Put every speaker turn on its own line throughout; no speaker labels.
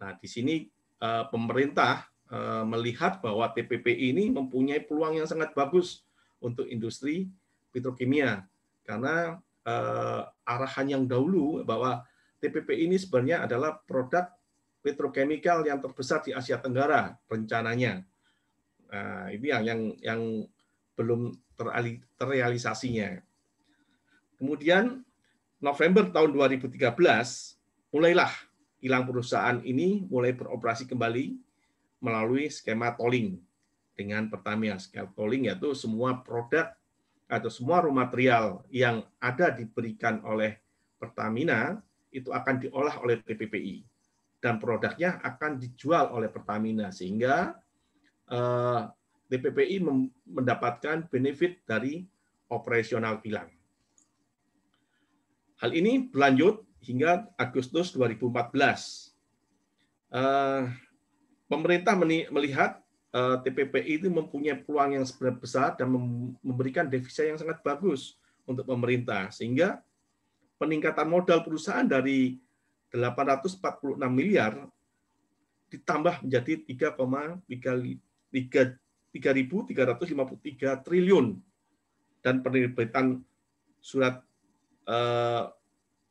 Nah, di sini eh, pemerintah eh, melihat bahwa TPP ini mempunyai peluang yang sangat bagus untuk industri petrokimia karena eh, arahan yang dahulu bahwa TPP ini sebenarnya adalah produk petrokemikal yang terbesar di Asia Tenggara rencananya. Nah, ini yang yang yang belum terrealisasinya. Kemudian November tahun 2013 mulailah kilang perusahaan ini mulai beroperasi kembali melalui skema tolling dengan Pertamina. Skema tolling yaitu semua produk atau semua raw material yang ada diberikan oleh Pertamina itu akan diolah oleh PPPI dan produknya akan dijual oleh Pertamina sehingga eh, TPPI mendapatkan benefit dari operasional kilang. Hal ini berlanjut hingga Agustus 2014. Eh, pemerintah melihat eh, TPPI itu mempunyai peluang yang sebenarnya besar dan memberikan devisa yang sangat bagus untuk pemerintah sehingga peningkatan modal perusahaan dari 846 miliar ditambah menjadi 3,3353 triliun dan penerbitan surat eh,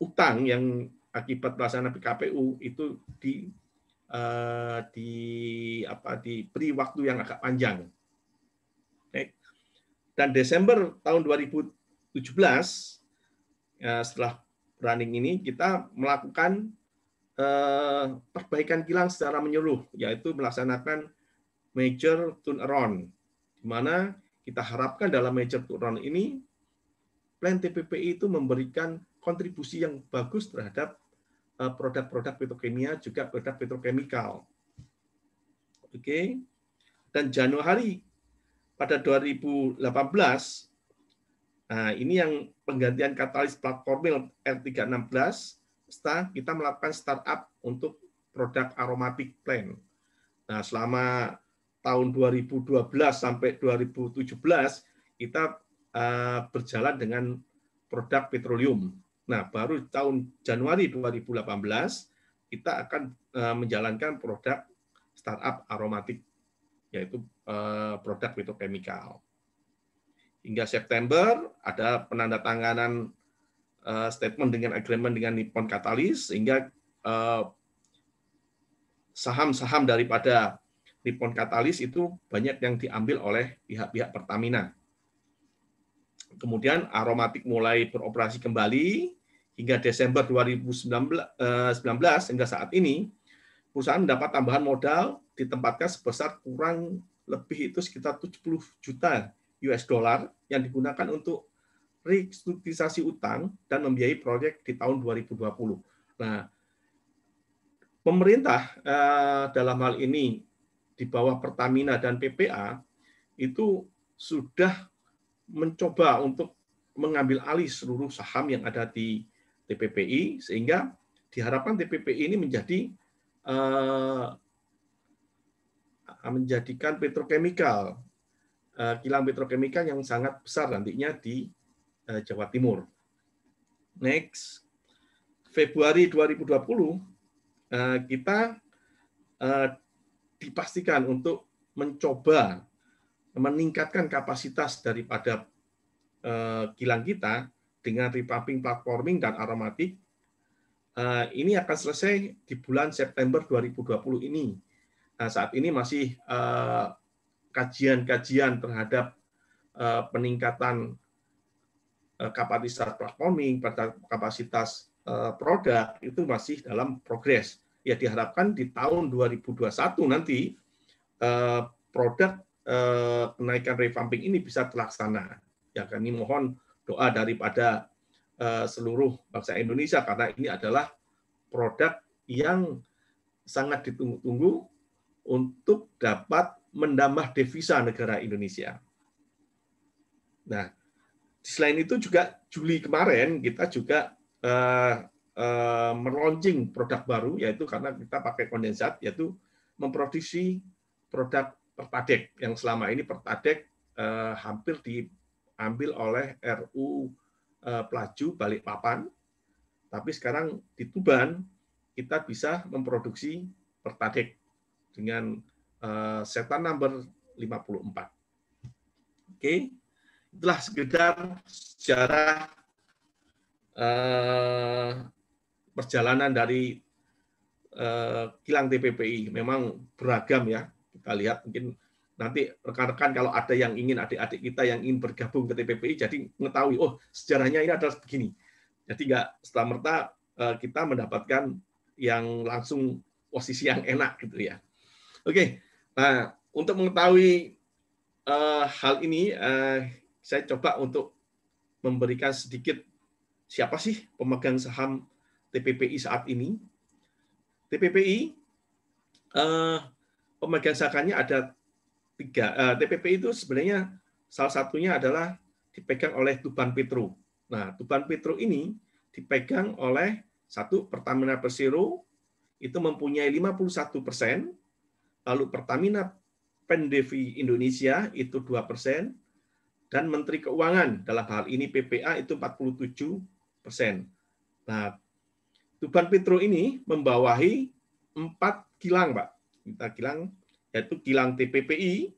utang yang akibat pelaksanaan PKPU itu di uh, di apa diberi waktu yang agak panjang. Dan Desember tahun 2017 ya, setelah running ini kita melakukan eh, perbaikan kilang secara menyeluruh yaitu melaksanakan major turnaround di mana kita harapkan dalam major turn around ini plan TPPI itu memberikan kontribusi yang bagus terhadap eh, produk-produk petrokimia juga produk petrokemikal. Oke. Okay. Dan Januari pada 2018 nah ini yang penggantian katalis platformil R316 setelah kita melakukan startup untuk produk aromatik plan. Nah, selama tahun 2012 sampai 2017 kita eh, berjalan dengan produk petroleum Nah, baru tahun Januari 2018 kita akan eh, menjalankan produk startup aromatik yaitu eh, produk fitokemikal. Hingga September ada penandatanganan eh, statement dengan agreement dengan Nippon Catalyst sehingga saham-saham daripada Nippon Catalyst itu banyak yang diambil oleh pihak-pihak Pertamina Kemudian aromatik mulai beroperasi kembali hingga Desember 2019 eh, hingga saat ini perusahaan mendapat tambahan modal ditempatkan sebesar kurang lebih itu sekitar 70 juta US dollar yang digunakan untuk restrukturisasi utang dan membiayai proyek di tahun 2020. Nah, pemerintah eh, dalam hal ini di bawah Pertamina dan PPA itu sudah mencoba untuk mengambil alih seluruh saham yang ada di TPPI sehingga diharapkan TPPI ini menjadi uh, menjadikan petrokemikal uh, eh, kilang petrokemikal yang sangat besar nantinya di uh, Jawa Timur. Next, Februari 2020 uh, kita uh, dipastikan untuk mencoba meningkatkan kapasitas daripada eh, kilang kita dengan repumping platforming dan aromatik eh, ini akan selesai di bulan September 2020 ini. Nah, saat ini masih eh, kajian-kajian terhadap peningkatan kapasitas platforming, kapasitas produk itu masih dalam progres. Ya diharapkan di tahun 2021 nanti produk Eh, kenaikan revamping ini bisa terlaksana. Ya kami mohon doa daripada eh, seluruh bangsa Indonesia karena ini adalah produk yang sangat ditunggu-tunggu untuk dapat menambah devisa negara Indonesia. Nah, selain itu juga Juli kemarin kita juga uh, uh, meluncing produk baru yaitu karena kita pakai kondensat yaitu memproduksi produk Pertadek yang selama ini Pertadek eh, hampir diambil oleh RU eh, Pelaju Balikpapan, tapi sekarang di Tuban kita bisa memproduksi Pertadek dengan eh, setan number 54. Oke, okay. itulah sekedar sejarah eh, perjalanan dari eh, kilang TPPI. Memang beragam ya kita lihat mungkin nanti rekan-rekan kalau ada yang ingin adik-adik kita yang ingin bergabung ke TPPI jadi mengetahui oh sejarahnya ini adalah begini. Jadi nggak setelah merta eh, kita mendapatkan yang langsung posisi yang enak gitu ya. Oke, nah untuk mengetahui uh, hal ini uh, saya coba untuk memberikan sedikit siapa sih pemegang saham TPPI saat ini. TPPI uh, pemegang sahamnya ada tiga. Eh, TPP itu sebenarnya salah satunya adalah dipegang oleh Tuban Petro. Nah, Tuban Petro ini dipegang oleh satu Pertamina Persero itu mempunyai 51 persen, lalu Pertamina Pendevi Indonesia itu 2 persen, dan Menteri Keuangan dalam hal ini PPA itu 47 persen. Nah, Tuban Petro ini membawahi empat kilang, Pak kita kilang yaitu kilang TPPI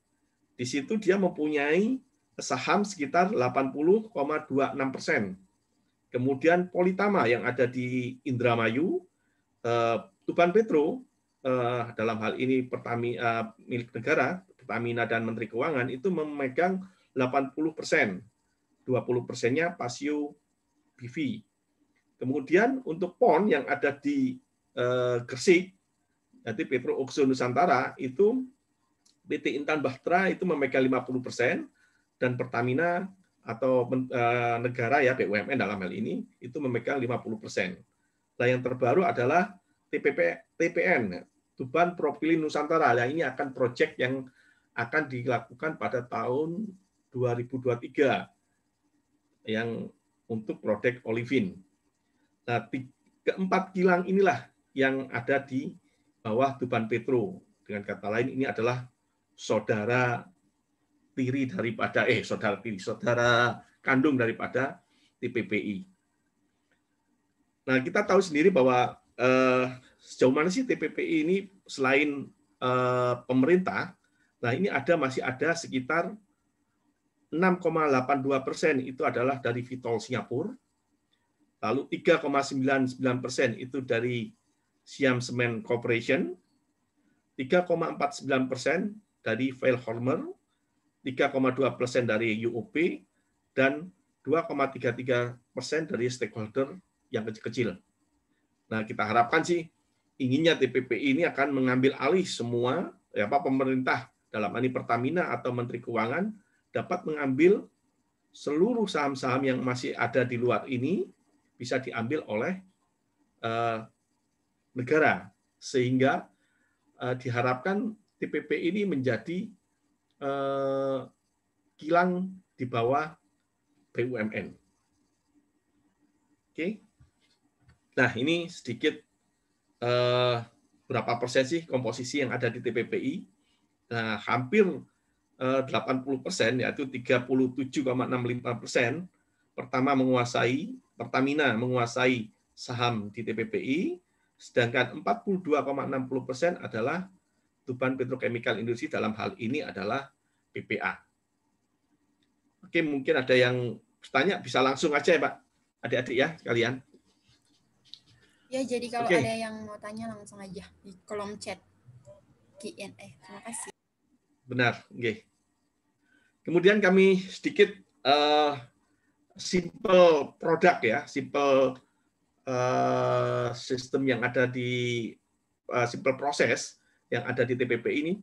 di situ dia mempunyai saham sekitar 80,26 persen. Kemudian Politama yang ada di Indramayu, eh, Tuban Petro eh, dalam hal ini Pertamina eh, milik negara, Pertamina dan Menteri Keuangan itu memegang 80 persen, 20 persennya Pasio BV. Kemudian untuk PON yang ada di Gresik nanti Petro Okso Nusantara itu PT Intan Bahtera itu memegang 50 persen dan Pertamina atau eh, negara ya BUMN dalam hal ini itu memegang 50 persen. Nah yang terbaru adalah TPP, TPN Tuban Propilin Nusantara. Nah ini akan proyek yang akan dilakukan pada tahun 2023 yang untuk proyek olivin. Nah, keempat kilang inilah yang ada di bawah Tuban Petro. Dengan kata lain ini adalah saudara tiri daripada eh saudara tiri, saudara kandung daripada TPPI. Nah, kita tahu sendiri bahwa eh, sejauh mana sih TPPI ini selain eh, pemerintah, nah ini ada masih ada sekitar 6,82 persen itu adalah dari Vitol Singapura, lalu 3,99 persen itu dari Siam Semen Corporation, 3,49 persen dari Vailhormer, 3,2 persen dari UOP, dan 2,33 persen dari stakeholder yang kecil-kecil. Nah, kita harapkan sih inginnya TPP ini akan mengambil alih semua ya Pak pemerintah dalam ini Pertamina atau Menteri Keuangan dapat mengambil seluruh saham-saham yang masih ada di luar ini bisa diambil oleh uh, negara. Sehingga uh, diharapkan TPP ini menjadi uh, kilang di bawah BUMN. Oke. Okay. Nah, ini sedikit uh, berapa persen sih komposisi yang ada di TPPI? Nah, hampir uh, 80 persen, yaitu 37,65 persen. Pertama menguasai, Pertamina menguasai saham di TPPI, Sedangkan 42,60 adalah Tuban Petrokemikal Industri dalam hal ini adalah PPA. Oke, mungkin ada yang bertanya bisa langsung aja ya Pak, adik-adik ya kalian.
Ya, jadi kalau Oke. ada yang mau tanya langsung aja di kolom chat Q&A. E, terima kasih.
Benar, oke. Kemudian kami sedikit uh, simple produk ya, simple Eh, sistem yang ada di eh, simple proses yang ada di TPP ini,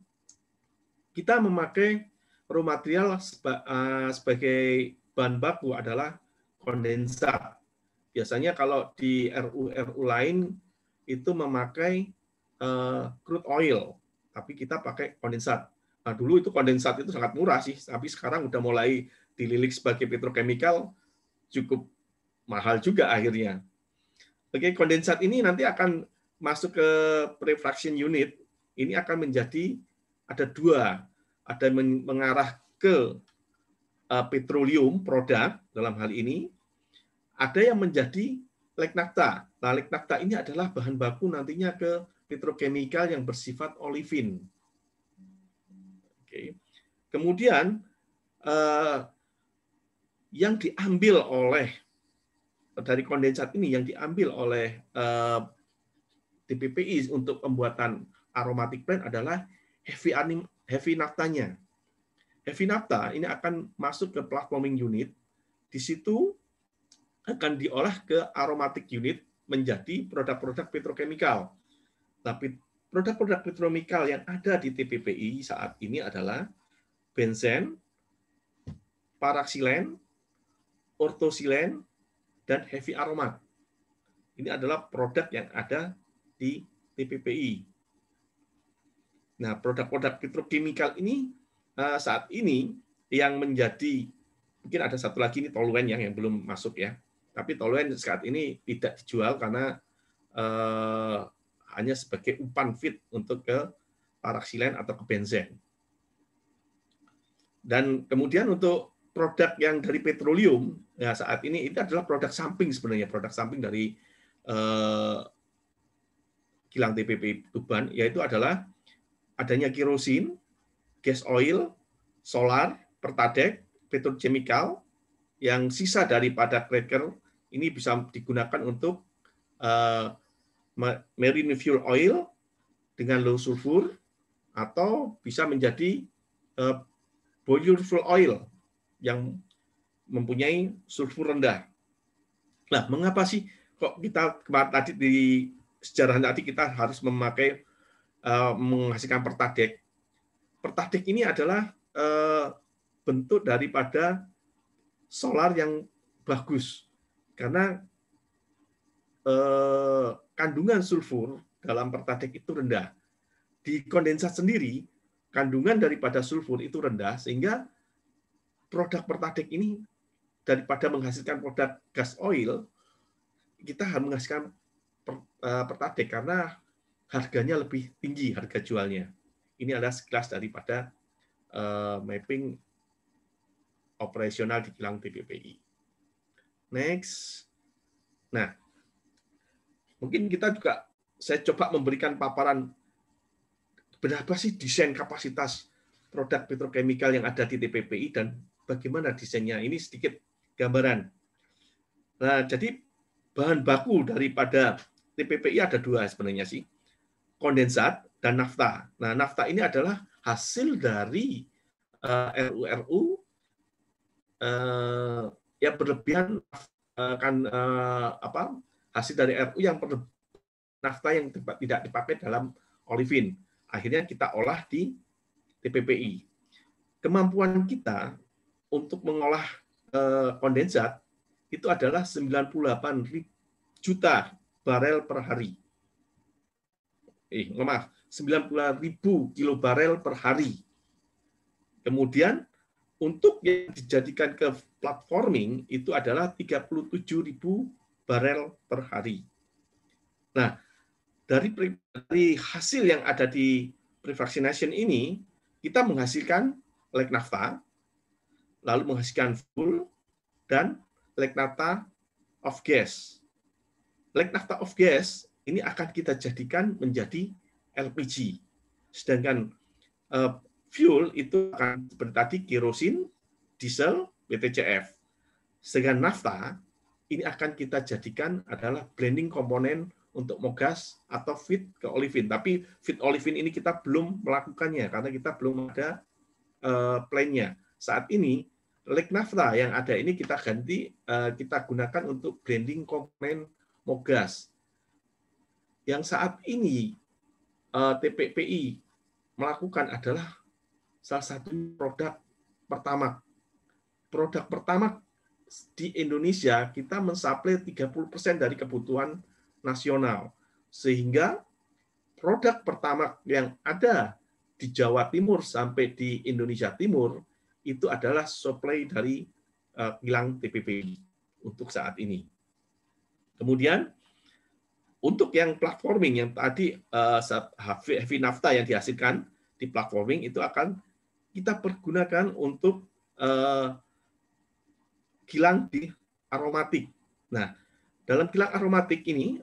kita memakai raw material eh, sebagai bahan baku adalah kondensat. Biasanya kalau di RU-RU lain itu memakai crude oil, tapi kita pakai kondensat. Nah, dulu itu kondensat itu sangat murah sih, tapi sekarang udah mulai dilirik sebagai petrokemikal cukup mahal juga akhirnya. Oke, kondensat ini nanti akan masuk ke refraction unit. Ini akan menjadi ada dua, ada mengarah ke eh, petroleum produk dalam hal ini, ada yang menjadi leknakta. Nah, leknakta ini adalah bahan baku nantinya ke petrokemikal yang bersifat olefin. Oke. Kemudian uh, yang diambil oleh dari kondensat ini yang diambil oleh eh, TPPI TPPI untuk pembuatan aromatik blend adalah heavy anim, heavy naftanya. Heavy nafta ini akan masuk ke platforming unit. Di situ akan diolah ke aromatic unit menjadi produk-produk petrokemikal. Tapi produk-produk petrokemikal yang ada di TPPI saat ini adalah benzen, paraksilen, ortosilen, dan heavy aroma. Ini adalah produk yang ada di TPPI. Nah, produk-produk petrokimikal ini eh, saat ini yang menjadi mungkin ada satu lagi ini toluen yang yang belum masuk ya. Tapi toluen saat ini tidak dijual karena eh, hanya sebagai umpan fit untuk ke paraksilen atau ke benzen. Dan kemudian untuk produk yang dari petroleum ya saat ini itu adalah produk samping sebenarnya produk samping dari eh, kilang TPP Tuban yaitu adalah adanya kerosin, gas oil, solar, pertadek, petrochemical yang sisa daripada cracker ini bisa digunakan untuk eh, marine fuel oil dengan low sulfur atau bisa menjadi eh, boiler fuel oil yang mempunyai sulfur rendah. Nah, mengapa sih kok kita tadi di sejarah tadi kita harus memakai eh, menghasilkan pertadek? Pertadek ini adalah eh, bentuk daripada solar yang bagus karena eh, kandungan sulfur dalam pertadek itu rendah. Di kondensat sendiri, kandungan daripada sulfur itu rendah, sehingga produk Pertadik ini daripada menghasilkan produk gas oil, kita harus menghasilkan eh, Pertadik karena harganya lebih tinggi harga jualnya. Ini adalah sekilas daripada eh, mapping operasional di kilang TPPI. Next. Nah, mungkin kita juga saya coba memberikan paparan berapa sih desain kapasitas produk petrokemikal yang ada di TPPI dan bagaimana desainnya. Ini sedikit gambaran. Nah, jadi bahan baku daripada TPPI ada dua sebenarnya sih. Kondensat dan nafta. Nah, nafta ini adalah hasil dari eh, RURU eh, yang berlebihan akan eh, kan apa hasil dari RU yang nafta yang tidak dipakai dalam olivin. Akhirnya kita olah di TPPI. Kemampuan kita untuk mengolah eh, kondensat itu adalah 98 juta barel per hari. Eh, maaf, 90 ribu kilo barel per hari. Kemudian untuk yang dijadikan ke platforming itu adalah 37 ribu barel per hari. Nah, dari, hasil yang ada di prevaccination ini, kita menghasilkan lek nafta lalu menghasilkan fuel dan nata of gas. nata of gas ini akan kita jadikan menjadi LPG. Sedangkan eh, fuel itu akan seperti tadi kerosin, diesel, BTCF. Sedangkan nafta ini akan kita jadikan adalah blending komponen untuk mogas atau fit ke olivin, Tapi fit olivin ini kita belum melakukannya karena kita belum ada uh, plan-nya. Saat ini Nafra yang ada ini kita ganti, eh, kita gunakan untuk branding komponen mogas. Yang saat ini eh, TPPI melakukan adalah salah satu produk pertama. Produk pertama di Indonesia kita mensuplai 30% dari kebutuhan nasional. Sehingga produk pertama yang ada di Jawa Timur sampai di Indonesia Timur itu adalah supply dari eh, kilang TPP untuk saat ini. Kemudian untuk yang platforming yang tadi eh, heavy nafta yang dihasilkan di platforming itu akan kita pergunakan untuk eh, kilang di aromatik. Nah, dalam kilang aromatik ini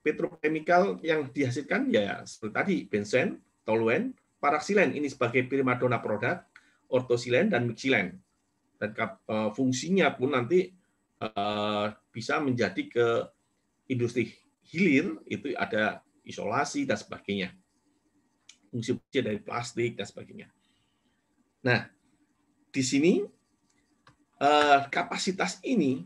petrochemical yang dihasilkan ya seperti tadi bensin, toluen, paraksilen ini sebagai primadona produk ortosilen dan mixilen. Dan eh, fungsinya pun nanti eh, bisa menjadi ke industri hilir, itu ada isolasi dan sebagainya. Fungsi-fungsi dari plastik dan sebagainya. Nah, di sini eh, kapasitas ini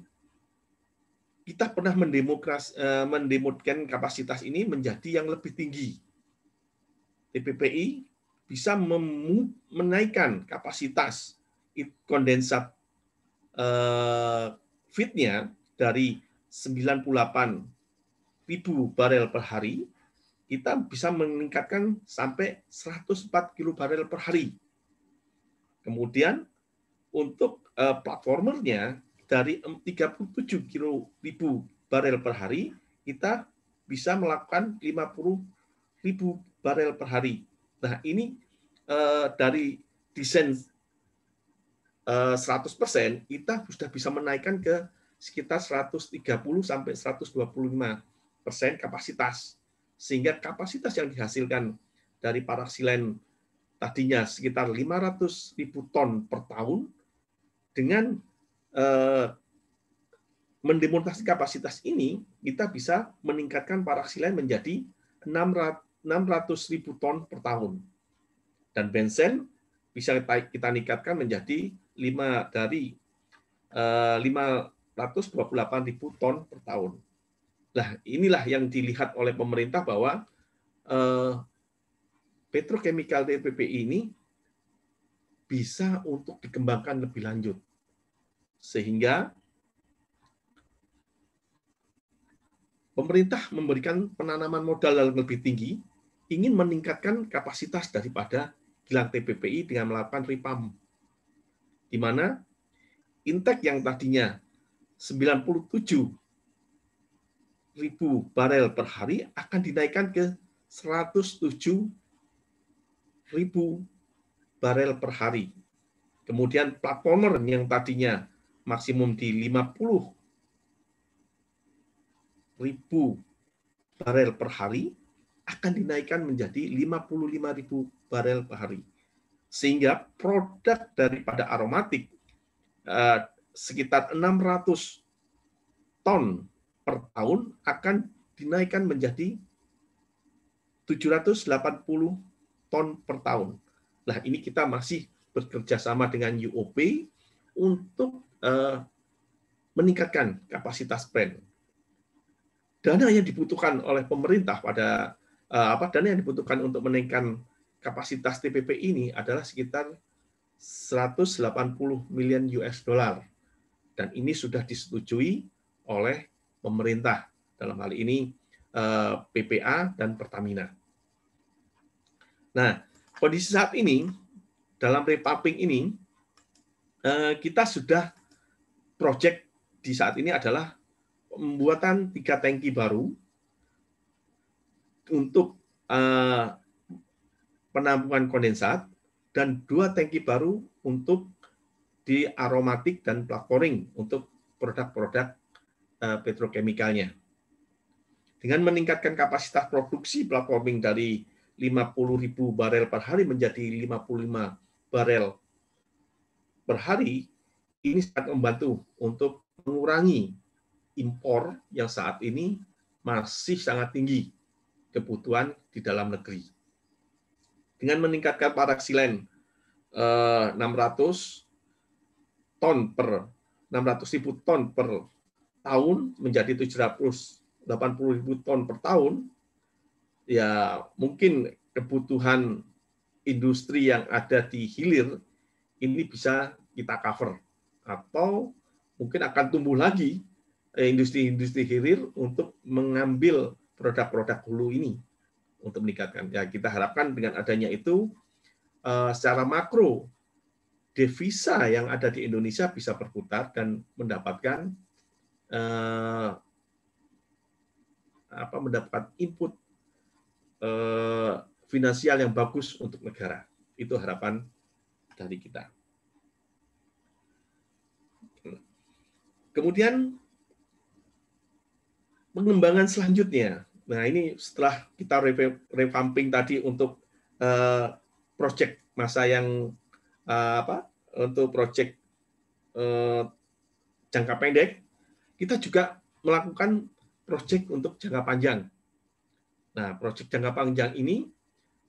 kita pernah mendemokras, mendemokan kapasitas ini menjadi yang lebih tinggi. TPPI bisa menaikkan kapasitas kondensat uh, eh, fitnya dari 98.000 barel per hari kita bisa meningkatkan sampai 104 kilo barel per hari. Kemudian untuk eh, platformernya dari 37 kilo ribu barel per hari kita bisa melakukan 50 ribu barel per hari. Nah, ini uh, dari desain uh, eh, 100%, kita sudah bisa menaikkan ke sekitar 130 sampai 125 persen kapasitas. Sehingga kapasitas yang dihasilkan dari para tadinya sekitar 500 ribu ton per tahun dengan eh, mendemontasi kapasitas ini kita bisa meningkatkan paraksilen menjadi 600 600 ribu ton per tahun. Dan bensin bisa kita, kita nikatkan menjadi 5 dari eh, 528 ribu ton per tahun. Nah, inilah yang dilihat oleh pemerintah bahwa eh, petrokemikal TPPI ini bisa untuk dikembangkan lebih lanjut. Sehingga pemerintah memberikan penanaman modal yang lebih tinggi ingin meningkatkan kapasitas daripada kilang TPPI dengan melakukan ripam. Di mana intake yang tadinya 97 ribu barel per hari akan dinaikkan ke 107 ribu barel per hari. Kemudian platformer yang tadinya maksimum di 50 ribu barel per hari akan dinaikkan menjadi ribu barel per hari. Sehingga produk daripada aromatik eh, sekitar 600 ton per tahun akan dinaikkan menjadi 780 ton per tahun. Nah, ini kita masih bekerja sama dengan UOP untuk eh, meningkatkan kapasitas brand. Dana yang dibutuhkan oleh pemerintah pada Eh, apa dana yang dibutuhkan untuk menaikkan kapasitas TPP ini adalah sekitar 180 miliar US dollar dan ini sudah disetujui oleh pemerintah dalam hal ini eh, PPA dan Pertamina. Nah, kondisi saat ini dalam repaping ini eh, kita sudah project di saat ini adalah pembuatan tiga tangki baru untuk uh, penampungan kondensat dan dua tangki baru untuk di aromatik dan plakoring untuk produk-produk uh, eh, petrokemikalnya. Dengan meningkatkan kapasitas produksi plakoring dari 50.000 barel per hari menjadi 55 barel per hari, ini sangat membantu untuk mengurangi impor yang saat ini masih sangat tinggi kebutuhan di dalam negeri. Dengan meningkatkan paraksilen 600 eh, ton per 600 ribu ton per tahun menjadi 780 ribu ton per tahun, ya mungkin kebutuhan industri yang ada di hilir ini bisa kita cover atau mungkin akan tumbuh lagi eh, industri-industri hilir untuk mengambil produk-produk hulu ini untuk meningkatkan. Ya, kita harapkan dengan adanya itu eh, secara makro devisa yang ada di Indonesia bisa berputar dan mendapatkan eh, apa mendapat input eh, finansial yang bagus untuk negara. Itu harapan dari kita. Kemudian pengembangan selanjutnya Nah ini setelah kita revamping tadi untuk uh, project masa yang uh, apa untuk project uh, jangka pendek, kita juga melakukan project untuk jangka panjang. Nah, project jangka panjang ini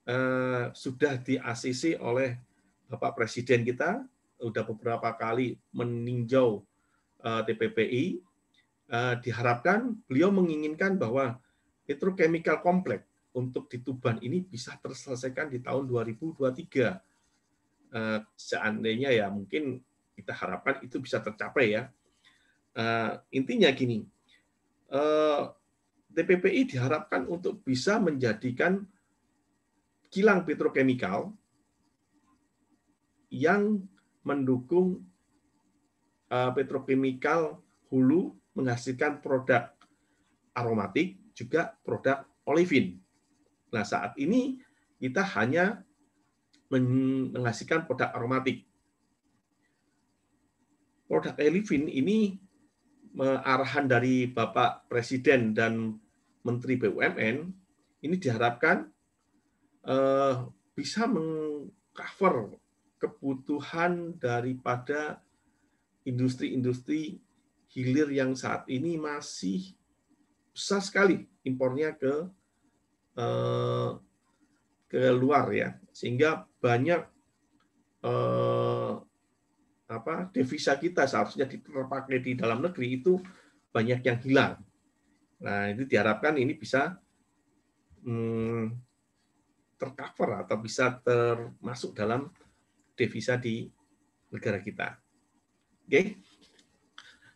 uh, sudah diasisi oleh Bapak Presiden kita, sudah beberapa kali meninjau uh, TPPI. Uh, diharapkan beliau menginginkan bahwa petrochemical complex untuk di Tuban ini bisa terselesaikan di tahun 2023. Eh, seandainya ya mungkin kita harapkan itu bisa tercapai ya. Eh, intinya gini, TPPI eh, diharapkan untuk bisa menjadikan kilang petrochemical yang mendukung petrokimikal hulu menghasilkan produk aromatik juga produk olivin. Nah, saat ini kita hanya menghasilkan produk aromatik. Produk olivin ini arahan dari Bapak Presiden dan Menteri BUMN ini diharapkan eh, bisa mengcover kebutuhan daripada industri-industri hilir yang saat ini masih besar sekali impornya ke eh, ke luar ya sehingga banyak eh, apa devisa kita seharusnya dipakai di dalam negeri itu banyak yang hilang nah itu diharapkan ini bisa hmm, tercover atau bisa termasuk dalam devisa di negara kita oke okay?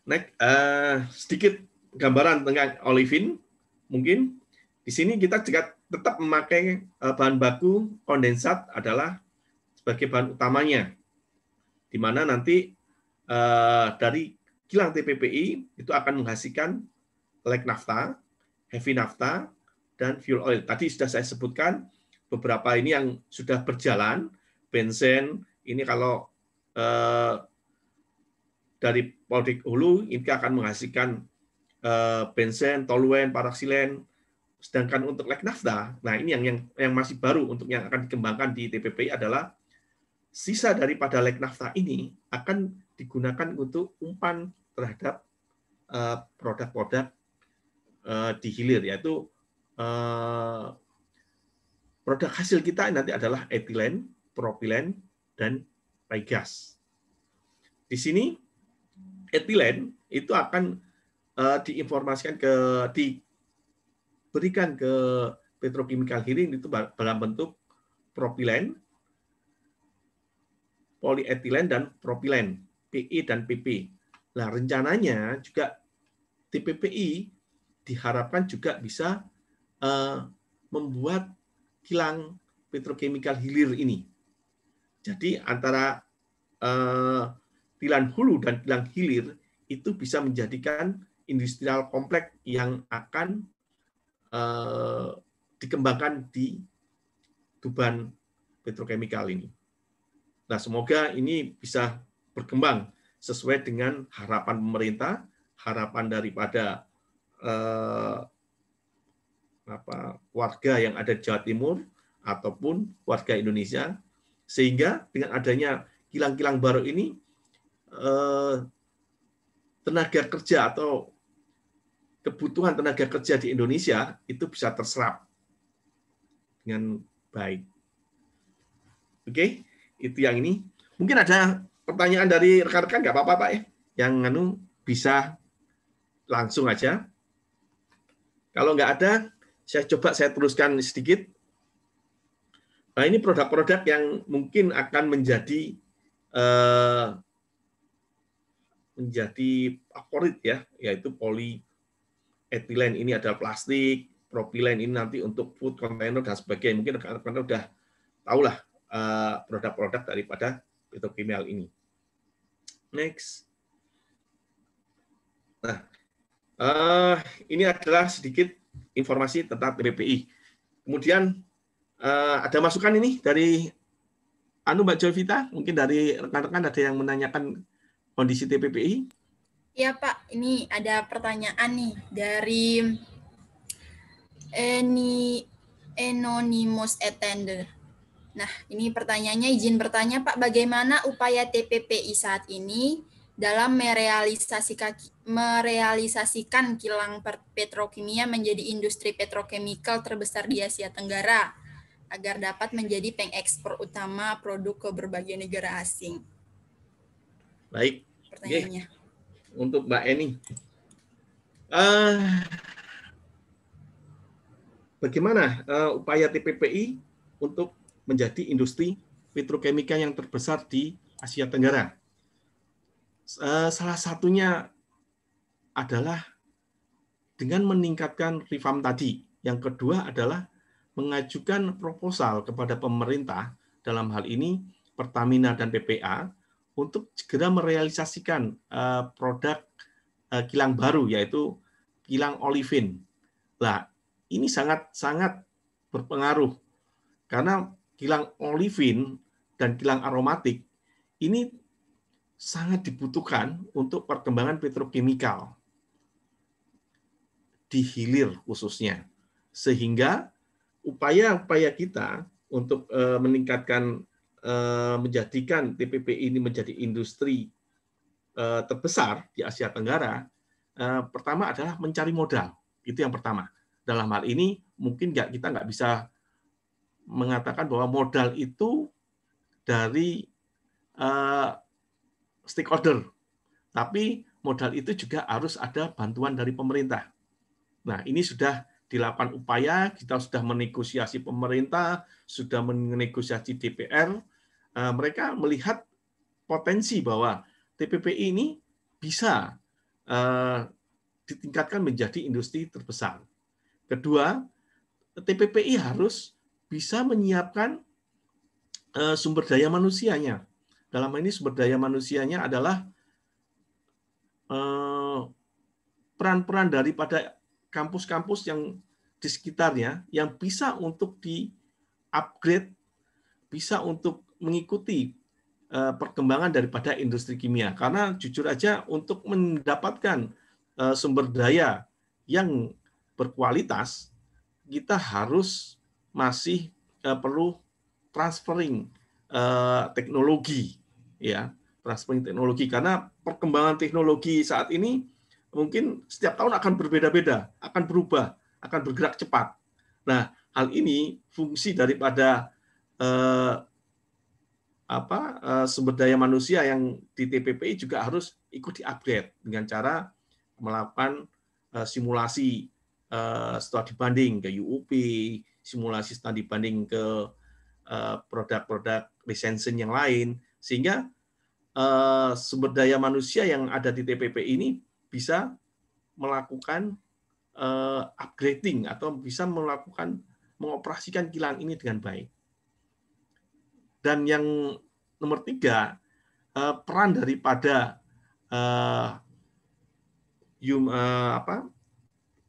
Next, uh, sedikit gambaran tentang olivin mungkin di sini kita juga tetap memakai eh, bahan baku kondensat adalah sebagai bahan utamanya, di mana nanti eh, dari kilang TPPI itu akan menghasilkan light nafta, heavy nafta, dan fuel oil. Tadi sudah saya sebutkan beberapa ini yang sudah berjalan, bensin ini kalau eh, dari Poldik Hulu ini akan menghasilkan Eh, benzen, toluen, paraksilen. Sedangkan untuk lek nafta, nah ini yang, yang yang masih baru untuk yang akan dikembangkan di TPPI adalah sisa daripada lek nafta ini akan digunakan untuk umpan terhadap eh, produk-produk eh, di hilir yaitu produk hasil kita nanti adalah etilen, propilen, dan gas. Di sini etilen itu akan uh, diinformasikan ke diberikan ke petrochemical healing itu dalam bentuk propilen, polietilen dan propilen, PE dan PP. Nah, rencananya juga TPPI diharapkan juga bisa uh, membuat kilang petrochemical hilir ini. Jadi antara uh, kilang hulu dan kilang hilir itu bisa menjadikan industrial kompleks yang akan uh, dikembangkan di Tuban Petrochemical ini. Nah, semoga ini bisa berkembang sesuai dengan harapan pemerintah, harapan daripada eh, apa, warga yang ada di Jawa Timur ataupun warga Indonesia, sehingga dengan adanya kilang-kilang baru ini eh, tenaga kerja atau kebutuhan tenaga kerja di Indonesia itu bisa terserap dengan baik. Oke, okay? itu yang ini. Mungkin ada pertanyaan dari rekan-rekan nggak apa-apa Pak ya? Yang anu bisa langsung aja. Kalau nggak ada, saya coba saya teruskan sedikit. Nah, ini produk-produk yang mungkin akan menjadi eh, menjadi favorit ya, yaitu poli etilen ini adalah plastik, propilen ini nanti untuk food container dan sebagainya. Mungkin rekan-rekan sudah tahulah eh, produk-produk daripada petrokimia ini. Next. Nah, uh, ini adalah sedikit informasi tentang PPI. Kemudian uh, ada masukan ini dari Anu Mbak Jovita, mungkin dari rekan-rekan ada yang menanyakan kondisi TPPI.
Iya Pak, ini ada pertanyaan nih dari Eni Anonymous Attender. Nah, ini pertanyaannya izin bertanya Pak, bagaimana upaya TPPI saat ini dalam merealisasikan, merealisasikan kilang petrokimia menjadi industri petrokemikal terbesar di Asia Tenggara agar dapat menjadi pengekspor utama produk ke berbagai negara asing.
Baik. Pertanyaannya. Okay untuk Mbak Eni. Uh, bagaimana uh, upaya TPPI untuk menjadi industri petrokimia yang terbesar di Asia Tenggara? Uh, salah satunya adalah dengan meningkatkan reform tadi. Yang kedua adalah mengajukan proposal kepada pemerintah dalam hal ini Pertamina dan PPA untuk segera merealisasikan eh, produk eh, kilang baru yaitu kilang olivin. Nah, ini sangat sangat berpengaruh karena kilang olivin dan kilang aromatik ini sangat dibutuhkan untuk perkembangan petrokimikal di hilir khususnya. Sehingga upaya-upaya kita untuk eh, meningkatkan Eh, menjadikan TPP ini menjadi industri eh, terbesar di Asia Tenggara, eh, pertama adalah mencari modal. Itu yang pertama. Dalam hal ini mungkin kita nggak bisa mengatakan bahwa modal itu dari stakeholder, tapi modal itu juga harus ada bantuan dari pemerintah. Nah, ini sudah dilakukan upaya, kita sudah menegosiasi pemerintah, sudah menegosiasi DPR, eh, mereka melihat potensi bahwa TPPI ini bisa eh, ditingkatkan menjadi industri terbesar. Kedua, TPPI harus bisa menyiapkan eh, sumber daya manusianya. Dalam ini sumber daya manusianya adalah peran-peran daripada kampus-kampus yang di sekitarnya yang bisa untuk di-upgrade, bisa untuk mengikuti eh, perkembangan daripada industri kimia. Karena jujur aja untuk mendapatkan eh, sumber daya yang berkualitas, kita harus masih eh, perlu transferring teknologi ya transferring teknologi karena perkembangan teknologi saat ini mungkin setiap tahun akan berbeda-beda, akan berubah, akan bergerak cepat. Nah, hal ini fungsi daripada eh, apa eh, sumber daya manusia yang di TPPI juga harus ikut diupgrade dengan cara melakukan eh, simulasi eh, setelah banding ke UUP, simulasi setelah dibanding ke produk eh, produk-produk lisensi yang lain sehingga eh, sumber daya manusia yang ada di TPP ini bisa melakukan uh, upgrading atau bisa melakukan mengoperasikan kilang ini dengan baik. Dan yang nomor tiga, uh, peran daripada uh, eh, yum, uh, apa,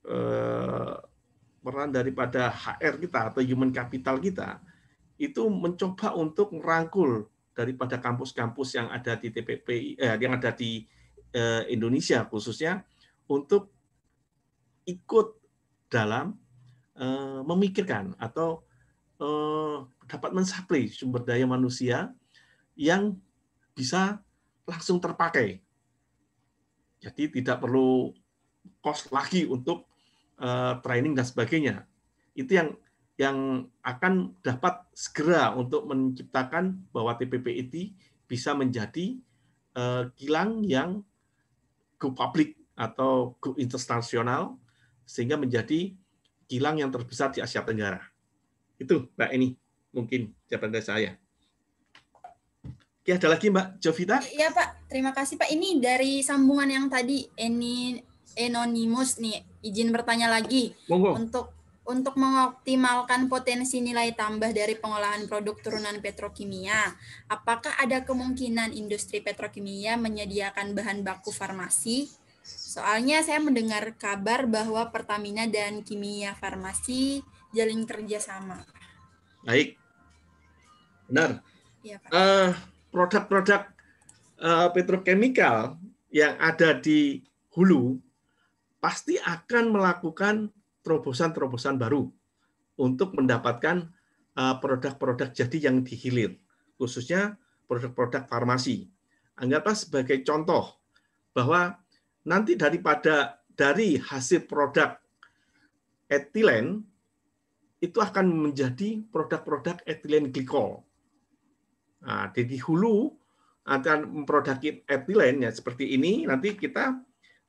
uh, peran daripada HR kita atau human capital kita itu mencoba untuk merangkul daripada kampus-kampus yang ada di TPP eh, yang ada di Eh, Indonesia khususnya untuk ikut dalam eh, memikirkan atau eh, dapat mensuplai sumber daya manusia yang bisa langsung terpakai. Jadi tidak perlu kos lagi untuk uh, training dan sebagainya. Itu yang yang akan dapat segera untuk menciptakan bahwa TPPIT bisa menjadi uh, kilang yang go public atau go internasional sehingga menjadi kilang yang terbesar di Asia Tenggara. Itu Mbak ini mungkin jawaban dari saya. Oke, ada lagi Mbak Jovita? Iya,
iya Pak, terima kasih Pak. Ini dari sambungan yang tadi ini anonymous nih, izin bertanya lagi Monggo. untuk untuk mengoptimalkan potensi nilai tambah dari pengolahan produk turunan petrokimia, apakah ada kemungkinan industri petrokimia menyediakan bahan baku farmasi? Soalnya saya mendengar kabar bahwa Pertamina dan Kimia Farmasi jalin kerjasama.
Baik, benar. Ya, produk-produk uh, petrokemikal yang ada di hulu pasti akan melakukan terobosan-terobosan baru untuk mendapatkan eh, produk-produk jadi yang dihilir, khususnya produk-produk farmasi. Anggaplah sebagai contoh bahwa nanti daripada dari hasil produk etilen itu akan menjadi produk-produk etilen glikol. Nah, jadi hulu akan memproduksi etilen ya seperti ini nanti kita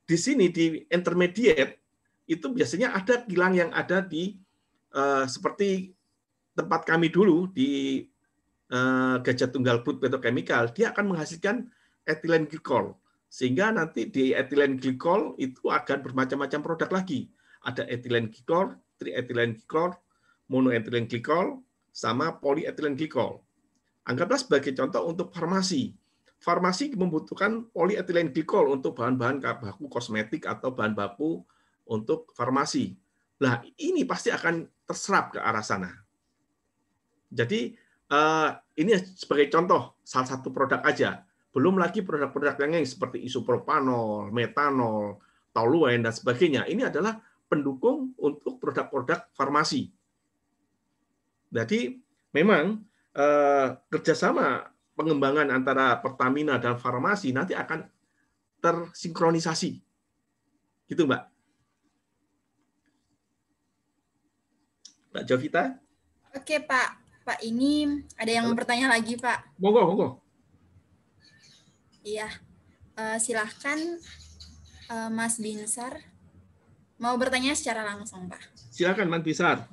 di sini di intermediate itu biasanya ada kilang yang ada di eh, seperti tempat kami dulu di eh, Gajah Tunggal put Petrochemical, dia akan menghasilkan etilen glikol. Sehingga nanti di etilen glikol itu akan bermacam-macam produk lagi. Ada etilen glikol, trietilen glikol, monoetilen glikol, sama polietilen glikol. Anggaplah sebagai contoh untuk farmasi. Farmasi membutuhkan polietilen glikol untuk bahan-bahan baku kosmetik atau bahan baku untuk farmasi. Nah, ini pasti akan terserap ke arah sana. Jadi eh, ini sebagai contoh salah satu produk aja. Belum lagi produk-produk yang lain seperti isopropanol, metanol, toluen dan sebagainya. Ini adalah pendukung untuk produk-produk farmasi. Jadi memang eh, kerjasama pengembangan antara Pertamina dan farmasi nanti akan tersinkronisasi. Gitu, Mbak. Mbak Jovita?
Oke Pak. Pak ini ada yang bertanya lagi Pak. Monggo, monggo. Iya. Uh, eh, silahkan uh, eh, Mas Binsar mau bertanya secara langsung Pak.
Silahkan Mas Binsar.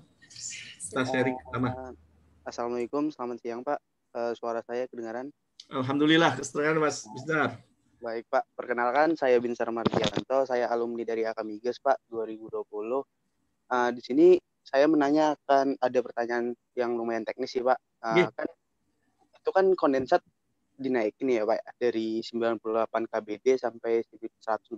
Kita sharing
Assalamualaikum, selamat siang Pak. Uh, suara saya kedengaran?
Alhamdulillah, kedengaran Mas Binsar.
Baik Pak, perkenalkan saya Binsar Mardianto, saya alumni dari Akamigas Pak 2020. Uh, di sini saya menanyakan ada pertanyaan yang lumayan teknis sih Pak. Uh, yeah. kan itu kan kondensat dinaikin ya Pak dari 98 KBD sampai 140.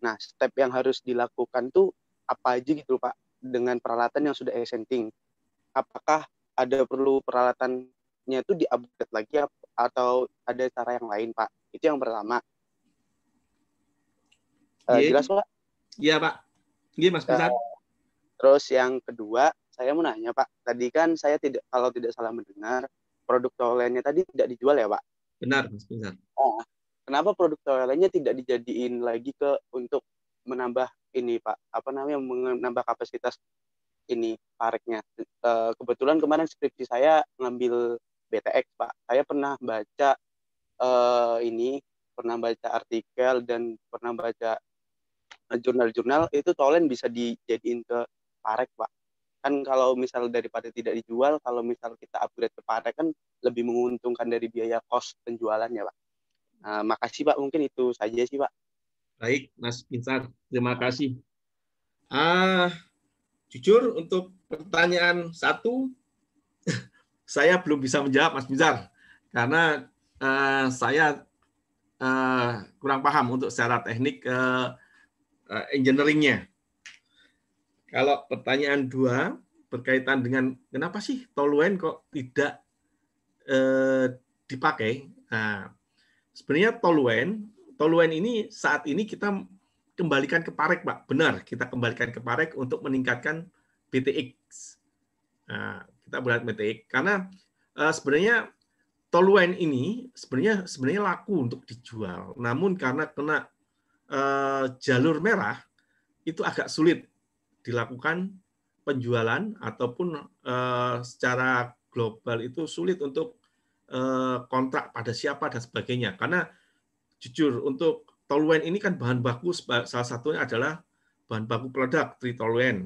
Nah, step yang harus dilakukan tuh apa aja gitu Pak dengan peralatan yang sudah esenting. Apakah ada perlu peralatannya itu diupdate lagi atau ada cara yang lain Pak? Itu yang pertama. Uh, eh, yeah. Jelas Pak?
Iya Pak. Iya Mas
Terus yang kedua, saya mau nanya Pak, tadi kan saya tidak kalau tidak salah mendengar produk toiletnya tadi tidak dijual ya Pak?
Benar, Mas, benar.
Oh, kenapa produk toiletnya tidak dijadiin lagi ke untuk menambah ini Pak, apa namanya menambah kapasitas ini pareknya? Eh, kebetulan kemarin skripsi saya ngambil BTX Pak, saya pernah baca eh, ini, pernah baca artikel dan pernah baca jurnal-jurnal itu toilet bisa dijadiin ke parek pak kan kalau misal daripada tidak dijual kalau misal kita upgrade ke parek kan lebih menguntungkan dari biaya kos penjualannya pak
nah, makasih pak mungkin itu saja sih pak baik mas Pintar terima kasih ah jujur untuk pertanyaan satu saya belum bisa menjawab mas Pintar karena uh, saya uh, kurang paham untuk secara teknik uh, uh, engineeringnya kalau pertanyaan dua berkaitan dengan kenapa sih toluen kok tidak eh, dipakai? Nah, sebenarnya toluen, toluen ini saat ini kita kembalikan ke parek, Pak. Benar, kita kembalikan ke parek untuk meningkatkan BTX. Nah, kita berat BTX karena eh, sebenarnya toluen ini sebenarnya sebenarnya laku untuk dijual. Namun karena kena eh, jalur merah itu agak sulit dilakukan penjualan ataupun uh, secara global itu sulit untuk uh, kontrak pada siapa dan sebagainya. Karena jujur untuk toluen ini kan bahan baku salah satunya adalah bahan baku produk tritoluen.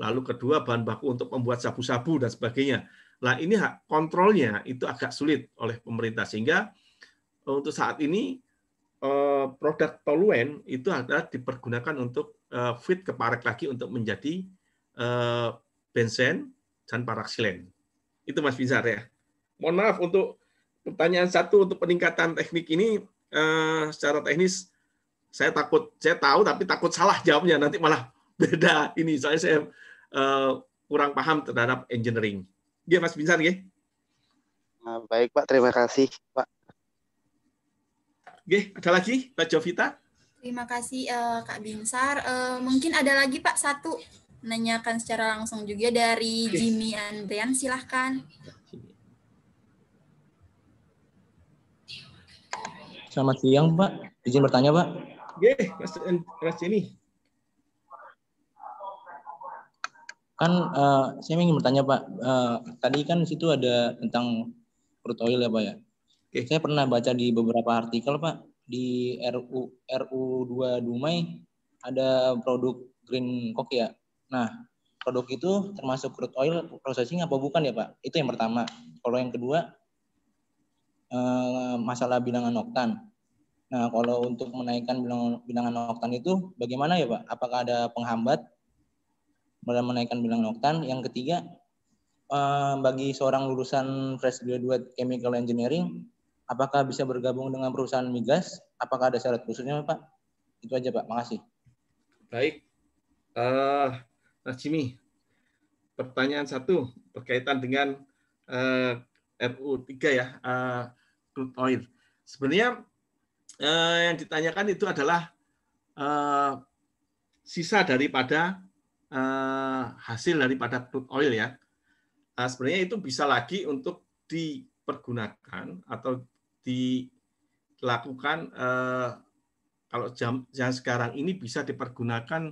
Lalu kedua bahan baku untuk membuat sabu-sabu dan sebagainya. Nah ini kontrolnya itu agak sulit oleh pemerintah sehingga eh, untuk saat ini produk toluen itu ada dipergunakan untuk Eh, fit ke parek lagi untuk menjadi eh, bensin dan paraksilen. Itu Mas Bizar ya. Mohon maaf untuk pertanyaan satu untuk peningkatan teknik ini eh, secara teknis saya takut saya tahu tapi takut salah jawabnya nanti malah beda ini soalnya saya kurang paham terhadap engineering. Dia Mas Bizar ya.
Ah, baik Pak, terima kasih Pak.
Oke, ada lagi Pak Jovita?
Terima kasih uh, Kak Binsar. Uh, mungkin ada lagi Pak satu menanyakan secara langsung juga dari Jimmy Andrian. Silahkan.
Selamat siang Pak. Izin bertanya Pak.
Oke, Mas ini.
Kan uh, saya ingin bertanya Pak. Uh, tadi kan situ ada tentang crude oil ya Pak ya. Okay. Saya pernah baca di beberapa artikel Pak di RU RU2 Dumai ada produk green coffee ya. Nah, produk itu termasuk crude oil processing apa bukan ya Pak? Itu yang pertama. Kalau yang kedua eh, masalah bilangan oktan. Nah, kalau untuk menaikkan bilangan, bilangan oktan itu bagaimana ya Pak? Apakah ada penghambat dalam menaikkan bilangan oktan? Yang ketiga, eh, bagi seorang lulusan fresh graduate chemical engineering, Apakah bisa bergabung dengan perusahaan migas? Apakah ada syarat khususnya, Pak? Itu aja, Pak. Makasih.
Baik. Uh, Mas Jimmy, pertanyaan satu berkaitan dengan uh, RU 3 ya, uh, crude oil. Sebenarnya uh, yang ditanyakan itu adalah uh, sisa daripada uh, hasil daripada crude oil ya. Uh, sebenarnya itu bisa lagi untuk dipergunakan atau dilakukan eh, kalau jam yang sekarang ini bisa dipergunakan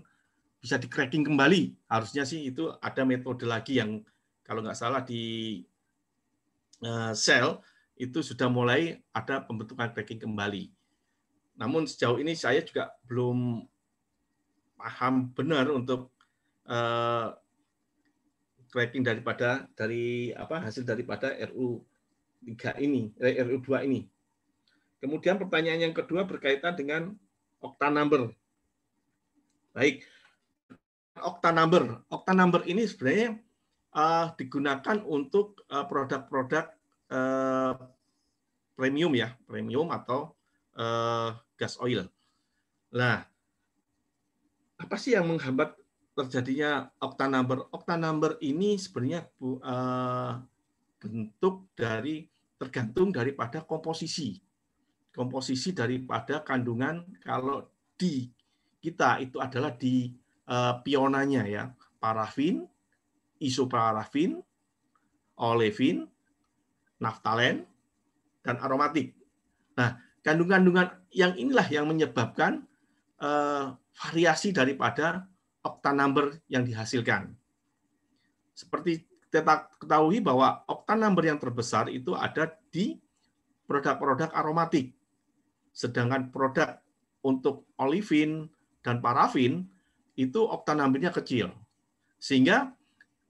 bisa di cracking kembali harusnya sih itu ada metode lagi yang kalau nggak salah di eh, sel itu sudah mulai ada pembentukan cracking kembali namun sejauh ini saya juga belum paham benar untuk eh, cracking daripada dari apa hasil daripada RU 3 ini, eh, RU2 ini. Kemudian pertanyaan yang kedua berkaitan dengan oktan number. Baik. Oktan number. Oktan number ini sebenarnya uh, digunakan untuk eh, produk-produk uh, uh, premium ya, premium atau uh, gas oil. Nah, apa sih yang menghambat terjadinya oktan number? Oktan number ini sebenarnya bentuk dari tergantung daripada komposisi. Komposisi daripada kandungan kalau di kita itu adalah di uh, pionanya ya, parafin, isoparafin, olefin, naftalen, dan aromatik. Nah, kandungan-kandungan yang inilah yang menyebabkan uh, variasi daripada oktan number yang dihasilkan. Seperti kita ketahui bahwa oktan number yang terbesar itu ada di produk-produk aromatik. Sedangkan produk untuk olivin dan parafin itu oktan numbernya kecil. Sehingga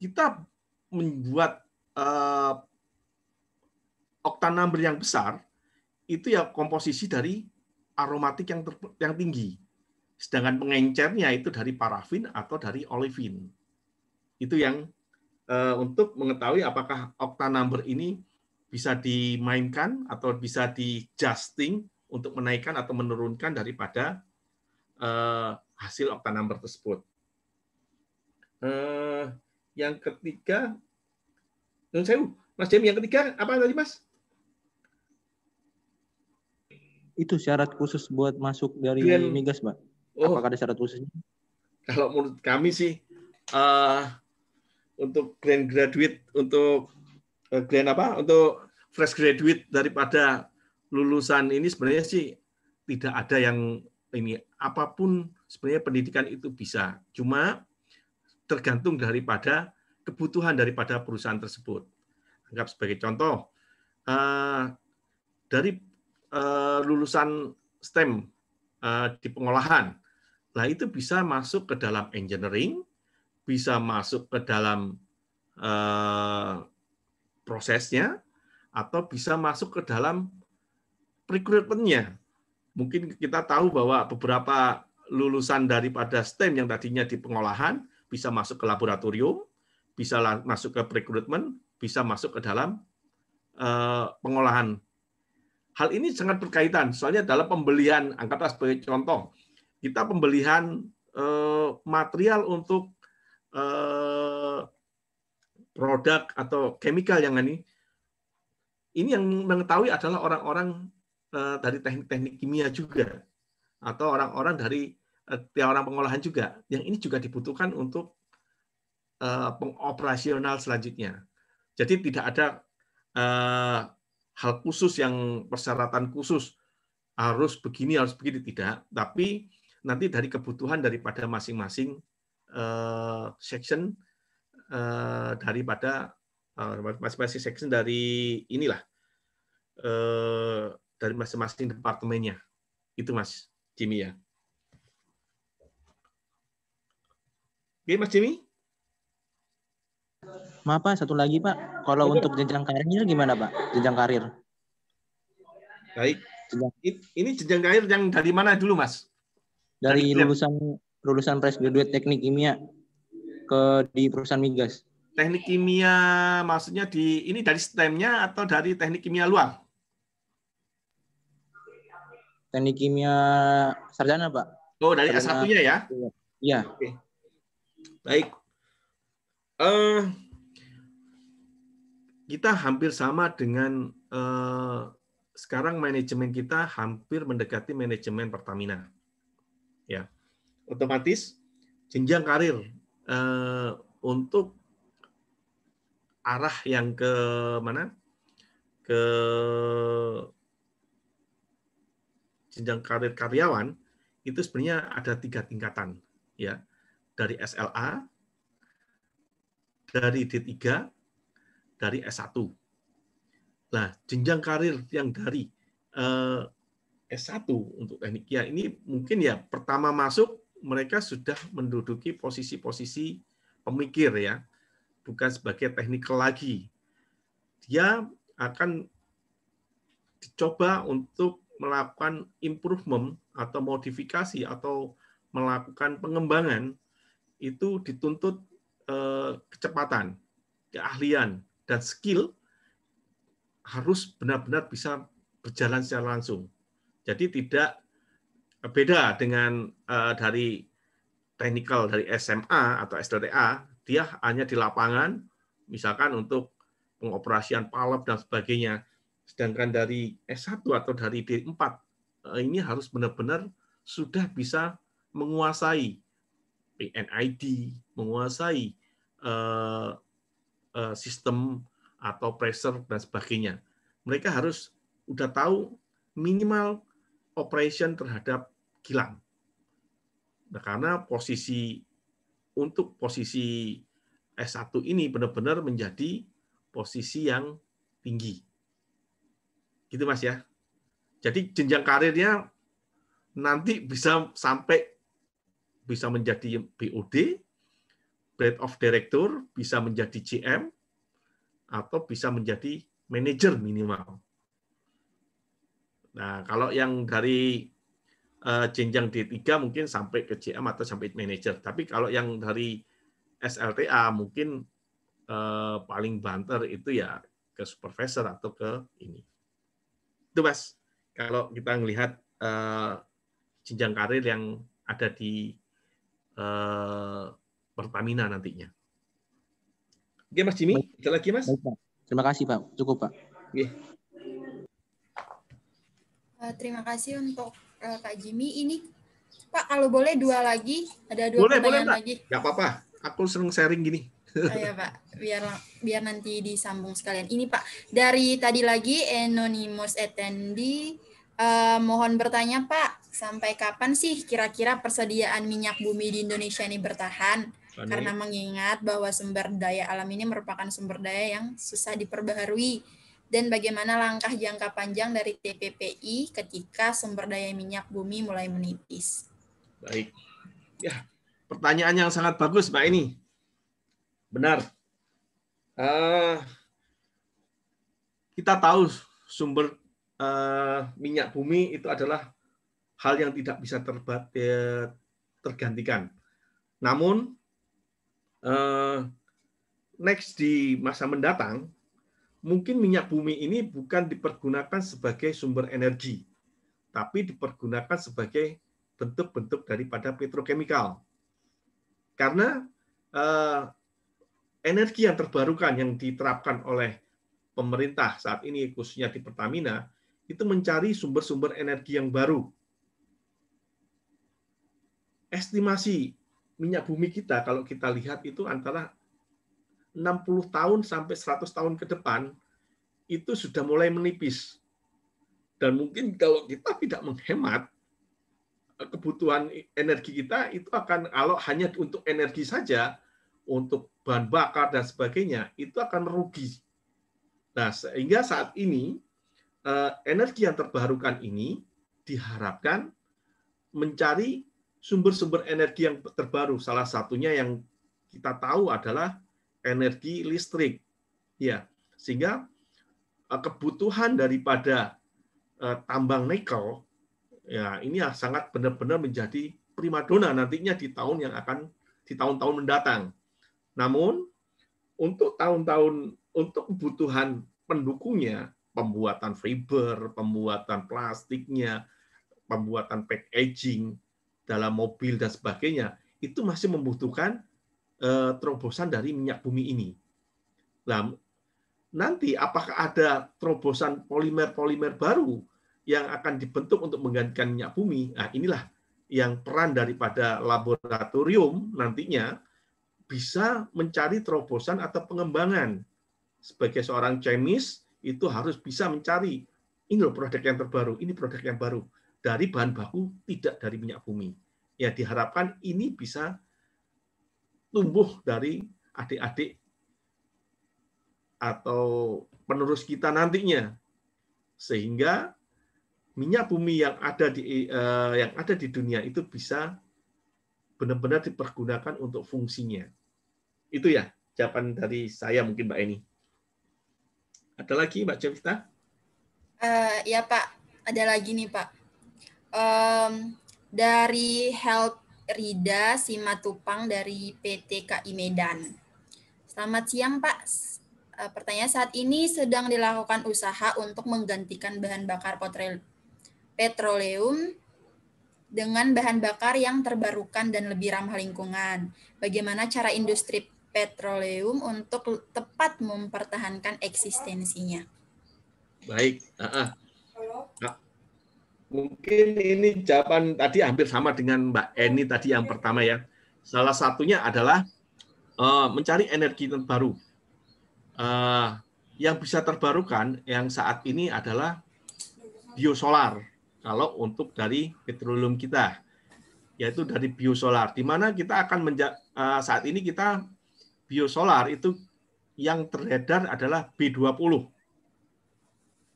kita membuat uh, oktan number yang besar itu ya komposisi dari aromatik yang ter, yang tinggi. Sedangkan pengencernya itu dari parafin atau dari olivin. Itu yang Eh, untuk mengetahui apakah okta number ini bisa dimainkan atau bisa di adjusting untuk menaikkan atau menurunkan daripada eh, hasil okta number tersebut. Eh, yang ketiga, saya Mas Jim, yang ketiga apa tadi Mas?
Itu syarat khusus buat masuk dari migas, Pak.
Oh, Apakah ada syarat khususnya? Kalau menurut kami sih, uh, untuk grand graduate untuk eh, grand apa untuk fresh graduate daripada lulusan ini sebenarnya sih tidak ada yang ini apapun sebenarnya pendidikan itu bisa cuma tergantung daripada kebutuhan daripada perusahaan tersebut anggap sebagai contoh eh, dari eh, lulusan STEM di pengolahan, lah itu bisa masuk ke dalam engineering, bisa masuk ke dalam uh, prosesnya atau bisa masuk ke dalam recruitment Mungkin kita tahu bahwa beberapa lulusan daripada STEM yang tadinya di pengolahan bisa masuk ke laboratorium, bisa masuk ke recruitment, bisa masuk ke dalam uh, pengolahan. Hal ini sangat berkaitan, soalnya dalam pembelian, angkatlah sebagai contoh, kita pembelian uh, material untuk Eh, produk atau chemical yang ini ini yang mengetahui adalah orang-orang eh, dari teknik-teknik kimia juga atau orang-orang dari eh, tiap orang pengolahan juga yang ini juga dibutuhkan untuk pengoperasional selanjutnya jadi tidak ada hal khusus yang persyaratan khusus harus begini harus begini tidak tapi nanti dari kebutuhan daripada masing-masing Eh, section eh, daripada eh, masing-masing section dari inilah dari masing-masing departemennya. Itu Mas Jimmy ya.
Oke, Mas Jimmy. Maaf Pak, satu lagi Pak. Kalau Oke. untuk jenjang karirnya gimana Pak? Jenjang karir. Baik. Jenjang. Ini
jenjang karir yang dari mana dulu Mas? Dari, dari lulusan lulusan graduate teknik kimia ke di perusahaan migas. Teknik kimia maksudnya di ini dari stemnya atau dari teknik kimia luar?
Teknik kimia sarjana, Pak.
Oh, dari S1-nya ya? Iya. Oke. Baik. Uh, kita hampir sama dengan uh, sekarang manajemen kita hampir mendekati manajemen Pertamina otomatis jenjang karir uh, untuk arah yang ke mana? ke jenjang karir karyawan itu sebenarnya ada tiga tingkatan ya dari SLA dari D3 dari S1 nah jenjang karir yang dari eh, S1 untuk teknik ya ini mungkin ya pertama masuk mereka sudah menduduki posisi-posisi pemikir ya, bukan sebagai teknikal lagi. Dia akan dicoba untuk melakukan improvement atau modifikasi atau melakukan pengembangan itu dituntut eh, kecepatan, keahlian, dan skill harus benar-benar bisa berjalan secara langsung. Jadi tidak beda dengan uh, dari teknikal dari SMA atau SDTA, dia hanya di lapangan, misalkan untuk pengoperasian palep dan sebagainya. Sedangkan dari S1 atau dari D4, eh, ini harus benar-benar sudah bisa menguasai PNID, menguasai uh, uh, sistem atau pressure dan sebagainya. Mereka harus sudah tahu minimal operation terhadap kilang. Nah, karena posisi untuk posisi S1 ini benar-benar menjadi posisi yang tinggi. Gitu Mas ya. Jadi jenjang karirnya nanti bisa sampai bisa menjadi BOD, Board of Director, bisa menjadi GM, atau bisa menjadi manajer minimal. Nah, kalau yang dari Eh, jenjang D3 mungkin sampai ke CM atau sampai manager. Tapi kalau yang dari SLTA mungkin uh, paling banter itu ya ke supervisor atau ke ini. Itu Mas, kalau kita melihat uh, eh, jenjang karir yang ada di uh, Pertamina nantinya. Oke Mas Jimmy, ada lagi Mas? Baik, Pak. Terima kasih Pak, cukup Pak. Oke.
Terima kasih untuk uh, Kak Jimmy. Ini Pak kalau boleh dua lagi, ada dua boleh, pertanyaan boleh, lagi.
Gak apa-apa, aku sering sharing gini. Oh iya,
Pak, biar biar nanti disambung sekalian. Ini Pak, dari tadi lagi anonymous attendee uh, mohon bertanya Pak, sampai kapan sih kira-kira persediaan minyak bumi di Indonesia ini bertahan? Ani. Karena mengingat bahwa sumber daya alam ini merupakan sumber daya yang susah diperbaharui dan bagaimana langkah jangka panjang dari TPPI ketika sumber daya minyak bumi mulai menipis.
Baik. Ya, pertanyaan yang sangat bagus, Pak. ini. Benar. Uh, kita tahu sumber uh, minyak bumi itu adalah hal yang tidak bisa terbat, ya, tergantikan. Namun, uh, next di masa mendatang, mungkin minyak bumi ini bukan dipergunakan sebagai sumber energi, tapi dipergunakan sebagai bentuk-bentuk daripada petrokemikal. Karena eh, energi yang terbarukan yang diterapkan oleh pemerintah saat ini, khususnya di Pertamina, itu mencari sumber-sumber energi yang baru. Estimasi minyak bumi kita kalau kita lihat itu antara 60 tahun sampai 100 tahun ke depan itu sudah mulai menipis. Dan mungkin kalau kita tidak menghemat eh, kebutuhan energi kita itu akan kalau hanya untuk energi saja untuk bahan bakar dan sebagainya itu akan rugi. Nah, sehingga saat ini eh, energi yang terbarukan ini diharapkan mencari sumber-sumber energi yang terbaru. Salah satunya yang kita tahu adalah energi listrik. Ya, sehingga eh, kebutuhan daripada eh, tambang nikel ya ini ya sangat benar-benar menjadi primadona nantinya di tahun yang akan di tahun-tahun mendatang. Namun untuk tahun-tahun untuk kebutuhan pendukungnya pembuatan fiber, pembuatan plastiknya, pembuatan packaging dalam mobil dan sebagainya itu masih membutuhkan Eh, terobosan dari minyak bumi ini. Nah, nanti apakah ada terobosan polimer-polimer baru yang akan dibentuk untuk menggantikan minyak bumi? Nah, inilah yang peran daripada laboratorium nantinya bisa mencari terobosan atau pengembangan. Sebagai seorang chemist itu harus bisa mencari ini loh produk yang terbaru, ini produk yang baru dari bahan baku tidak dari minyak bumi. Ya diharapkan ini bisa tumbuh dari adik-adik atau penerus kita nantinya sehingga minyak bumi yang ada di eh, yang ada di dunia itu bisa benar-benar dipergunakan untuk fungsinya itu ya jawaban dari saya mungkin mbak Eni ada lagi mbak cerita
uh, eh, ya pak ada lagi nih pak um, dari health Rida Simatupang dari PT KI Medan. Selamat siang Pak. Eh, pertanyaan saat ini sedang dilakukan usaha untuk menggantikan bahan bakar petroleum dengan bahan bakar yang terbarukan dan lebih ramah lingkungan. Bagaimana cara industri petroleum untuk tepat mempertahankan eksistensinya.
Baik, uh -uh. Mungkin ini jawaban tadi hampir sama dengan Mbak Eni tadi yang iya. pertama ya. Salah satunya adalah uh, mencari energi terbaru. Uh, yang bisa terbarukan yang saat ini adalah biosolar. Kalau untuk dari petroleum kita, yaitu dari biosolar, di mana kita akan menja uh, saat ini kita biosolar itu yang teredar adalah B20.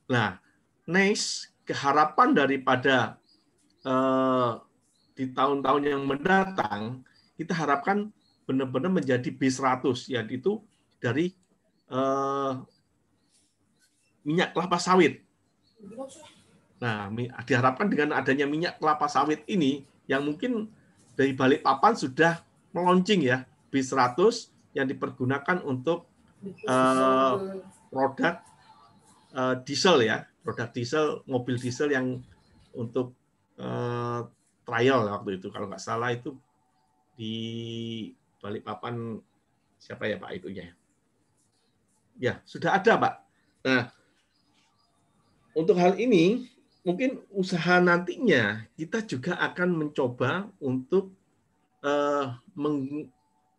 Nah, NACE keharapan daripada eh, di tahun-tahun yang mendatang kita harapkan benar-benar menjadi B100 yaitu dari eh, minyak kelapa sawit. Nah, diharapkan dengan adanya minyak kelapa sawit ini yang mungkin dari balik papan sudah meluncing ya B100 yang dipergunakan untuk uh, produk uh, diesel ya produk diesel, mobil diesel yang untuk uh, trial waktu itu. Kalau nggak salah itu di Balikpapan siapa ya Pak itunya? Ya, sudah ada Pak. Nah, untuk hal ini mungkin usaha nantinya kita juga akan mencoba untuk uh, meng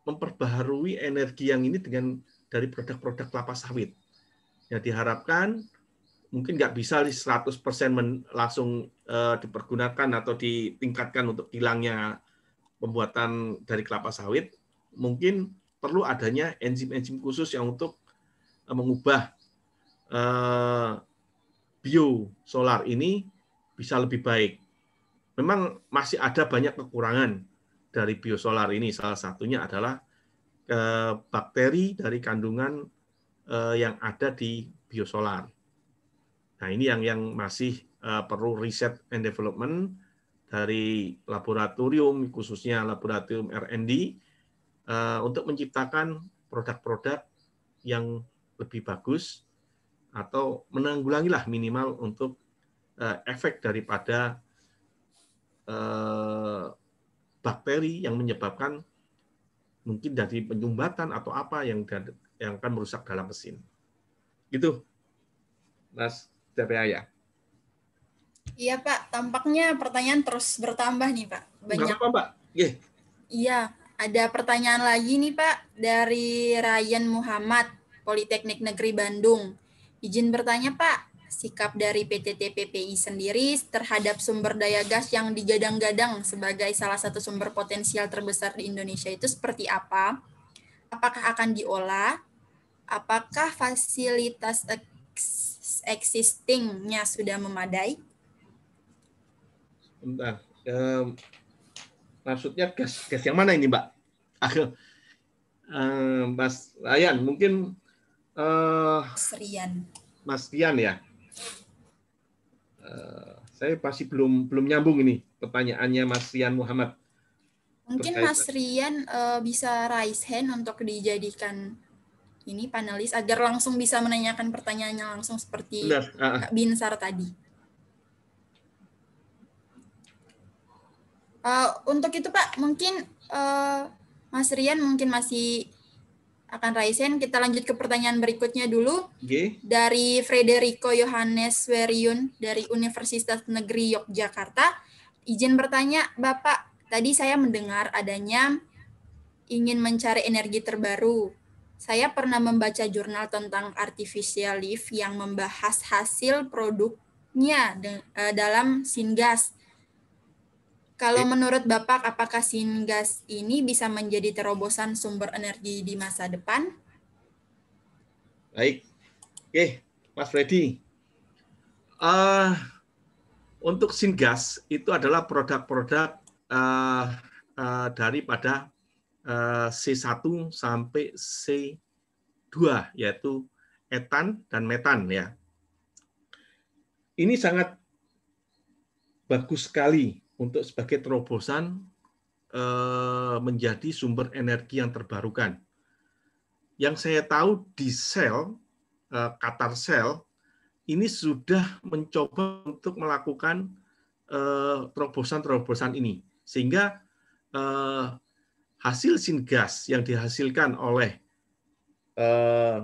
memperbaharui energi yang ini dengan dari produk-produk kelapa sawit. yang diharapkan mungkin nggak bisa 100% men, langsung uh, dipergunakan atau ditingkatkan untuk hilangnya pembuatan dari kelapa sawit, mungkin perlu adanya enzim-enzim khusus yang untuk uh, mengubah uh, eh, bio solar ini bisa lebih baik. Memang masih ada banyak kekurangan dari biosolar ini. Salah satunya adalah bakteri dari kandungan yang ada di biosolar Nah, ini yang yang masih uh, perlu riset and development dari laboratorium khususnya laboratorium R&D uh, eh, untuk menciptakan produk-produk yang lebih bagus atau menanggulangilah minimal untuk uh, efek daripada uh, bakteri yang menyebabkan mungkin dari penyumbatan atau apa yang yang akan merusak dalam mesin. Gitu. Mas. TPA ya?
Iya Pak, tampaknya pertanyaan terus bertambah nih Pak. Banyak. Gak apa Pak. Yeah. Iya, ada pertanyaan lagi nih Pak dari Ryan Muhammad, Politeknik Negeri Bandung. Izin bertanya Pak, sikap dari PT TPPI sendiri terhadap sumber daya gas yang digadang-gadang sebagai salah satu sumber potensial terbesar di Indonesia itu seperti apa? Apakah akan diolah? Apakah fasilitas eh, existingnya sudah memadai?
Bentar. Um, maksudnya gas gas yang mana ini, Mbak? um, Mas Ryan, mungkin uh, Mas Rian. Mas Rian ya. Uh, saya pasti belum belum nyambung ini pertanyaannya Mas Rian Muhammad. Mungkin Mas
Rian uh, bisa raise hand untuk dijadikan ini panelis agar langsung bisa menanyakan pertanyaannya langsung seperti Benar. Uh. Kak Binsar tadi. Uh, untuk itu Pak, mungkin uh, Mas Rian mungkin masih akan raisen. Kita lanjut ke pertanyaan berikutnya dulu. Okay. Dari Frederico johannes verion dari Universitas Negeri Yogyakarta. Izin bertanya, Bapak, tadi saya mendengar adanya ingin mencari energi terbaru saya pernah membaca jurnal tentang artificial leaf yang membahas hasil produknya eh, dalam singgas. Kalau menurut Bapak, apakah singgas ini bisa menjadi terobosan sumber energi di masa depan?
Baik. Oke, Mas Freddy. Uh, untuk singgas, itu adalah produk-produk uh, uh, daripada Eh, C1 sampai C2 yaitu etan dan metan ya. Ini sangat bagus sekali untuk sebagai terobosan eh, menjadi sumber energi yang terbarukan. Yang saya tahu di sel eh, Qatar Sel ini sudah mencoba untuk melakukan terobosan-terobosan ini sehingga hasil gas yang dihasilkan oleh eh,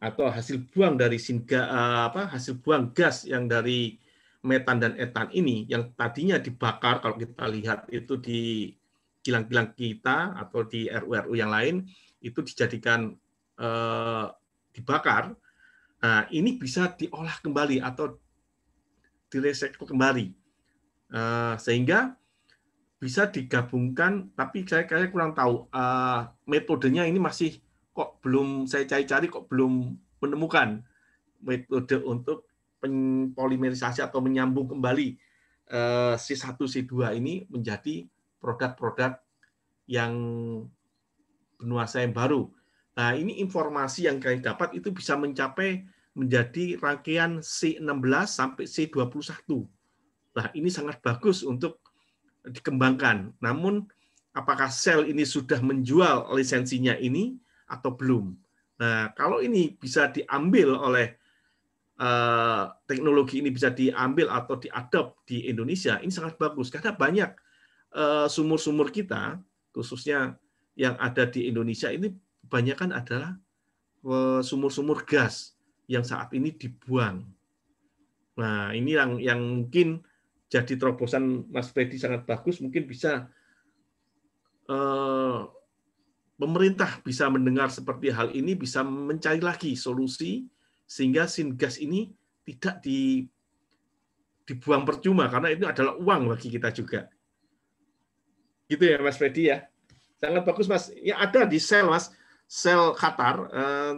atau hasil buang dari singa eh, apa hasil buang gas yang dari metan dan etan ini yang tadinya dibakar kalau kita lihat itu di kilang-kilang kita atau di ru yang lain itu dijadikan eh, dibakar nah, ini bisa diolah kembali atau direcycle kembali eh, sehingga bisa digabungkan, tapi saya kayaknya kurang tahu uh, metodenya ini masih kok belum saya cari-cari kok belum menemukan metode untuk polimerisasi atau menyambung kembali uh, C1 C2 ini menjadi produk-produk yang benua saya yang baru. Nah, ini informasi yang kami dapat itu bisa mencapai menjadi rangkaian C16 sampai C21. Nah, ini sangat bagus untuk dikembangkan. Namun apakah sel ini sudah menjual lisensinya ini atau belum? Nah, kalau ini bisa diambil oleh eh, teknologi ini bisa diambil atau diadop di Indonesia, ini sangat bagus karena banyak eh, sumur-sumur eh, kita khususnya yang ada di Indonesia ini kebanyakan adalah eh, sumur-sumur gas yang saat ini dibuang. Nah, ini yang yang mungkin jadi terobosan Mas Freddy sangat bagus, mungkin bisa eh, pemerintah bisa mendengar seperti hal ini, bisa mencari lagi solusi sehingga sin gas ini tidak di, dibuang percuma karena itu adalah uang bagi kita juga. Gitu ya Mas Freddy ya. Sangat bagus Mas. Ya ada di sel Mas, sel Qatar eh,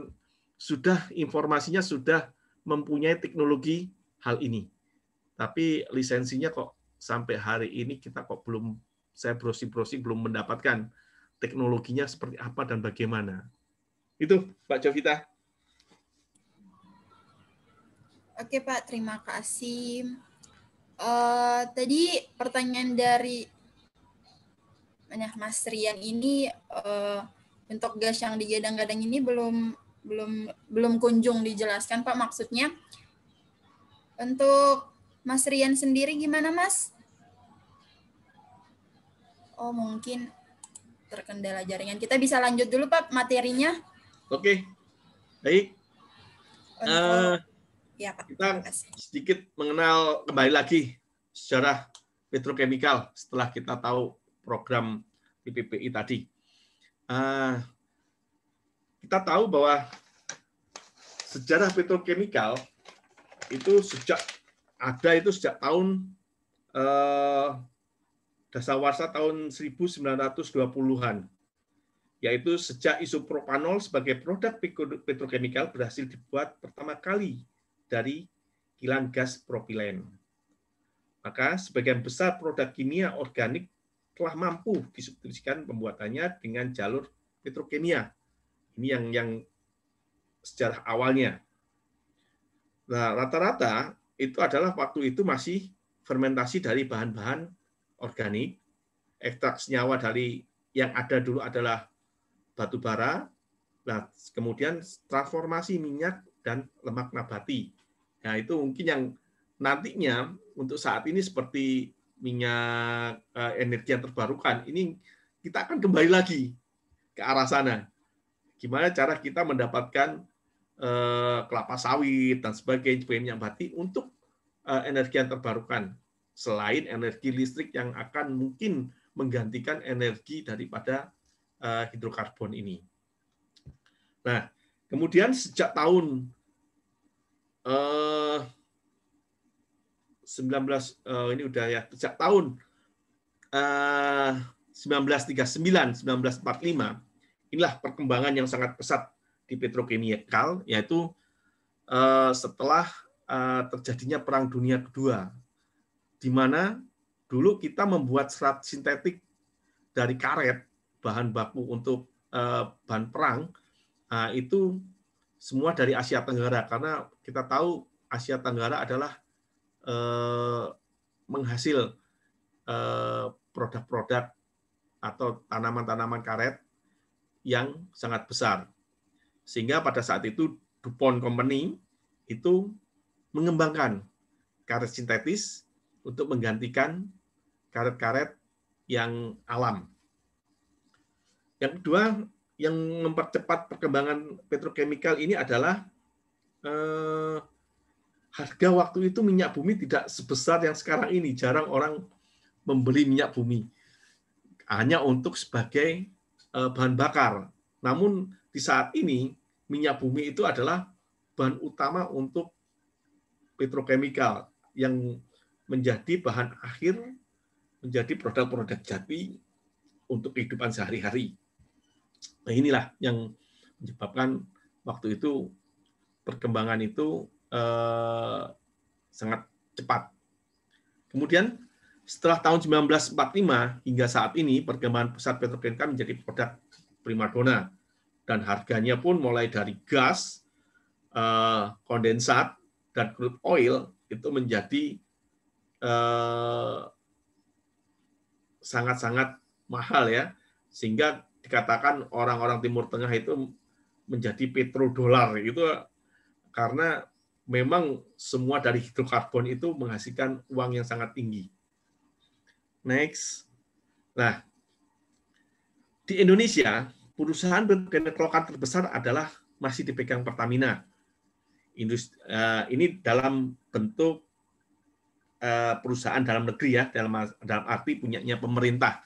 sudah informasinya sudah mempunyai teknologi hal ini tapi lisensinya kok sampai hari ini kita kok belum saya browsing-browsing belum mendapatkan teknologinya seperti apa dan bagaimana. Itu Pak Jovita.
Oke Pak, terima kasih. Uh, tadi pertanyaan dari nah, Mas Rian ini uh, bentuk gas yang digadang-gadang ini belum belum belum kunjung dijelaskan Pak maksudnya untuk Mas Rian sendiri gimana Mas? Oh mungkin terkendala jaringan. Kita bisa lanjut dulu Pak materinya.
Oke, baik. uh, ya Pak. Kita sedikit mengenal kembali lagi sejarah petrokemikal setelah kita tahu program PPPI tadi. Uh, kita tahu bahwa sejarah petrokemikal itu sejak ada itu sejak tahun eh, dasawarsa tahun 1920-an, yaitu sejak isu propanol sebagai produk petrokemikal berhasil dibuat pertama kali dari kilang gas propilen. Maka sebagian besar produk kimia organik telah mampu disubstitusikan pembuatannya dengan jalur petrokimia. Ini yang yang sejarah awalnya. Nah, rata-rata itu adalah waktu itu masih fermentasi dari bahan-bahan organik, ekstrak senyawa dari yang ada dulu adalah batu bara, nah, kemudian transformasi minyak dan lemak nabati. Nah, itu mungkin yang nantinya untuk saat ini seperti minyak eh, energi yang terbarukan, ini kita akan kembali lagi ke arah sana. Gimana cara kita mendapatkan eh, kelapa sawit dan sebagainya sebagai batik nabati untuk Eh, energi yang terbarukan selain energi listrik yang akan mungkin menggantikan energi daripada eh, hidrokarbon ini. Nah, kemudian sejak tahun eh, 19 eh, ini udah ya sejak tahun eh, 1939 1945 inilah perkembangan yang sangat pesat di petrokimia yaitu setelah Eh, terjadinya Perang Dunia Kedua, di mana dulu kita membuat serat sintetik dari karet bahan baku untuk eh, bahan perang eh, itu semua dari Asia Tenggara karena kita tahu Asia Tenggara adalah menghasil produk-produk atau tanaman-tanaman karet yang sangat besar. Sehingga pada saat itu DuPont Company itu mengembangkan karet sintetis untuk menggantikan karet-karet yang alam. Yang kedua, yang mempercepat perkembangan petrokemikal ini adalah eh, harga waktu itu minyak bumi tidak sebesar yang sekarang ini. Jarang orang membeli minyak bumi hanya untuk sebagai eh, bahan bakar. Namun di saat ini minyak bumi itu adalah bahan utama untuk petrokemikal yang menjadi bahan akhir, menjadi produk-produk jati untuk kehidupan sehari-hari. Nah inilah yang menyebabkan waktu itu perkembangan itu eh, sangat cepat. Kemudian setelah tahun 1945 hingga saat ini perkembangan pusat petrokimia menjadi produk primadona dan harganya pun mulai dari gas, eh, kondensat, dan crude oil itu menjadi eh, sangat-sangat eh, mahal ya sehingga dikatakan orang-orang Timur Tengah itu menjadi petrodolar itu karena memang semua dari hidrokarbon itu menghasilkan uang yang sangat tinggi. Next. Nah, di Indonesia, perusahaan berkelokan terbesar adalah masih dipegang Pertamina industri, uh, ini dalam bentuk uh, perusahaan dalam negeri ya dalam dalam arti punyanya pemerintah.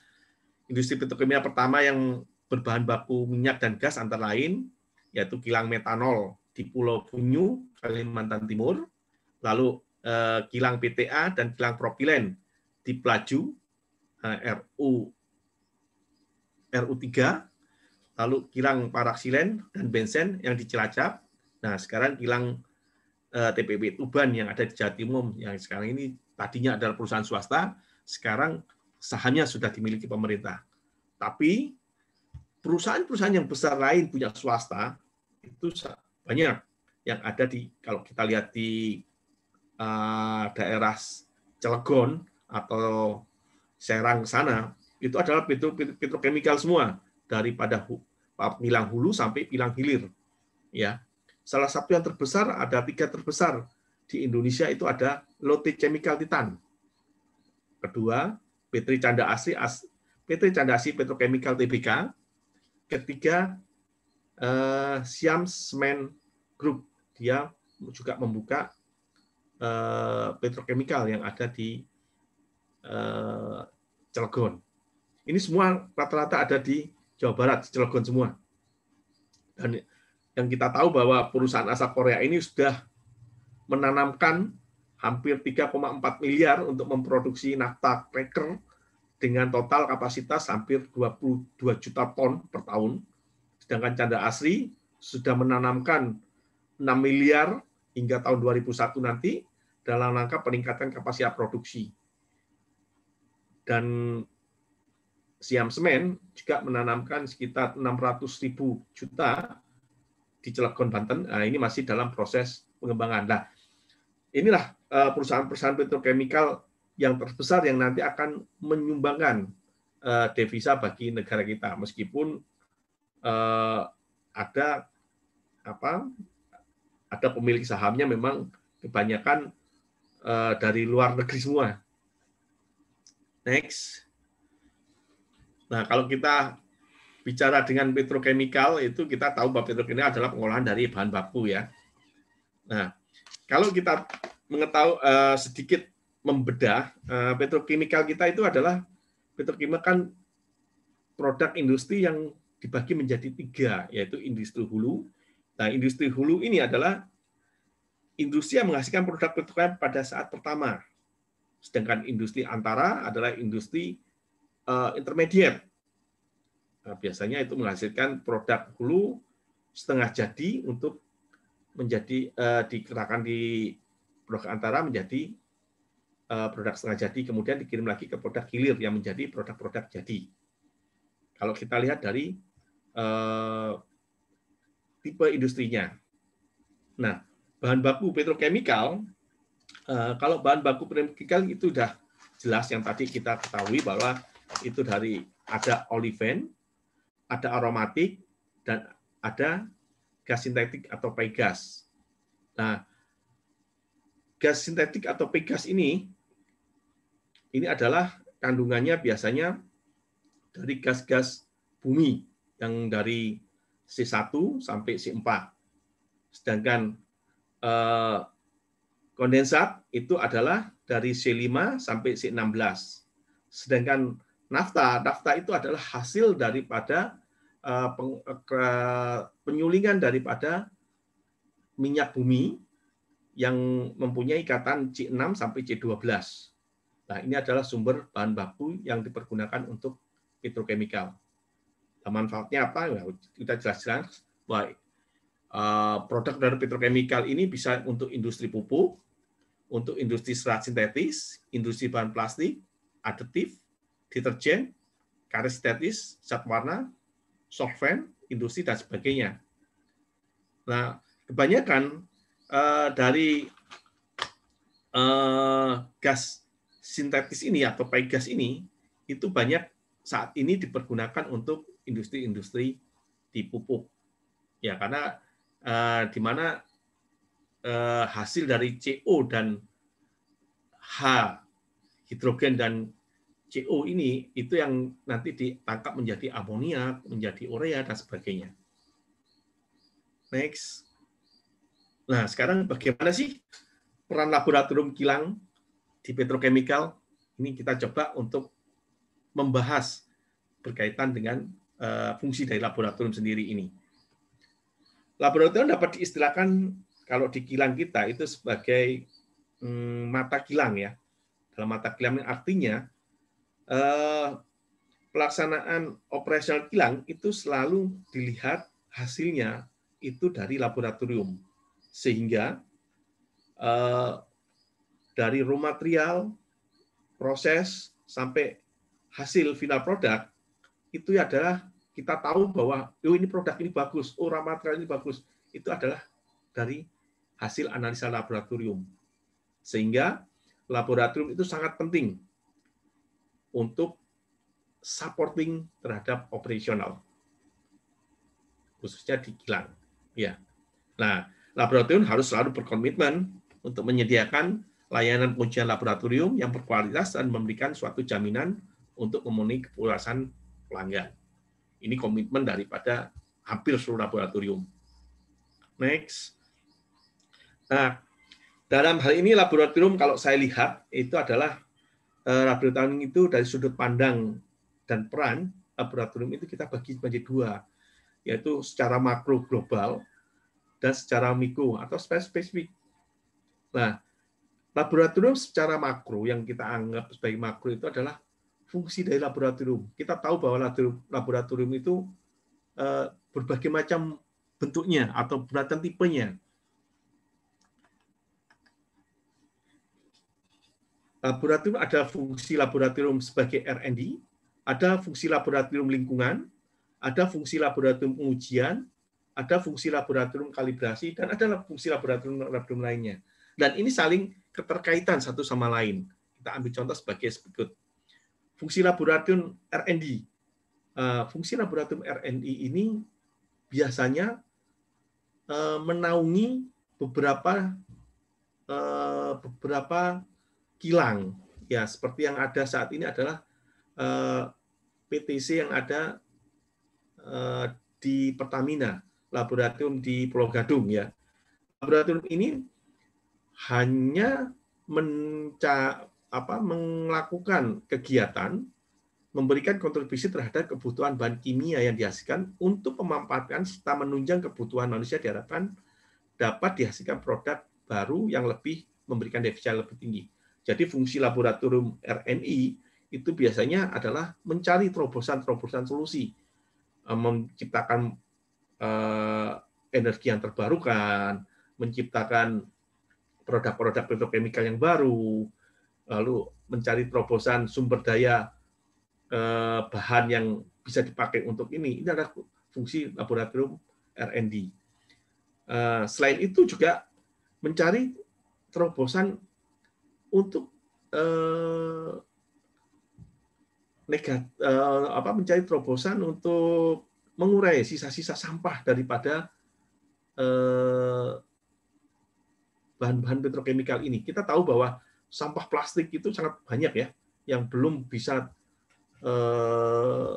Industri petrokimia pertama yang berbahan baku minyak dan gas antara lain yaitu kilang metanol di Pulau Punyu, Kalimantan Timur, lalu uh, kilang PTA dan kilang propilen di Pelaju uh, RU RU3, lalu kilang paraksilen dan bensin yang di Cilacap, Nah, sekarang kilang eh, TPP Tuban yang ada di Jawa yang sekarang ini tadinya adalah perusahaan swasta, sekarang sahamnya sudah dimiliki pemerintah. Tapi perusahaan-perusahaan yang besar lain punya swasta itu banyak yang ada di kalau kita lihat di uh, daerah Cilegon atau Serang sana itu adalah petro, petrochemical semua daripada pilang hulu sampai pilang hilir ya Salah satu yang terbesar, ada tiga terbesar di Indonesia itu ada Lotte Chemical Titan. Kedua, Petri Canda Asri, As, Petri Canda Asri Petrochemical TBK. Ketiga, eh, Siam Semen Group. Dia juga membuka eh, petrochemical yang ada di eh, Cilegon. Ini semua rata-rata ada di Jawa Barat, Cilegon semua. Dan yang kita tahu bahwa perusahaan Asap Korea ini sudah menanamkan hampir 3,4 miliar untuk memproduksi nafta cracker dengan total kapasitas hampir 22 juta ton per tahun. Sedangkan Canda Asri sudah menanamkan 6 miliar hingga tahun 2001 nanti dalam rangka peningkatan kapasitas produksi. Dan Siam Semen juga menanamkan sekitar 600 ribu juta di Cilegon Banten nah, ini masih dalam proses pengembangan. Nah, inilah eh, perusahaan-perusahaan petrokemikal yang terbesar yang nanti akan menyumbangkan uh, devisa bagi negara kita meskipun uh, ada apa ada pemilik sahamnya memang kebanyakan uh, dari luar negeri semua. Next. Nah, kalau kita bicara dengan petrokemikal itu kita tahu bahwa petrokimia adalah pengolahan dari bahan baku ya. Nah, kalau kita mengetahui uh, sedikit membedah uh, eh, petrokimikal kita itu adalah petrokimia kan produk industri yang dibagi menjadi tiga yaitu industri hulu. Nah, industri hulu ini adalah industri yang menghasilkan produk petrokimia pada saat pertama. Sedangkan industri antara adalah industri uh, intermediate Nah, biasanya itu menghasilkan produk hulu setengah jadi untuk menjadi uh, dikerahkan di produk antara menjadi uh, produk setengah jadi kemudian dikirim lagi ke produk hilir yang menjadi produk-produk jadi. Kalau kita lihat dari uh, tipe industrinya. Nah, bahan baku petrokemikal uh, kalau bahan baku petrokemikal itu sudah jelas yang tadi kita ketahui bahwa itu dari ada oliven ada aromatik, dan ada gas sintetik atau pegas. Nah, gas sintetik atau pegas ini ini adalah kandungannya biasanya dari gas-gas bumi yang dari C1 sampai C4. Sedangkan eh, kondensat itu adalah dari C5 sampai C16. Sedangkan nafta. Nafta itu adalah hasil daripada eh, penyulingan daripada minyak bumi yang mempunyai ikatan C6 sampai C12. Nah, ini adalah sumber bahan baku yang dipergunakan untuk petrokemikal. Nah, manfaatnya apa? Nah, kita jelaskan bahwa eh, produk dari petrokemikal ini bisa untuk industri pupuk, untuk industri serat sintetis, industri bahan plastik, aditif, deterjen, karet statis, cat warna, solvent, industri, dan sebagainya. Nah, kebanyakan uh, dari uh, gas sintetis ini atau gas ini itu banyak saat ini dipergunakan untuk industri-industri di pupuk. Ya, karena uh, di mana uh, hasil dari CO dan H hidrogen dan CO ini itu yang nanti ditangkap menjadi amonia, menjadi urea dan sebagainya. Next. Nah, sekarang bagaimana sih peran laboratorium kilang di petrochemical? Ini kita coba untuk membahas berkaitan dengan eh, fungsi dari laboratorium sendiri ini. Laboratorium dapat diistilahkan kalau di kilang kita itu sebagai hmm, mata kilang ya. Dalam mata kilang artinya Eh, pelaksanaan operasional kilang itu selalu dilihat hasilnya itu dari laboratorium. Sehingga eh, dari raw material, proses, sampai hasil final produk, itu adalah kita tahu bahwa oh ini produk ini bagus, oh raw material ini bagus. Itu adalah dari hasil analisa laboratorium. Sehingga laboratorium itu sangat penting untuk supporting terhadap operasional, khususnya di kilang. Ya. Nah, laboratorium harus selalu berkomitmen untuk menyediakan layanan pengujian laboratorium yang berkualitas dan memberikan suatu jaminan untuk memenuhi kepuasan pelanggan. Ini komitmen daripada hampir seluruh laboratorium. Next. Nah, dalam hal ini laboratorium kalau saya lihat itu adalah laboratorium eh, itu dari sudut pandang dan peran laboratorium itu kita bagi menjadi dua, yaitu secara makro global dan secara mikro atau spesifik. Nah, laboratorium secara makro yang kita anggap sebagai makro itu adalah fungsi dari laboratorium. Kita tahu bahwa laboratorium itu eh, berbagai macam bentuknya atau beratan tipenya. Laboratorium ada fungsi laboratorium sebagai R&D, ada fungsi laboratorium lingkungan, ada fungsi laboratorium pengujian, ada fungsi laboratorium kalibrasi, dan ada fungsi laboratorium, laboratorium lainnya. Dan ini saling keterkaitan satu sama lain. Kita ambil contoh sebagai berikut. Fungsi laboratorium R&D. Eh, fungsi laboratorium R&D ini biasanya eh, menaungi beberapa eh, beberapa kilang. Ya, seperti yang ada saat ini adalah eh, PTC yang ada eh, di Pertamina, laboratorium di Pulau Gadung ya. Laboratorium ini hanya menca apa melakukan kegiatan memberikan kontribusi terhadap kebutuhan bahan kimia yang dihasilkan untuk pemanfaatan serta menunjang kebutuhan manusia diharapkan dapat dihasilkan produk baru yang lebih memberikan devisa lebih tinggi. Jadi fungsi laboratorium RNI itu biasanya adalah mencari terobosan-terobosan solusi, eh, menciptakan eh, energi yang terbarukan, menciptakan produk-produk petrokemikal yang baru, lalu mencari terobosan sumber daya eh, bahan yang bisa dipakai untuk ini. Ini adalah fungsi laboratorium R&D. Selain itu juga mencari terobosan untuk uh, negat uh, apa mencari terobosan untuk mengurai sisa-sisa sampah daripada bahan eh, bahan-bahan petrokemikal ini. Kita tahu bahwa sampah plastik itu sangat banyak ya yang belum bisa uh,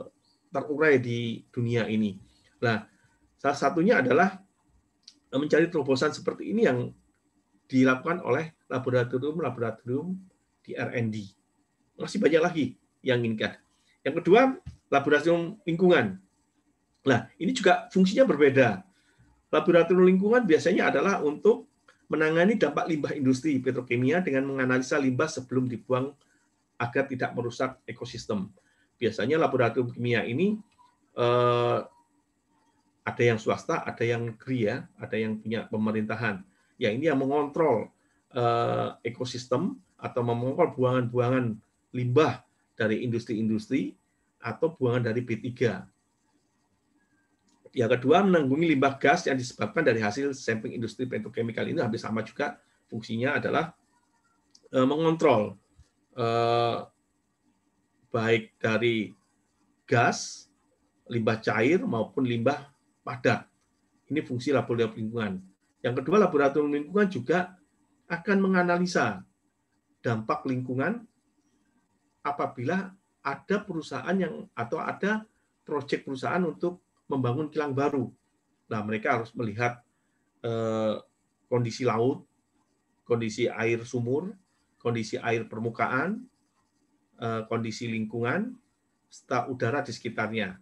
terurai di dunia ini. Nah, salah satunya adalah mencari terobosan seperti ini yang dilakukan oleh laboratorium-laboratorium di R&D. Masih banyak lagi yang inginkan. Yang kedua, laboratorium lingkungan. Nah, ini juga fungsinya berbeda. Laboratorium lingkungan biasanya adalah untuk menangani dampak limbah industri petrokimia dengan menganalisa limbah sebelum dibuang agar tidak merusak ekosistem. Biasanya laboratorium kimia ini eh, ada yang swasta, ada yang negeri ada yang punya pemerintahan. Ya ini yang mengontrol Eh, ekosistem atau memongkol buangan-buangan limbah dari industri-industri atau buangan dari B3. Yang kedua, menanggungi limbah gas yang disebabkan dari hasil sampling industri petrokemikal ini hampir sama juga fungsinya adalah eh, mengontrol eh, baik dari gas, limbah cair maupun limbah padat. Ini fungsi laboratorium lingkungan. Yang kedua, laboratorium lingkungan juga akan menganalisa dampak lingkungan apabila ada perusahaan yang atau ada proyek perusahaan untuk membangun kilang baru. Nah, mereka harus melihat eh, kondisi laut, kondisi air sumur, kondisi air permukaan, eh, kondisi lingkungan, serta udara di sekitarnya.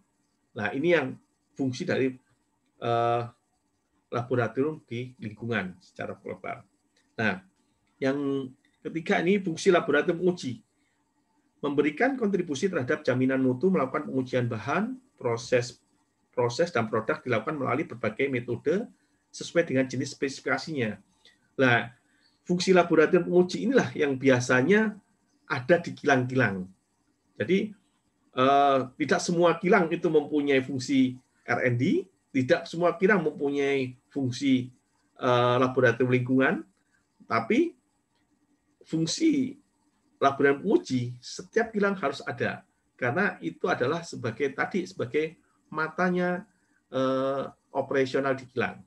Nah, ini yang fungsi dari eh, laboratorium di lingkungan secara global. Nah, yang ketiga ini fungsi laboratorium uji, Memberikan kontribusi terhadap jaminan mutu melakukan pengujian bahan, proses proses dan produk dilakukan melalui berbagai metode sesuai dengan jenis spesifikasinya. Nah, fungsi laboratorium penguji inilah yang biasanya ada di kilang-kilang. Jadi eh, tidak semua kilang itu mempunyai fungsi R&D, tidak semua kilang mempunyai fungsi eh, laboratorium lingkungan, tapi fungsi laboratorium penguji setiap kilang harus ada karena itu adalah sebagai tadi sebagai matanya eh, operasional di kilang.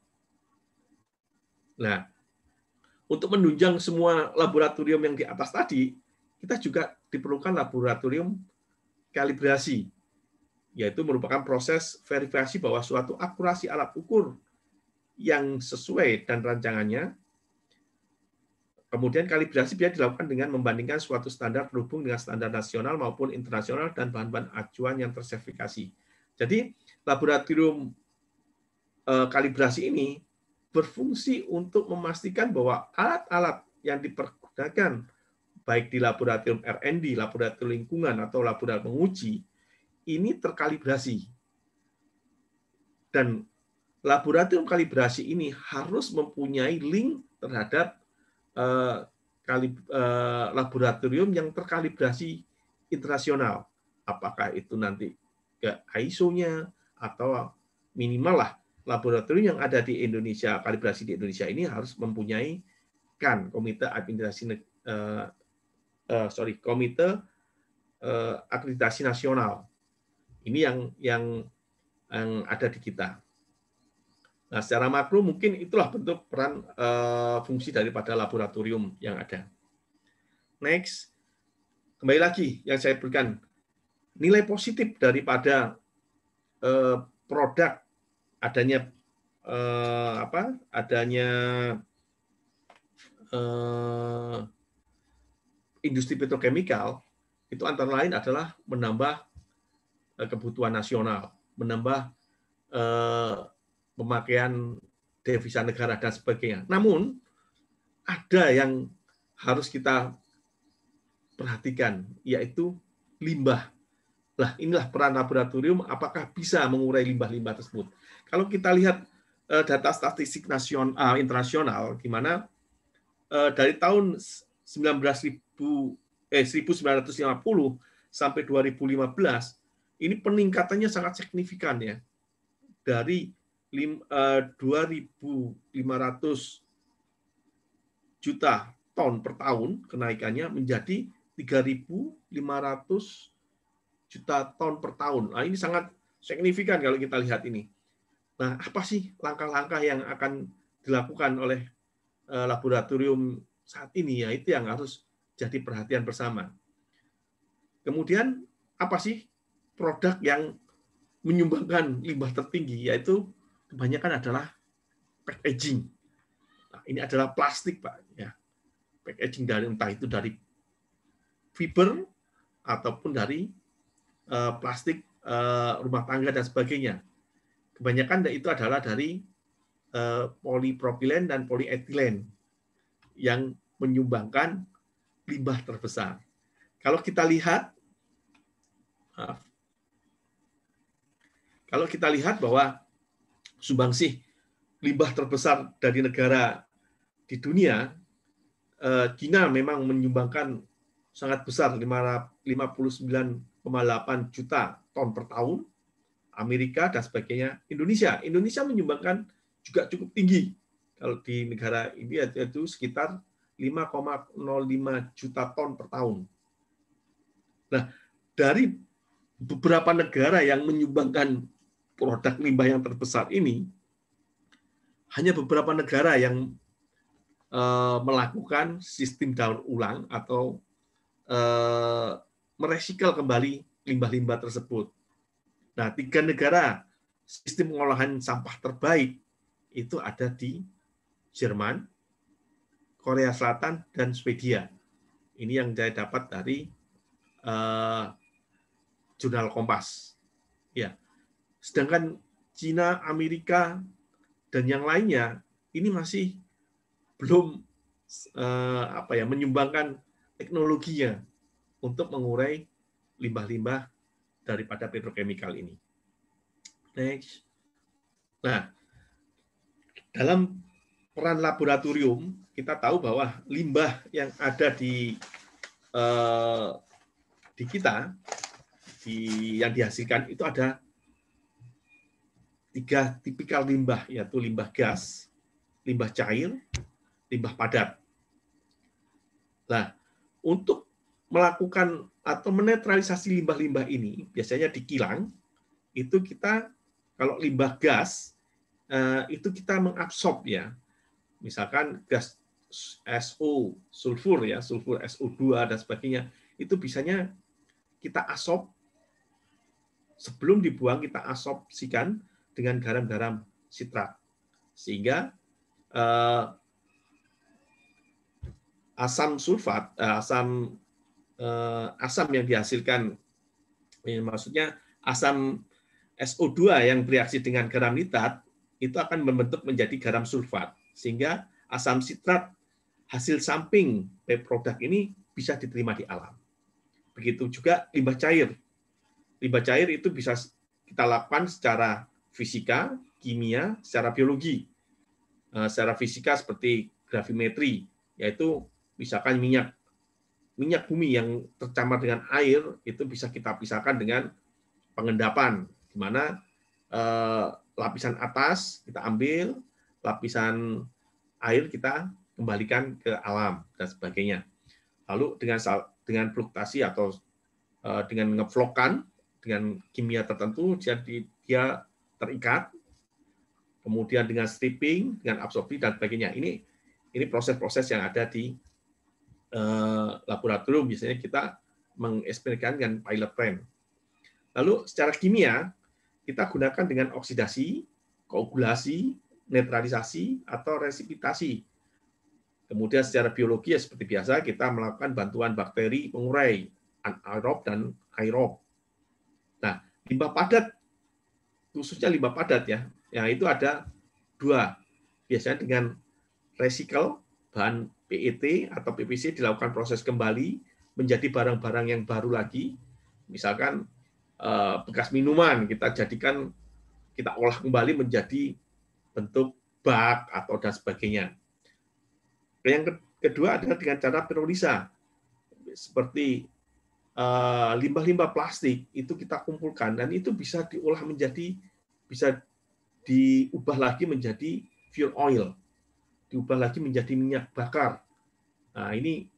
Nah, untuk menunjang semua laboratorium yang di atas tadi, kita juga diperlukan laboratorium kalibrasi, yaitu merupakan proses verifikasi bahwa suatu akurasi alat ukur yang sesuai dan rancangannya Kemudian kalibrasi biasa dilakukan dengan membandingkan suatu standar terhubung dengan standar nasional maupun internasional dan bahan-bahan acuan yang tersertifikasi. Jadi laboratorium e, kalibrasi ini berfungsi untuk memastikan bahwa alat-alat yang dipergunakan baik di laboratorium R&D, laboratorium lingkungan atau laboratorium penguji ini terkalibrasi. Dan laboratorium kalibrasi ini harus mempunyai link terhadap Eh, kalib, eh, laboratorium yang terkalibrasi internasional. Apakah itu nanti ke ISO-nya atau minimal lah laboratorium yang ada di Indonesia, kalibrasi di Indonesia ini harus mempunyai kan komite akreditasi eh, eh, sorry komite eh, akreditasi nasional. Ini yang yang yang ada di kita. Nah, secara makro mungkin itulah bentuk peran uh, fungsi daripada laboratorium yang ada. Next, kembali lagi yang saya berikan nilai positif daripada uh, produk adanya uh, apa? Adanya uh, industri petrokemikal itu antara lain adalah menambah kebutuhan nasional, menambah pemakaian devisa negara dan sebagainya. Namun ada yang harus kita perhatikan yaitu limbah. Lah inilah peran laboratorium apakah bisa mengurai limbah-limbah tersebut. Kalau kita lihat eh, data statistik nasional uh, eh, internasional di mana uh, dari tahun 19.000 eh 1950 sampai 2015 ini peningkatannya sangat signifikan ya dari 2.500 eh, juta ton per tahun kenaikannya menjadi 3.500 juta ton per tahun. Nah, ini sangat signifikan kalau kita lihat ini. Nah, apa sih langkah-langkah yang akan dilakukan oleh eh, laboratorium saat ini? Ya, itu yang harus jadi perhatian bersama. Kemudian, apa sih produk yang menyumbangkan limbah tertinggi? Yaitu kebanyakan adalah packaging. Nah, ini adalah plastik, Pak. Ya. Packaging dari entah itu dari fiber ataupun dari uh, plastik uh, rumah tangga dan sebagainya. Kebanyakan itu adalah dari uh, polipropilen dan polietilen yang menyumbangkan limbah terbesar. Kalau kita lihat, kalau kita lihat bahwa sumbangsih limbah terbesar dari negara di dunia, eh, China memang menyumbangkan sangat besar 59,8 juta ton per tahun, Amerika dan sebagainya. Indonesia, Indonesia menyumbangkan juga cukup tinggi kalau di negara ini yaitu sekitar 5,05 juta ton per tahun. Nah, dari beberapa negara yang menyumbangkan produk limbah yang terbesar ini hanya beberapa negara yang eh, melakukan sistem daur ulang atau uh, kembali limbah-limbah tersebut. Nah, tiga negara sistem pengolahan sampah terbaik itu ada di Jerman, Korea Selatan, dan Swedia. Ini yang saya dapat dari uh, jurnal Kompas. Ya, Sedangkan Cina, Amerika, dan yang lainnya ini masih belum eh, apa ya menyumbangkan teknologinya untuk mengurai limbah-limbah daripada petrokimikal ini. Next. Nah, dalam peran laboratorium kita tahu bahwa limbah yang ada di eh, di kita di yang dihasilkan itu ada tiga tipikal limbah, yaitu limbah gas, limbah cair, limbah padat. Nah, untuk melakukan atau menetralisasi limbah-limbah ini, biasanya di kilang, itu kita, kalau limbah gas, eh, itu kita mengabsorb ya. Misalkan gas SO, sulfur ya, sulfur SO2 dan sebagainya, itu bisanya kita asop sebelum dibuang kita asopsikan dengan garam-garam sitrat. Sehingga eh, asam sulfat, eh, asam eh, asam yang dihasilkan ini eh, maksudnya asam SO2 yang bereaksi dengan garam nitrat itu akan membentuk menjadi garam sulfat. Sehingga asam sitrat hasil samping produk ini bisa diterima di alam. Begitu juga limbah cair. Limbah cair itu bisa kita lakukan secara fisika, kimia, secara biologi. Eh, secara fisika seperti gravimetri, yaitu misalkan minyak minyak bumi yang tercampur dengan air itu bisa kita pisahkan dengan pengendapan, di mana eh, lapisan atas kita ambil, lapisan air kita kembalikan ke alam dan sebagainya. Lalu dengan dengan fluktuasi atau eh, dengan ngevlokan dengan kimia tertentu jadi dia terikat, kemudian dengan stripping, dengan absorpsi dan sebagainya. Ini ini proses-proses yang ada di uh, laboratorium biasanya kita mengekspresikan dengan pilot pen. Lalu secara kimia kita gunakan dengan oksidasi, koagulasi, netralisasi atau resipitasi. Kemudian secara biologi ya seperti biasa kita melakukan bantuan bakteri pengurai anaerob dan aerob. Nah, limbah padat khususnya limbah padat ya. yang itu ada dua. Biasanya dengan recycle bahan PET atau PVC dilakukan proses kembali menjadi barang-barang yang baru lagi. Misalkan eh, bekas minuman kita jadikan kita olah kembali menjadi bentuk bak atau dan sebagainya. Yang kedua adalah dengan cara pirolisa seperti Eh, limbah-limbah plastik itu kita kumpulkan dan itu bisa diolah menjadi bisa diubah lagi menjadi fuel oil, diubah lagi menjadi minyak bakar. Nah, ini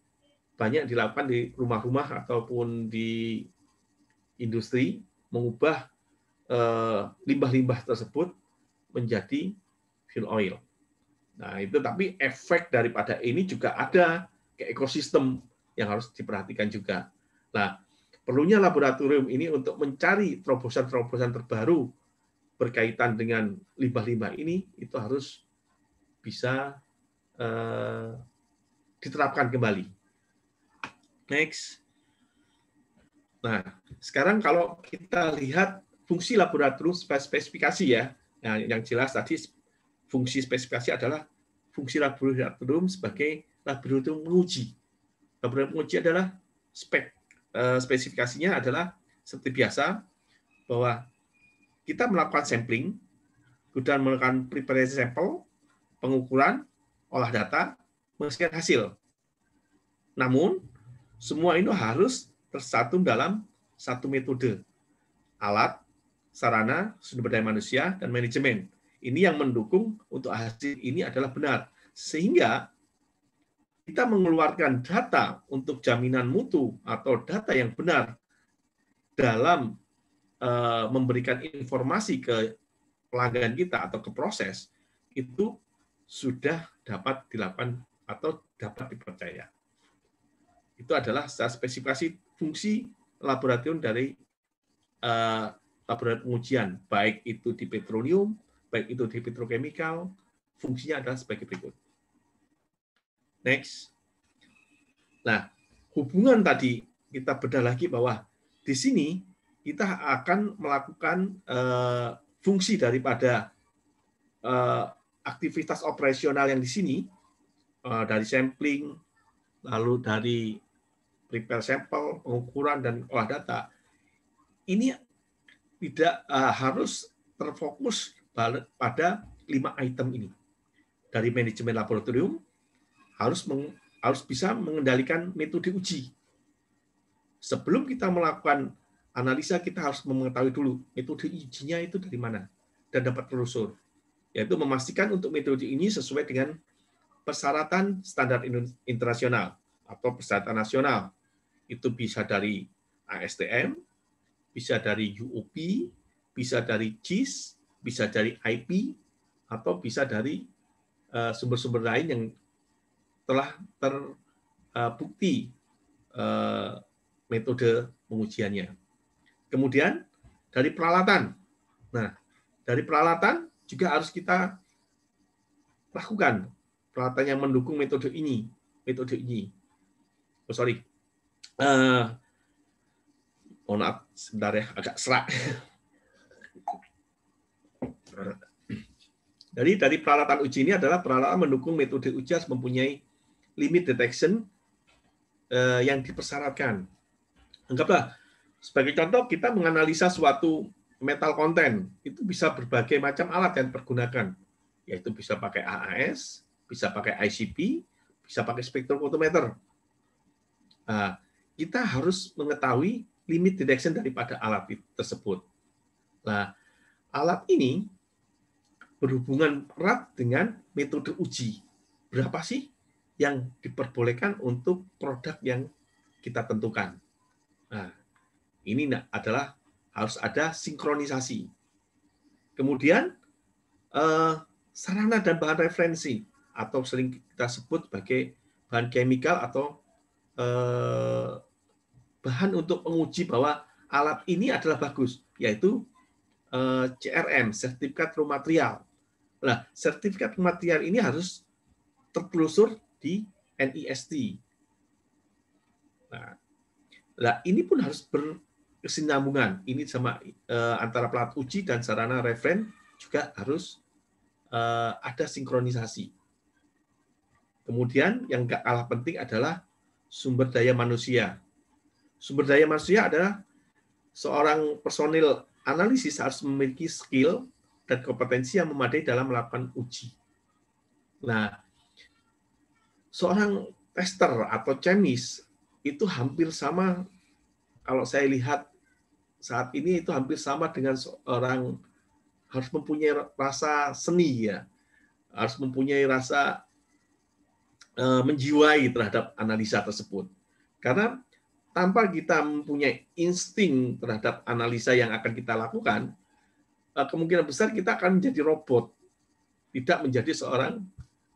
banyak dilakukan di rumah-rumah ataupun di industri mengubah eh, limbah-limbah tersebut menjadi fuel oil. Nah, itu tapi efek daripada ini juga ada ke ekosistem yang harus diperhatikan juga Nah, perlunya laboratorium ini untuk mencari terobosan-terobosan terbaru berkaitan dengan limbah-limbah ini itu harus bisa eh, diterapkan kembali. Next. Nah, sekarang kalau kita lihat fungsi laboratorium spesifikasi ya, nah, yang jelas tadi fungsi spesifikasi adalah fungsi laboratorium sebagai laboratorium menguji. Laboratorium menguji adalah spek Eh, spesifikasinya adalah seperti biasa bahwa kita melakukan sampling, kemudian melakukan preparation sampel, pengukuran, olah data, menghasilkan hasil. Namun, semua ini harus tersatu dalam satu metode. Alat, sarana, sumber daya manusia, dan manajemen. Ini yang mendukung untuk hasil ini adalah benar. Sehingga kita mengeluarkan data untuk jaminan mutu atau data yang benar dalam eh, memberikan informasi ke pelanggan kita atau ke proses itu sudah dapat dilakukan atau dapat dipercaya. Itu adalah secara spesifikasi fungsi laboratorium dari uh, eh, laboratorium pengujian, baik itu di petroleum, baik itu di petrokemikal, fungsinya adalah sebagai berikut. Next. Nah, hubungan tadi kita bedah lagi bahwa di sini kita akan melakukan uh, fungsi daripada uh, aktivitas operasional yang di sini uh, dari sampling lalu dari prepare sampel, pengukuran dan olah data ini tidak uh, harus terfokus pada lima item ini dari manajemen laboratorium, harus meng, harus bisa mengendalikan metode uji. Sebelum kita melakukan analisa, kita harus mengetahui dulu metode ujinya itu dari mana dan dapat telusur. Yaitu memastikan untuk metode ini sesuai dengan persyaratan standar internasional atau persyaratan nasional. Itu bisa dari ASTM, bisa dari UOP, bisa dari JIS, bisa dari IP, atau bisa dari eh, sumber-sumber lain yang telah terbukti eh, eh, metode pengujiannya. Kemudian dari peralatan. Nah, dari peralatan juga harus kita lakukan peralatan yang mendukung metode ini, metode ini. Oh sorry, uh, mohon maaf sebentar ya agak serak. Jadi dari peralatan uji ini adalah peralatan mendukung metode uji harus mempunyai limit detection eh, yang dipersyaratkan. Anggaplah sebagai contoh kita menganalisa suatu metal konten itu bisa berbagai macam alat yang digunakan. yaitu bisa pakai AAS, bisa pakai ICP, bisa pakai spektrofotometer. Nah, kita harus mengetahui limit detection daripada alat tersebut. Nah, alat ini berhubungan erat dengan metode uji. Berapa sih yang diperbolehkan untuk produk yang kita tentukan. Nah, ini adalah harus ada sinkronisasi. Kemudian eh, sarana dan bahan referensi atau sering kita sebut sebagai bahan chemical atau eh, bahan untuk menguji bahwa alat ini adalah bagus, yaitu eh, CRM, sertifikat rumaterial. Nah, sertifikat material ini harus tertelusur di NIST. Nah, nah ini pun harus berkesinambungan. Ini sama eh, antara pelat uji dan sarana referen juga harus eh, ada sinkronisasi. Kemudian yang gak kalah penting adalah sumber daya manusia. Sumber daya manusia adalah seorang personil analisis harus memiliki skill dan kompetensi yang memadai dalam melakukan uji. Nah, seorang tester atau chemis itu hampir sama kalau saya lihat saat ini itu hampir sama dengan seorang harus mempunyai rasa seni ya harus mempunyai rasa eh, menjiwai terhadap analisa tersebut karena tanpa kita mempunyai insting terhadap analisa yang akan kita lakukan eh, kemungkinan besar kita akan menjadi robot tidak menjadi seorang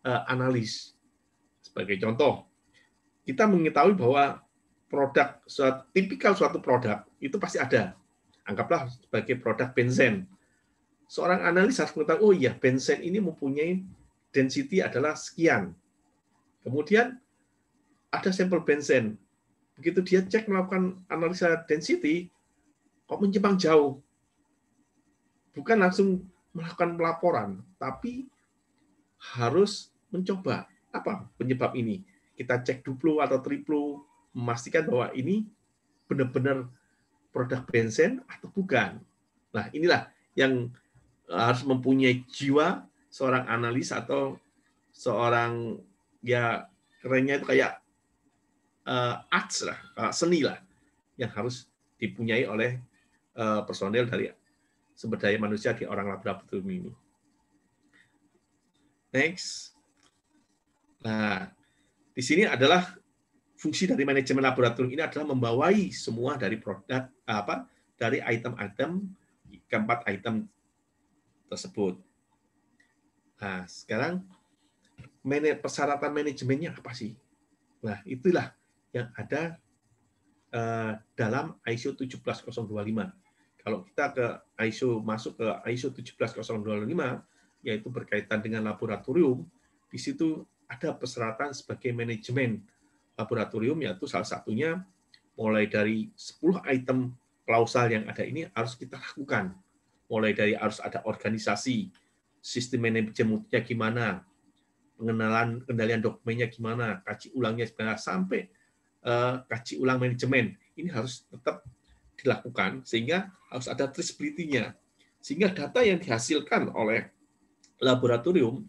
eh, analis sebagai contoh, kita mengetahui bahwa produk suatu, tipikal suatu produk itu pasti ada. Anggaplah sebagai produk benzen. Seorang analis harus mengetahui, oh iya, benzen ini mempunyai density adalah sekian. Kemudian ada sampel benzen. Begitu dia cek melakukan analisa density, kok menyimpang jauh. Bukan langsung melakukan pelaporan, tapi harus mencoba apa penyebab ini. Kita cek duplo atau triplo, memastikan bahwa ini benar-benar produk bensin atau bukan. Nah, inilah yang eh, harus mempunyai jiwa seorang analis atau seorang ya kerennya itu kayak uh, arts lah, uh, seni lah yang harus dipunyai oleh uh, personel dari sumber daya manusia di orang laboratorium ini. Next. Nah, di sini adalah fungsi dari manajemen laboratorium ini adalah membawai semua dari produk apa dari item-item keempat item tersebut. Nah, sekarang persyaratan manajemennya apa sih? Nah, itulah yang ada eh, dalam ISO 17025. Kalau kita ke ISO masuk ke ISO 17025 yaitu berkaitan dengan laboratorium, di situ ada persyaratan sebagai manajemen laboratorium yaitu salah satunya mulai dari 10 item klausal yang ada ini harus kita lakukan. Mulai dari harus ada organisasi, sistem manajemennya gimana, pengenalan kendalian dokumennya gimana, kaji ulangnya gimana, sampai eh, kaji ulang manajemen. Ini harus tetap dilakukan sehingga harus ada traceability-nya. Sehingga data yang dihasilkan oleh laboratorium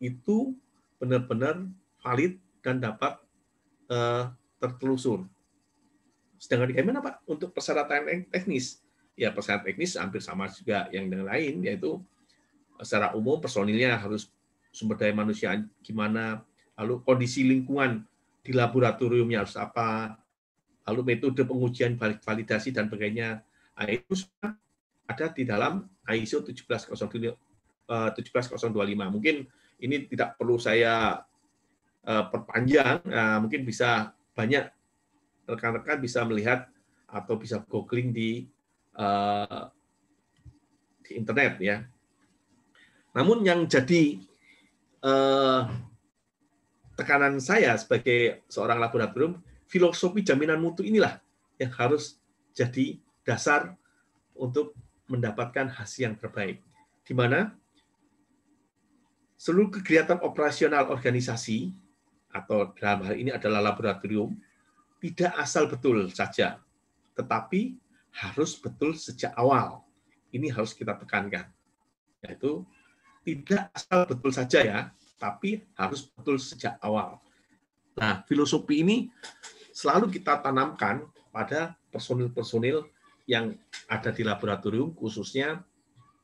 itu benar-benar valid dan dapat uh, tertelusur. Sedangkan di Kemen apa? Untuk persyaratan teknis, ya persyaratan teknis hampir sama juga yang dengan lain, yaitu eh, secara umum personilnya harus sumber daya manusia gimana, lalu kondisi lingkungan di laboratoriumnya harus apa, lalu metode pengujian validasi dan sebagainya. Nah, itu ada di dalam ISO 17025. Eh, Mungkin ini tidak perlu saya eh, perpanjang, uh, mungkin bisa banyak rekan-rekan bisa melihat atau bisa googling di eh, di internet ya. Namun yang jadi tekanan saya sebagai seorang laboratorium, filosofi jaminan mutu inilah yang harus jadi dasar untuk mendapatkan hasil yang terbaik. Di mana seluruh kegiatan operasional organisasi atau dalam hal ini adalah laboratorium tidak asal betul saja, tetapi harus betul sejak awal. Ini harus kita tekankan. Yaitu tidak asal betul saja ya, tapi harus betul sejak awal. Nah, filosofi ini selalu kita tanamkan pada personil-personil yang ada di laboratorium khususnya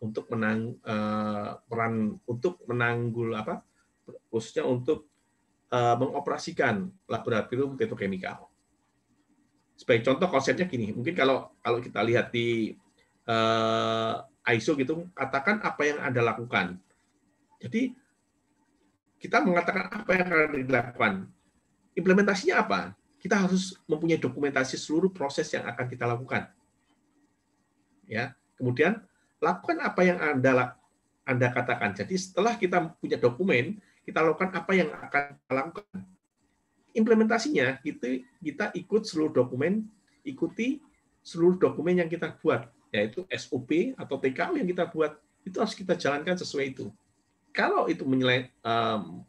untuk menang uh, peran untuk menanggul apa khususnya untuk uh, mengoperasikan laboratorium petrokimikal. Sebagai contoh konsepnya gini, mungkin kalau kalau kita lihat di uh, eh, ISO gitu katakan apa yang Anda lakukan. Jadi kita mengatakan apa yang akan dilakukan. Implementasinya apa? Kita harus mempunyai dokumentasi seluruh proses yang akan kita lakukan. Ya, kemudian lakukan apa yang Anda Anda katakan. Jadi setelah kita punya dokumen, kita lakukan apa yang akan kita lakukan. Implementasinya itu kita ikut seluruh dokumen, ikuti seluruh dokumen yang kita buat, yaitu SOP atau TKO yang kita buat itu harus kita jalankan sesuai itu. Kalau itu menyele, um,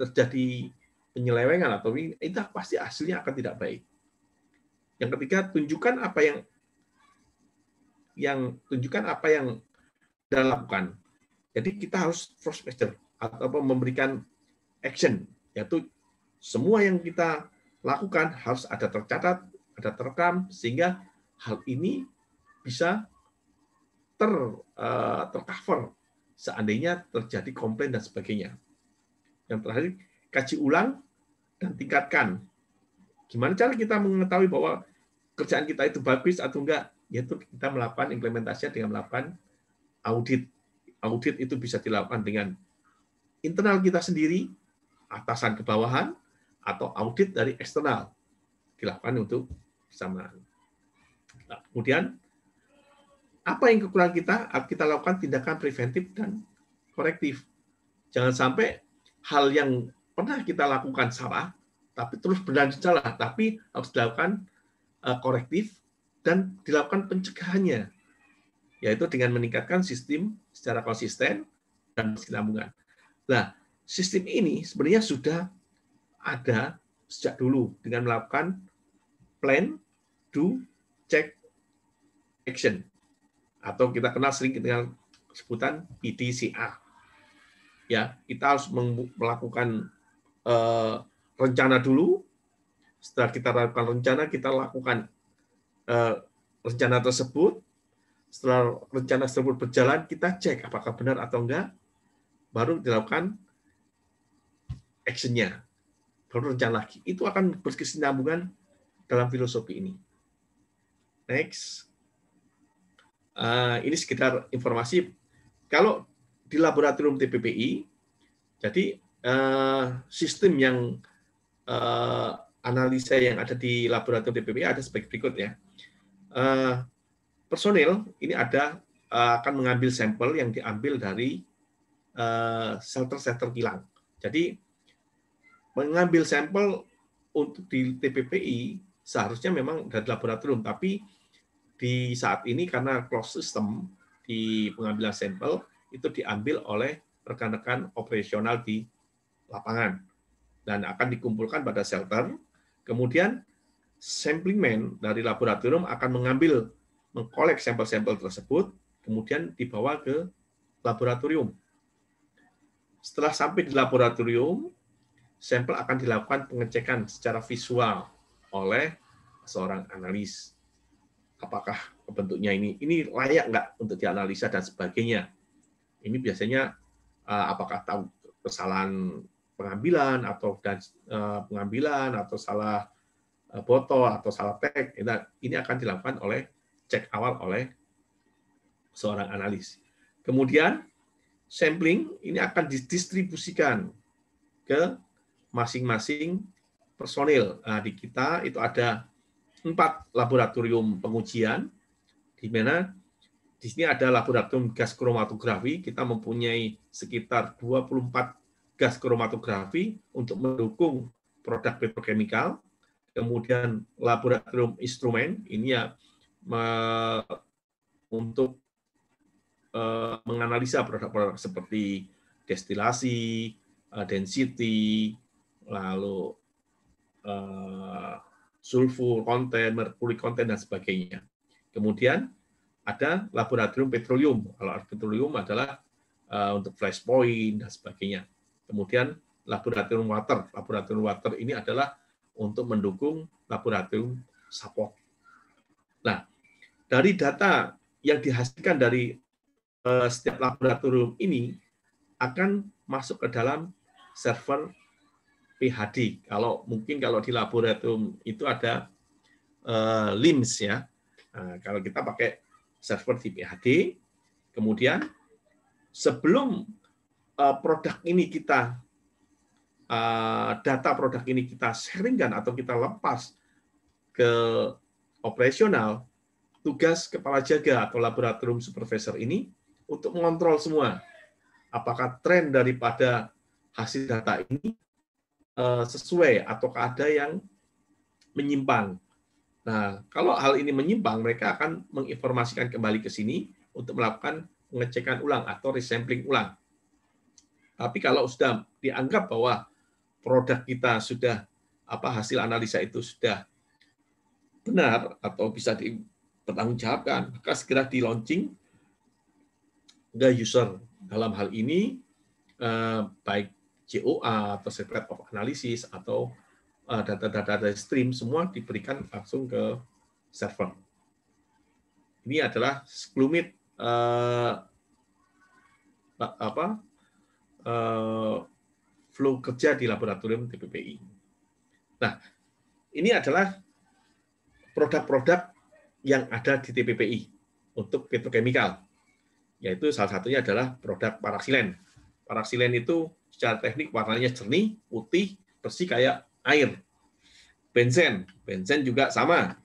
terjadi penyelewengan atau itu pasti hasilnya akan tidak baik. Yang ketiga, tunjukkan apa yang yang tunjukkan apa yang kita lakukan. Jadi kita harus first measure atau memberikan action, yaitu semua yang kita lakukan harus ada tercatat, ada terekam, sehingga hal ini bisa ter eh, tercover seandainya terjadi komplain dan sebagainya. Yang terakhir, kaji ulang dan tingkatkan. Gimana cara kita mengetahui bahwa kerjaan kita itu bagus atau enggak? yaitu kita melakukan implementasinya dengan melakukan audit. Audit itu bisa dilakukan dengan internal kita sendiri, atasan ke bawahan, atau audit dari eksternal dilakukan untuk sama. Nah, kemudian apa yang kekurangan kita? Kita lakukan tindakan preventif dan korektif. Jangan sampai hal yang pernah kita lakukan salah, tapi terus berlanjut salah, tapi harus dilakukan eh, korektif dan dilakukan pencegahannya, yaitu dengan meningkatkan sistem secara konsisten dan kesinambungan. Nah, sistem ini sebenarnya sudah ada sejak dulu dengan melakukan plan, do, check, action. Atau kita kenal sering dengan sebutan PDCA. Ya, kita harus melakukan uh, rencana dulu. Setelah kita lakukan rencana, kita lakukan uh, rencana tersebut. Setelah rencana tersebut berjalan, kita cek apakah benar atau enggak, baru dilakukan actionnya, baru rencana lagi. Itu akan berkesinambungan dalam filosofi ini. Next. Uh, ini sekitar informasi. Kalau di laboratorium TPPI, jadi uh, sistem yang uh, analisa yang ada di laboratorium TPPI ada sebagai berikut ya. Eh, personil ini ada eh, akan mengambil sampel yang diambil dari eh, shelter-shelter kilang. Jadi mengambil sampel untuk di TPPI seharusnya memang dari laboratorium, tapi di saat ini karena closed system di pengambilan sampel itu diambil oleh rekan-rekan operasional di lapangan dan akan dikumpulkan pada shelter. Kemudian sampling man dari laboratorium akan mengambil, mengkolek sampel-sampel tersebut, kemudian dibawa ke laboratorium. Setelah sampai di laboratorium, sampel akan dilakukan pengecekan secara visual oleh seorang analis. Apakah bentuknya ini ini layak nggak untuk dianalisa dan sebagainya. Ini biasanya eh, apakah tahu kesalahan pengambilan atau dan eh, pengambilan atau salah Eh, foto atau salah tag, ini akan dilakukan oleh cek awal oleh seorang analis. Kemudian sampling ini akan didistribusikan ke masing-masing personil. Nah, di kita itu ada empat laboratorium pengujian, di mana di sini ada laboratorium gas kromatografi, kita mempunyai sekitar 24 gas kromatografi untuk mendukung produk petrokemikal kemudian laboratorium instrumen ini ya untuk e, menganalisa produk-produk seperti destilasi, e, density, lalu e, sulfur konten, merkuri konten dan sebagainya. Kemudian ada laboratorium petroleum. Kalau petroleum adalah uh, untuk flash point dan sebagainya. Kemudian laboratorium water. Laboratorium water ini adalah untuk mendukung laboratorium support. Nah, dari data yang dihasilkan dari eh, setiap laboratorium ini akan masuk ke dalam server PHD. Kalau mungkin kalau di laboratorium itu ada eh, LIMS ya. Nah, kalau kita pakai server di PHD, kemudian sebelum eh, produk ini kita Eh, data produk ini kita sharingkan atau kita lepas ke operasional, tugas kepala jaga atau laboratorium supervisor ini untuk mengontrol semua apakah tren daripada hasil data ini eh, sesuai ataukah ada yang menyimpang. Nah, kalau hal ini menyimpang, mereka akan menginformasikan kembali ke sini untuk melakukan pengecekan ulang atau resampling ulang. Tapi kalau sudah dianggap bahwa produk kita sudah apa hasil analisa itu sudah benar atau bisa dipertanggungjawabkan, maka segera di launching ke user. Dalam hal ini eh, baik coa atau secret of analysis atau eh, data-data stream semua diberikan langsung ke server. Ini adalah Sklumit eh, apa flow kerja di laboratorium TPPI. Nah, ini adalah produk-produk yang ada di TPPI untuk petrokemikal, yaitu salah satunya adalah produk paraksilen. Paraksilen itu secara teknik warnanya jernih, putih, bersih kayak air. Benzen, benzen juga sama.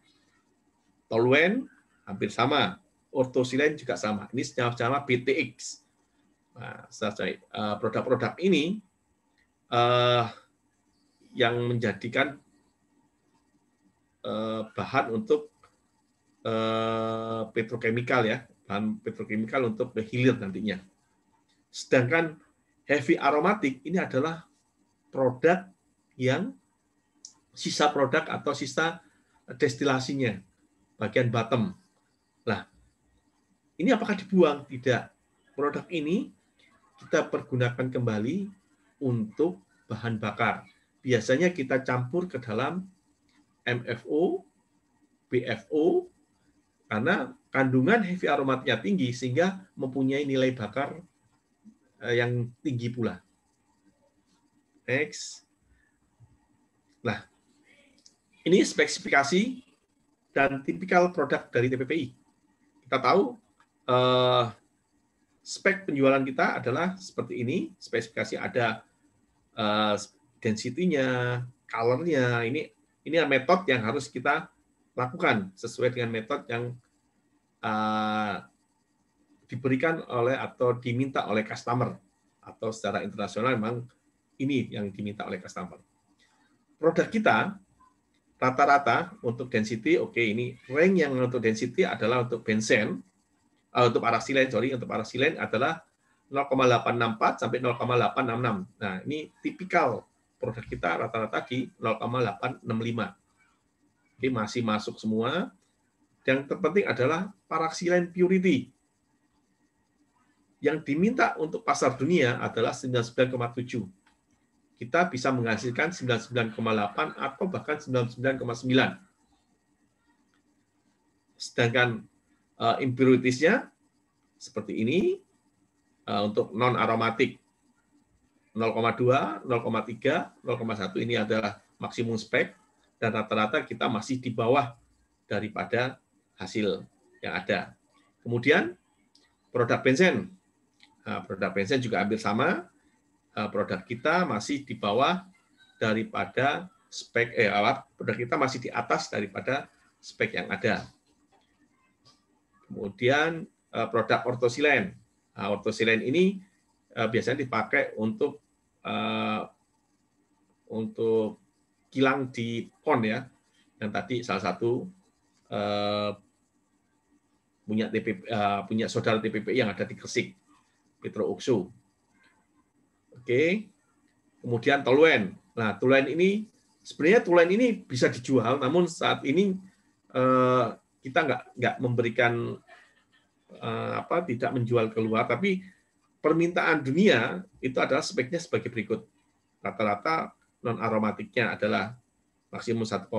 Toluen hampir sama. Ortosilen juga sama. Ini senyawa-senyawa BTX. Nah, eh, produk-produk ini uh, yang menjadikan uh, bahan untuk uh, eh, petrokemikal ya, bahan petrokemikal untuk hilir nantinya. Sedangkan heavy aromatik ini adalah produk yang sisa produk atau sisa destilasinya, bagian bottom. Nah, ini apakah dibuang? Tidak. Produk ini kita pergunakan kembali untuk bahan bakar. Biasanya kita campur ke dalam MFO, BFO, karena kandungan heavy aromatnya tinggi sehingga mempunyai nilai bakar eh, yang tinggi pula. Next. Nah, ini spesifikasi dan tipikal produk dari TPPI. Kita tahu uh, spek penjualan kita adalah seperti ini, spesifikasi ada Eh, density-nya, color-nya. Ini ini metode yang harus kita lakukan sesuai dengan metode yang uh, diberikan oleh atau diminta oleh customer atau secara internasional memang ini yang diminta oleh customer. Produk kita rata-rata untuk density, oke okay, ini rank yang untuk density adalah untuk benzen, uh, untuk paraxylene, sorry, untuk paraxylene adalah adalah 0,864 sampai 0,866. Nah, ini tipikal produk kita rata-rata di 0,865. Jadi masih masuk semua. Yang terpenting adalah paraxylene purity. Yang diminta untuk pasar dunia adalah 99,7. Kita bisa menghasilkan 99,8 atau bahkan 99,9. Sedangkan uh, eh, impurities-nya seperti ini, Eh, untuk non aromatik 0,2, 0,3, 0,1 ini adalah maksimum spek dan rata-rata kita masih di bawah daripada hasil yang ada. Kemudian produk bensin. Eh, produk bensin juga hampir sama. Eh, produk kita masih di bawah daripada spek eh alat produk kita masih di atas daripada spek yang ada. Kemudian produk ortosilen Nah, ortosilen ini uh, biasanya dipakai untuk uh, untuk kilang di pon ya, yang tadi salah satu uh, punya TPP, uh, punya saudara TPP yang ada di Gresik, Petro Uksu. Oke, kemudian toluen. Nah, toluen ini sebenarnya toluen ini bisa dijual, namun saat ini uh, kita nggak nggak memberikan Eh, apa tidak menjual keluar tapi permintaan dunia itu adalah speknya sebagai berikut rata-rata non aromatiknya adalah maksimum 1,3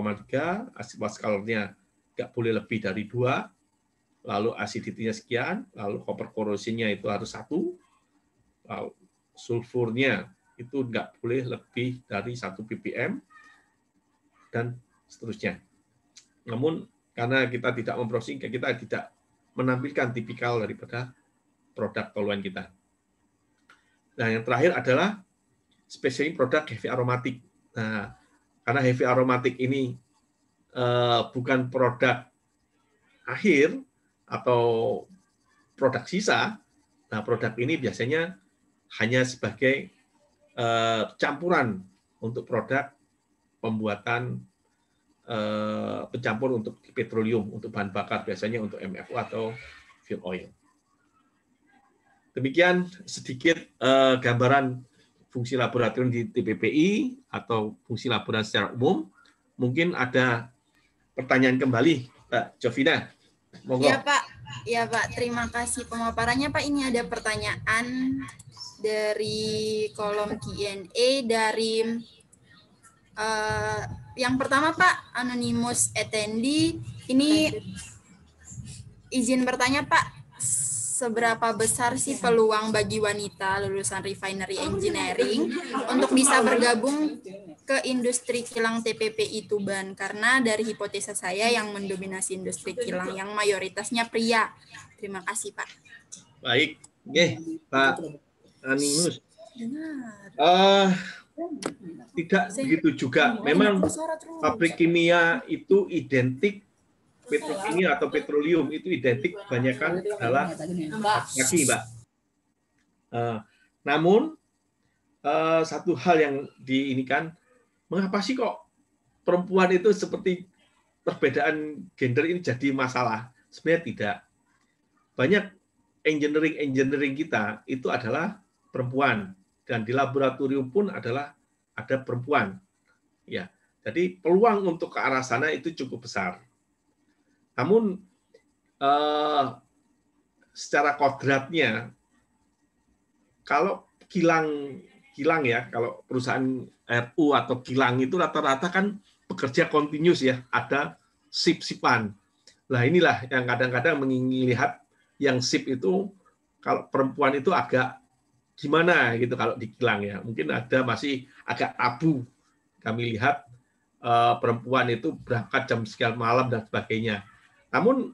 asid waskalornya nggak boleh lebih dari dua lalu asiditinya sekian lalu copper corrosionnya itu harus satu lalu sulfurnya itu nggak boleh lebih dari 1 ppm dan seterusnya. Namun karena kita tidak memproses kita tidak menampilkan tipikal daripada produk toluan kita. Nah, yang terakhir adalah spesialis produk heavy aromatik. Nah, karena heavy aromatik ini uh, bukan produk akhir atau produk sisa, nah produk ini biasanya hanya sebagai uh, campuran untuk produk pembuatan Eh, pencampur untuk petroleum, untuk bahan bakar, biasanya untuk MFO atau fuel oil. Demikian sedikit eh, gambaran fungsi laboratorium di TPPI atau fungsi laboratorium secara umum. Mungkin ada pertanyaan kembali, Pak Jovina. Monggo. Ya Pak,
ya Pak, terima kasih pemaparannya Pak. Ini ada pertanyaan dari kolom Q&A dari eh, yang pertama Pak anonymous attendee ini izin bertanya Pak seberapa besar sih peluang bagi wanita lulusan refinery engineering untuk bisa bergabung ke industri kilang TPP itu ban karena dari hipotesa saya yang mendominasi industri kilang yang mayoritasnya pria. Terima kasih Pak.
Baik, oke Pak Animus. Ah, eh, Uh, tidak begitu juga. Iya, Memang pabrik kimia itu identik petrokimia atau petroleum itu identik kebanyakan iya, iya, adalah
laki, Mbak.
Uh, namun uh, satu hal yang di kan mengapa sih kok perempuan itu seperti perbedaan gender ini jadi masalah? Sebenarnya tidak. Banyak engineering engineering kita itu adalah perempuan dan di laboratorium pun adalah ada perempuan. Ya, jadi peluang untuk ke arah sana itu cukup besar. Namun eh, secara kodratnya, kalau kilang kilang ya, kalau perusahaan RU atau kilang itu rata-rata kan pekerja kontinus ya, ada sip-sipan. Nah inilah yang kadang-kadang mengingin lihat yang sip itu kalau perempuan itu agak gimana gitu kalau di kilang ya. Mungkin ada masih agak abu Kami lihat eh, perempuan itu berangkat jam sekian malam dan sebagainya. Namun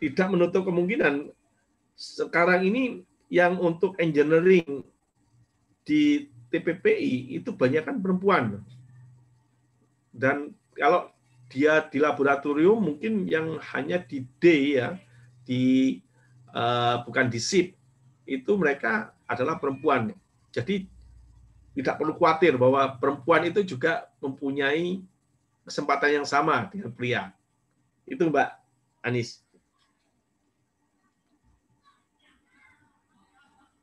tidak menutup kemungkinan sekarang ini yang untuk engineering di TPPI itu banyak kan perempuan. Dan kalau dia di laboratorium mungkin yang hanya di D ya, di uh, bukan di SIP, itu mereka adalah perempuan. Jadi tidak perlu khawatir bahwa perempuan itu juga mempunyai kesempatan yang sama dengan pria. Itu Mbak Anis.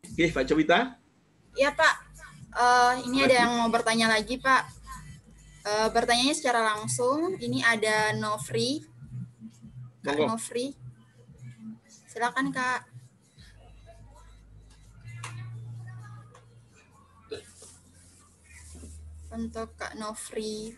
Oke, Pak Cowita.
Iya Pak, uh, ini Lagi. ada yang mau bertanya lagi Pak. Uh, bertanyanya secara langsung. Ini ada Novri. Kak Novri. Silakan Kak. untuk Kak Nofri.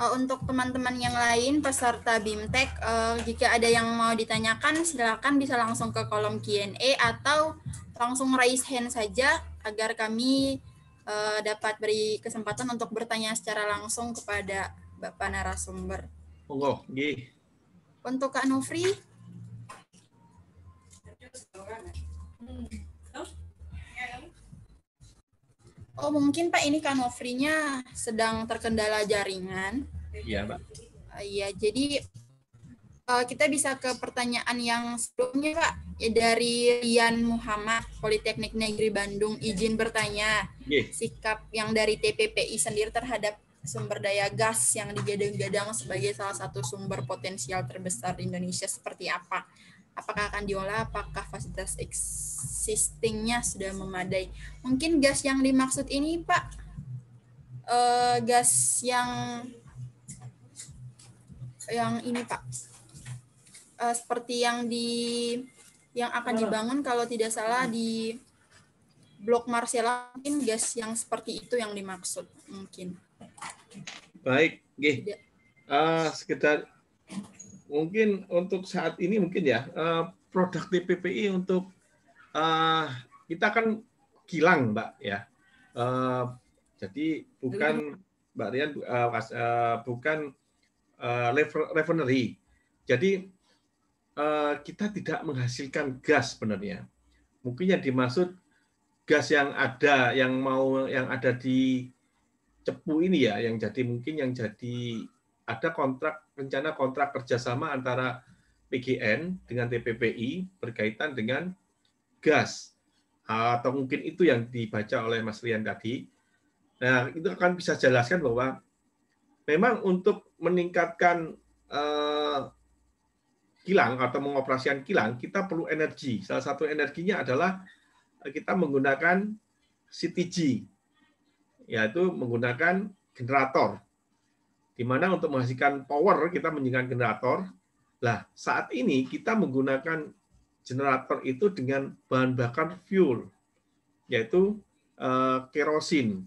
Oh, untuk teman-teman yang lain peserta BIMTEK, eh, jika ada yang mau ditanyakan silakan bisa langsung ke kolom Q&A atau langsung raise hand saja agar kami eh, dapat beri kesempatan untuk bertanya secara langsung kepada Bapak narasumber. Monggo, Untuk Kak Nofri, Oh mungkin Pak ini kan kanovrinya sedang terkendala jaringan. Iya Pak. Ah, iya jadi uh, kita bisa ke pertanyaan yang sebelumnya Pak ya, dari Rian Muhammad Politeknik Negeri Bandung izin bertanya yeah. sikap yang dari TPPI sendiri terhadap sumber daya gas yang digadang-gadang sebagai salah satu sumber potensial terbesar di Indonesia seperti apa? apakah akan diolah, apakah fasilitas existingnya sudah memadai. Mungkin gas yang dimaksud ini Pak, e, gas yang yang ini Pak, e, seperti yang di yang akan dibangun kalau tidak salah di blok Marcella mungkin gas yang seperti itu yang dimaksud mungkin.
Baik, Gih. Uh, sekitar mungkin untuk saat ini mungkin ya eh, produk TPPI untuk eh, kita kan kilang mbak ya eh, jadi bukan mbak Rian bukan uh, refinery jadi kita tidak menghasilkan gas sebenarnya mungkin yang dimaksud gas yang ada yang mau yang ada di cepu ini ya yang jadi mungkin yang jadi ada kontrak rencana kontrak kerjasama antara PGN dengan TPPI berkaitan dengan gas atau mungkin itu yang dibaca oleh Mas Rian tadi. Nah, itu akan bisa jelaskan bahwa memang untuk meningkatkan eh, kilang atau mengoperasikan kilang kita perlu energi. Salah satu energinya adalah eh, kita menggunakan CTG yaitu menggunakan generator di mana untuk menghasilkan power kita menggunakan generator. Lah, saat ini kita menggunakan generator itu dengan bahan bakar fuel, yaitu eh, kerosin.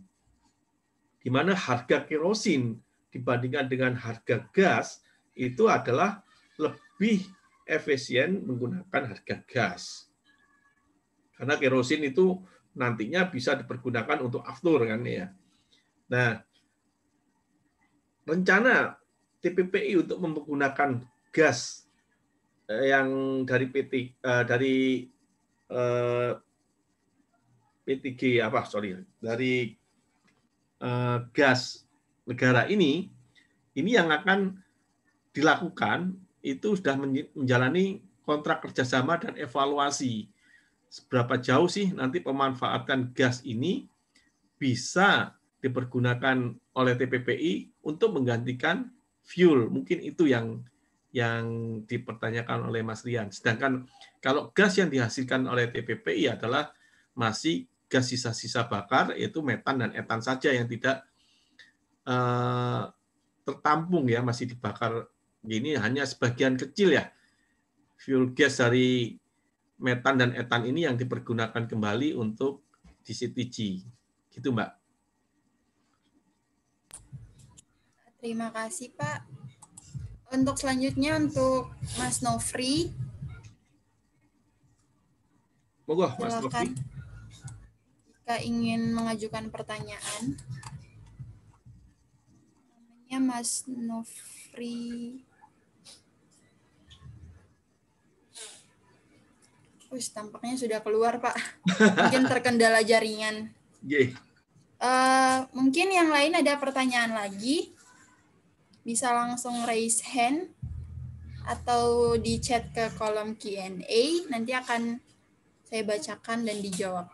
Di mana harga kerosin dibandingkan dengan harga gas itu adalah lebih efisien menggunakan harga gas. Karena kerosin itu nantinya bisa dipergunakan untuk aftur kan ya. Nah, rencana TPPI untuk menggunakan gas eh, yang dari PT eh, dari eh, PTG apa sorry dari gas negara ini ini yang akan dilakukan itu sudah menjalani kontrak kerjasama dan evaluasi seberapa jauh sih nanti pemanfaatan gas ini bisa dipergunakan oleh TPPI untuk menggantikan fuel. Mungkin itu yang yang dipertanyakan oleh Mas Rian. Sedangkan kalau gas yang dihasilkan oleh TPPI adalah masih gas sisa-sisa bakar yaitu metan dan etan saja yang tidak uh, tertampung ya masih dibakar gini hanya sebagian kecil ya fuel gas dari metan dan etan ini yang dipergunakan kembali untuk di CTG gitu mbak
Terima kasih, Pak. Untuk selanjutnya untuk Mas Nofri.
Monggo, Mas Nofri.
Jika ingin mengajukan pertanyaan. Namanya Mas Nofri. Wih, tampaknya sudah keluar, Pak. Mungkin terkendala jaringan. Yeah. Eh, uh, mungkin yang lain ada pertanyaan lagi bisa langsung raise hand atau di chat ke kolom Q&A nanti akan saya bacakan dan dijawab.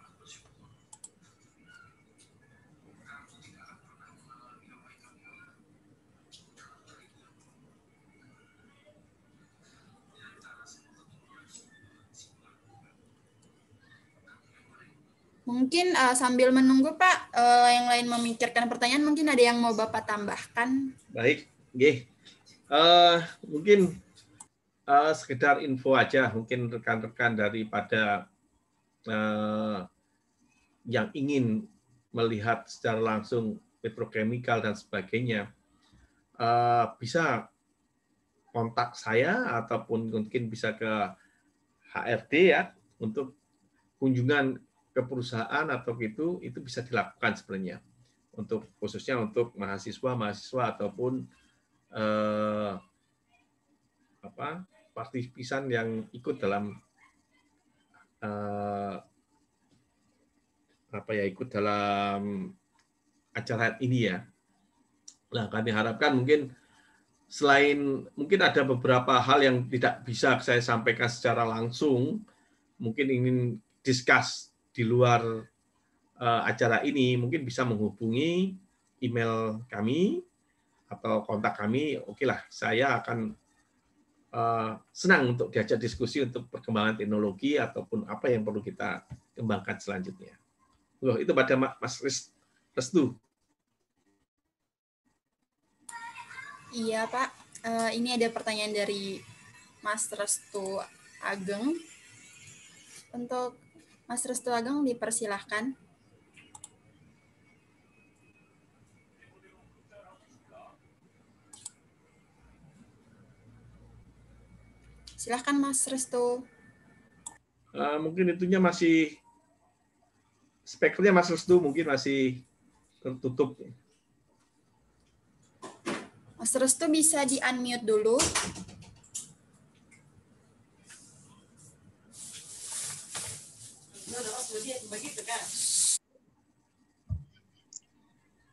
Mungkin uh, sambil menunggu Pak, uh, yang lain memikirkan pertanyaan, mungkin ada yang mau Bapak tambahkan?
Baik, Nggih. Uh, mungkin uh, sekedar info aja mungkin rekan-rekan daripada uh, yang ingin melihat secara langsung petrokemikal dan sebagainya uh, bisa kontak saya ataupun mungkin bisa ke HRD ya untuk kunjungan ke perusahaan atau gitu itu bisa dilakukan sebenarnya untuk khususnya untuk mahasiswa mahasiswa ataupun eh, apa partisipan yang ikut dalam eh, apa ya ikut dalam acara ini ya. Nah, kami harapkan mungkin selain mungkin ada beberapa hal yang tidak bisa saya sampaikan secara langsung, mungkin ingin diskus di luar eh, acara ini, mungkin bisa menghubungi email kami atau kontak kami, oke lah, saya akan uh, senang untuk diajak diskusi untuk perkembangan teknologi ataupun apa yang perlu kita kembangkan selanjutnya. Loh, itu pada Mas Restu.
Iya Pak, uh, ini ada pertanyaan dari Mas Restu Ageng. Untuk Mas Restu Ageng dipersilahkan. Silahkan Mas Resto.
Uh, mungkin itunya masih speknya Mas restu mungkin masih tertutup.
Mas restu bisa di unmute dulu.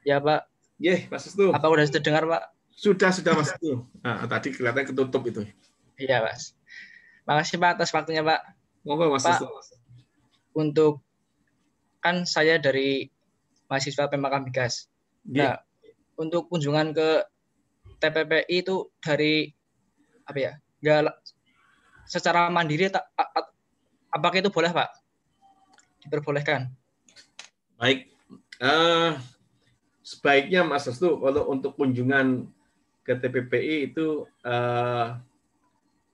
Ya Pak. Ye, Mas restu Apa udah dengar Pak? Sudah sudah Mas Resto. Nah, tadi kelihatan ketutup itu.
Iya Mas.
Makasih Pak atas waktunya Pak. Monggo Mas Pak,
Untuk kan saya dari mahasiswa pemakam migas. Yeah. Iya. untuk kunjungan ke TPPI itu dari apa ya? Enggak secara mandiri tak apakah itu boleh, Pak? Diperbolehkan.
Baik. Uh, sebaiknya Mas Restu kalau untuk kunjungan ke TPPI itu uh,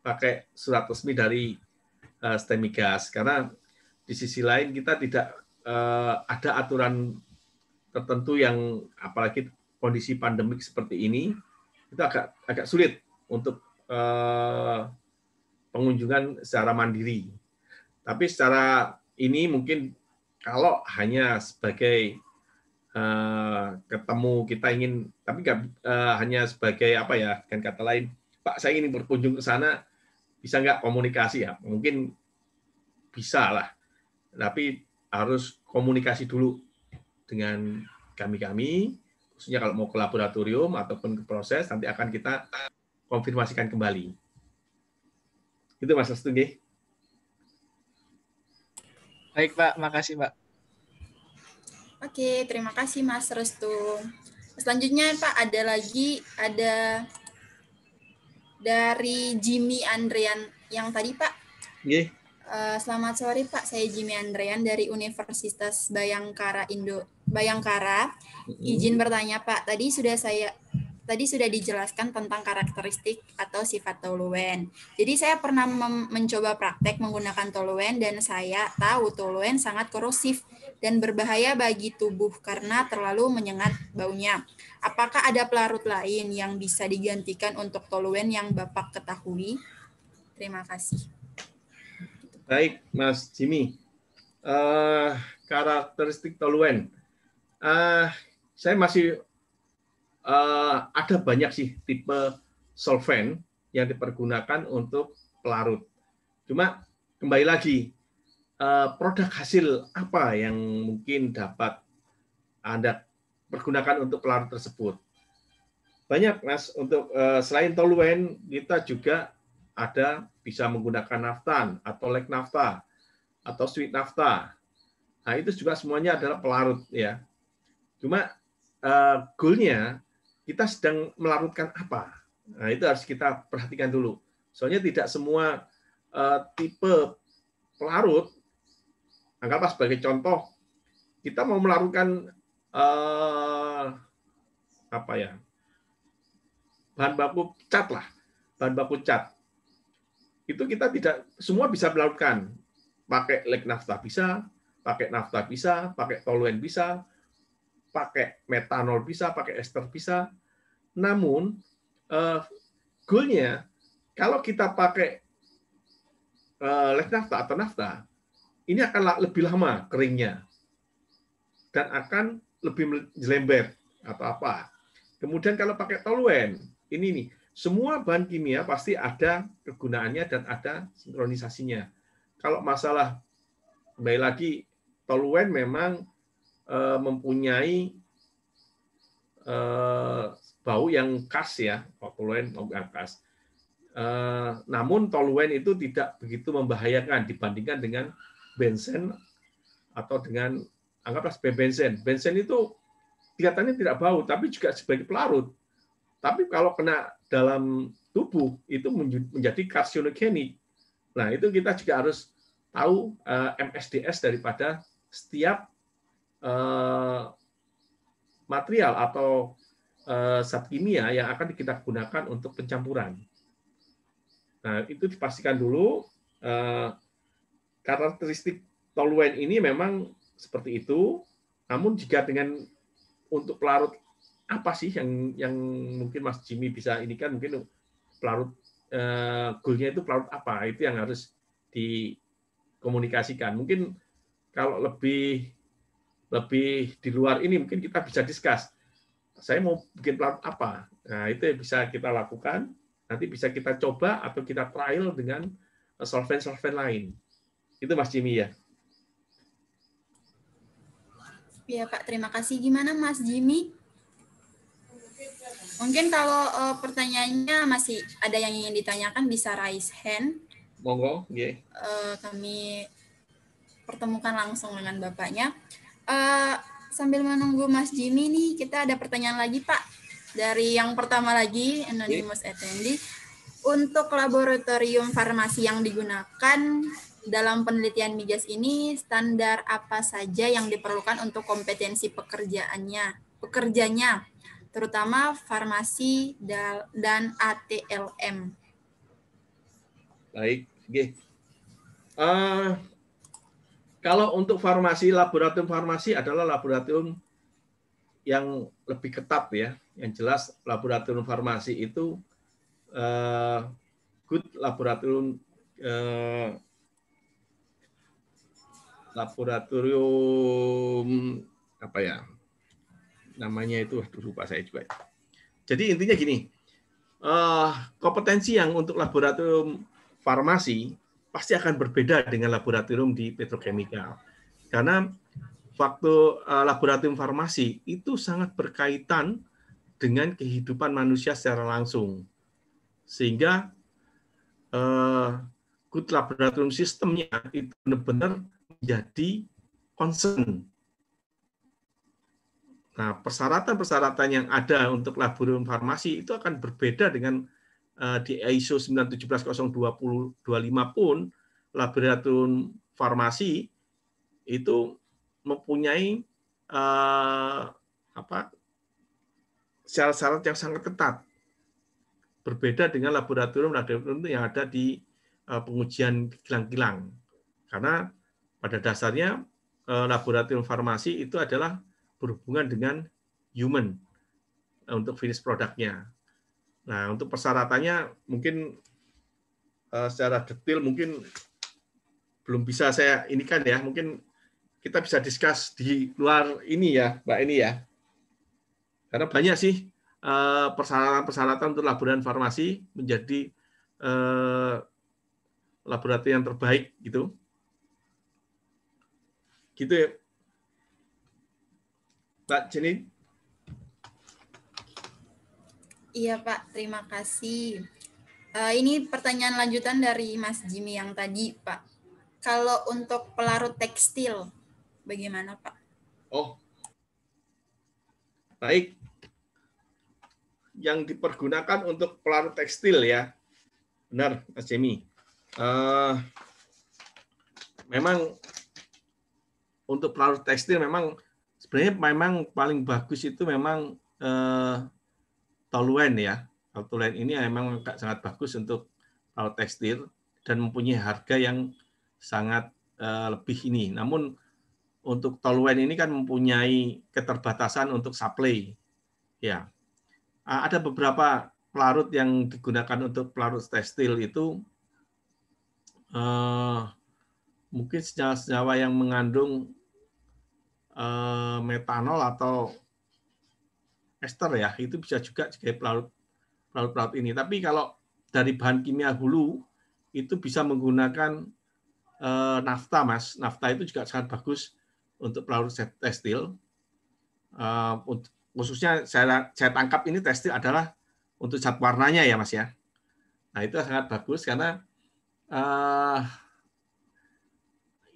pakai surat resmi dari uh, eh, Stemigas karena di sisi lain kita tidak uh, ada aturan tertentu yang apalagi kondisi pandemik seperti ini itu agak agak sulit untuk uh, pengunjungan secara mandiri. Tapi secara ini mungkin kalau hanya sebagai uh, ketemu kita ingin tapi gak, uh, hanya sebagai apa ya kan kata lain Pak saya ingin berkunjung ke sana bisa nggak komunikasi ya? Mungkin bisa lah, tapi harus komunikasi dulu dengan kami-kami, khususnya kalau mau ke laboratorium ataupun ke proses, nanti akan kita konfirmasikan kembali. Itu Mas Astungi. Baik Pak, makasih Pak.
Oke, terima kasih Mas Restu. Selanjutnya Pak, ada lagi, ada dari Jimmy Andrean yang tadi Pak. Okay. Iya. Uh, eh, selamat sore Pak, saya Jimmy Andrean dari Universitas Bayangkara Indo Bayangkara. Mm-hmm. Izin bertanya Pak, tadi sudah saya tadi sudah dijelaskan tentang karakteristik atau sifat toluen. Jadi saya pernah mencoba praktek menggunakan toluen dan saya tahu toluen sangat korosif dan berbahaya bagi tubuh karena terlalu menyengat baunya. Apakah ada pelarut lain yang bisa digantikan untuk toluen yang Bapak ketahui? Terima kasih.
Baik, Mas Jimmy. Uh, karakteristik toluen. Uh, saya masih uh, ada banyak sih tipe solvent yang dipergunakan untuk pelarut. Cuma kembali lagi uh, produk hasil apa yang mungkin dapat anda pergunakan untuk pelarut tersebut. Banyak mas untuk uh, selain toluen kita juga ada bisa menggunakan naftan atau lek nafta atau sweet nafta. Nah, itu juga semuanya adalah pelarut ya. Cuma uh, goalnya kita sedang melarutkan apa. Nah, itu harus kita perhatikan dulu. Soalnya tidak semua uh, tipe pelarut, anggaplah sebagai contoh, kita mau melarutkan uh, eh, apa ya bahan baku cat lah, bahan baku cat. Itu kita tidak semua bisa melarutkan. Pakai leg nafta bisa, pakai nafta bisa, pakai toluen bisa, pakai metanol bisa, pakai ester bisa. Namun uh, goalnya kalau kita pakai uh, eh, lek nafta atau nafta, ini akan lebih lama keringnya dan akan lebih lembek atau apa. Kemudian kalau pakai toluen, ini nih, semua bahan kimia pasti ada kegunaannya dan ada sinkronisasinya. Kalau masalah baik lagi toluen memang Eh, mempunyai eh, bau yang khas ya, toluen yang khas. Uh, namun toluen itu tidak begitu membahayakan dibandingkan dengan bensin atau dengan anggaplah sebagai Bensin Bensin itu kelihatannya tidak bau, tapi juga sebagai pelarut. Tapi kalau kena dalam tubuh itu menjadi karsinogenik. Nah itu kita juga harus tahu MSDS daripada setiap Eh, material atau eh, zat kimia yang akan kita gunakan untuk pencampuran. Nah, itu dipastikan dulu eh, karakteristik toluen ini memang seperti itu. Namun jika dengan untuk pelarut apa sih yang yang mungkin Mas Jimmy bisa ini kan mungkin pelarut eh, goalnya itu pelarut apa itu yang harus dikomunikasikan. Mungkin kalau lebih lebih di luar ini mungkin kita bisa diskus. Saya mau bikin plan apa? Nah, itu bisa kita lakukan. Nanti bisa kita coba atau kita trial dengan solvent-solvent lain. Itu Mas Jimmy ya.
Ya Pak, terima kasih. Gimana Mas Jimmy? Mungkin kalau eh, pertanyaannya masih ada yang ingin ditanyakan bisa raise hand.
Monggo, yeah.
Eh, kami pertemukan langsung dengan Bapaknya. Uh, sambil menunggu Mas Jimmy nih, kita ada pertanyaan lagi Pak. Dari yang pertama lagi, Anonymous yeah. Attendee. Untuk laboratorium farmasi yang digunakan dalam penelitian migas ini, standar apa saja yang diperlukan untuk kompetensi pekerjaannya? Pekerjanya, terutama farmasi dan ATLM.
Baik, G. Uh, kalau untuk farmasi, laboratorium farmasi adalah laboratorium yang lebih ketat ya. Yang jelas laboratorium farmasi itu uh, good laboratorium uh, laboratorium apa ya namanya itu aduh lupa saya juga jadi intinya gini uh, kompetensi yang untuk laboratorium farmasi pasti akan berbeda dengan laboratorium di petrokemikal. Karena waktu eh, laboratorium farmasi itu sangat berkaitan dengan kehidupan manusia secara langsung. Sehingga uh, good laboratorium sistemnya itu benar-benar menjadi concern. Nah, persyaratan-persyaratan yang ada untuk laboratorium farmasi itu akan berbeda dengan Eh, di ISO 9170225 pun laboratorium farmasi itu mempunyai uh, apa syarat-syarat yang sangat ketat berbeda dengan laboratorium-laboratorium yang ada di uh, pengujian kilang-kilang karena pada dasarnya uh, laboratorium farmasi itu adalah berhubungan dengan human untuk finish produknya Nah, untuk persyaratannya mungkin uh, secara detail mungkin belum bisa saya ini kan ya, mungkin kita bisa diskus di luar ini ya, Mbak ini ya. Karena banyak sih uh, persyaratan-persyaratan untuk laboratorium farmasi menjadi uh, laboratorium yang terbaik gitu. Gitu ya. Mbak Jenny.
Iya Pak, terima kasih. Uh, ini pertanyaan lanjutan dari Mas Jimmy yang tadi Pak. Kalau untuk pelarut tekstil, bagaimana Pak?
Oh, baik. Yang dipergunakan untuk pelarut tekstil ya, benar Mas Jimmy. Uh, memang untuk pelarut tekstil memang sebenarnya memang paling bagus itu memang uh, toluen ya. Toluen ini memang sangat bagus untuk laut uh, tekstil dan mempunyai harga yang sangat uh, lebih ini. Namun untuk toluen ini kan mempunyai keterbatasan untuk supply. Ya. Uh, ada beberapa pelarut yang digunakan untuk pelarut tekstil itu uh, mungkin senyawa-senyawa yang mengandung uh, metanol atau ester ya itu bisa juga sebagai pelarut pelarut pelarut ini tapi kalau dari bahan kimia hulu itu bisa menggunakan e, nafta mas nafta itu juga sangat bagus untuk pelarut tekstil e, eh, khususnya saya saya tangkap ini tekstil adalah untuk cat warnanya ya mas ya nah itu sangat bagus karena e,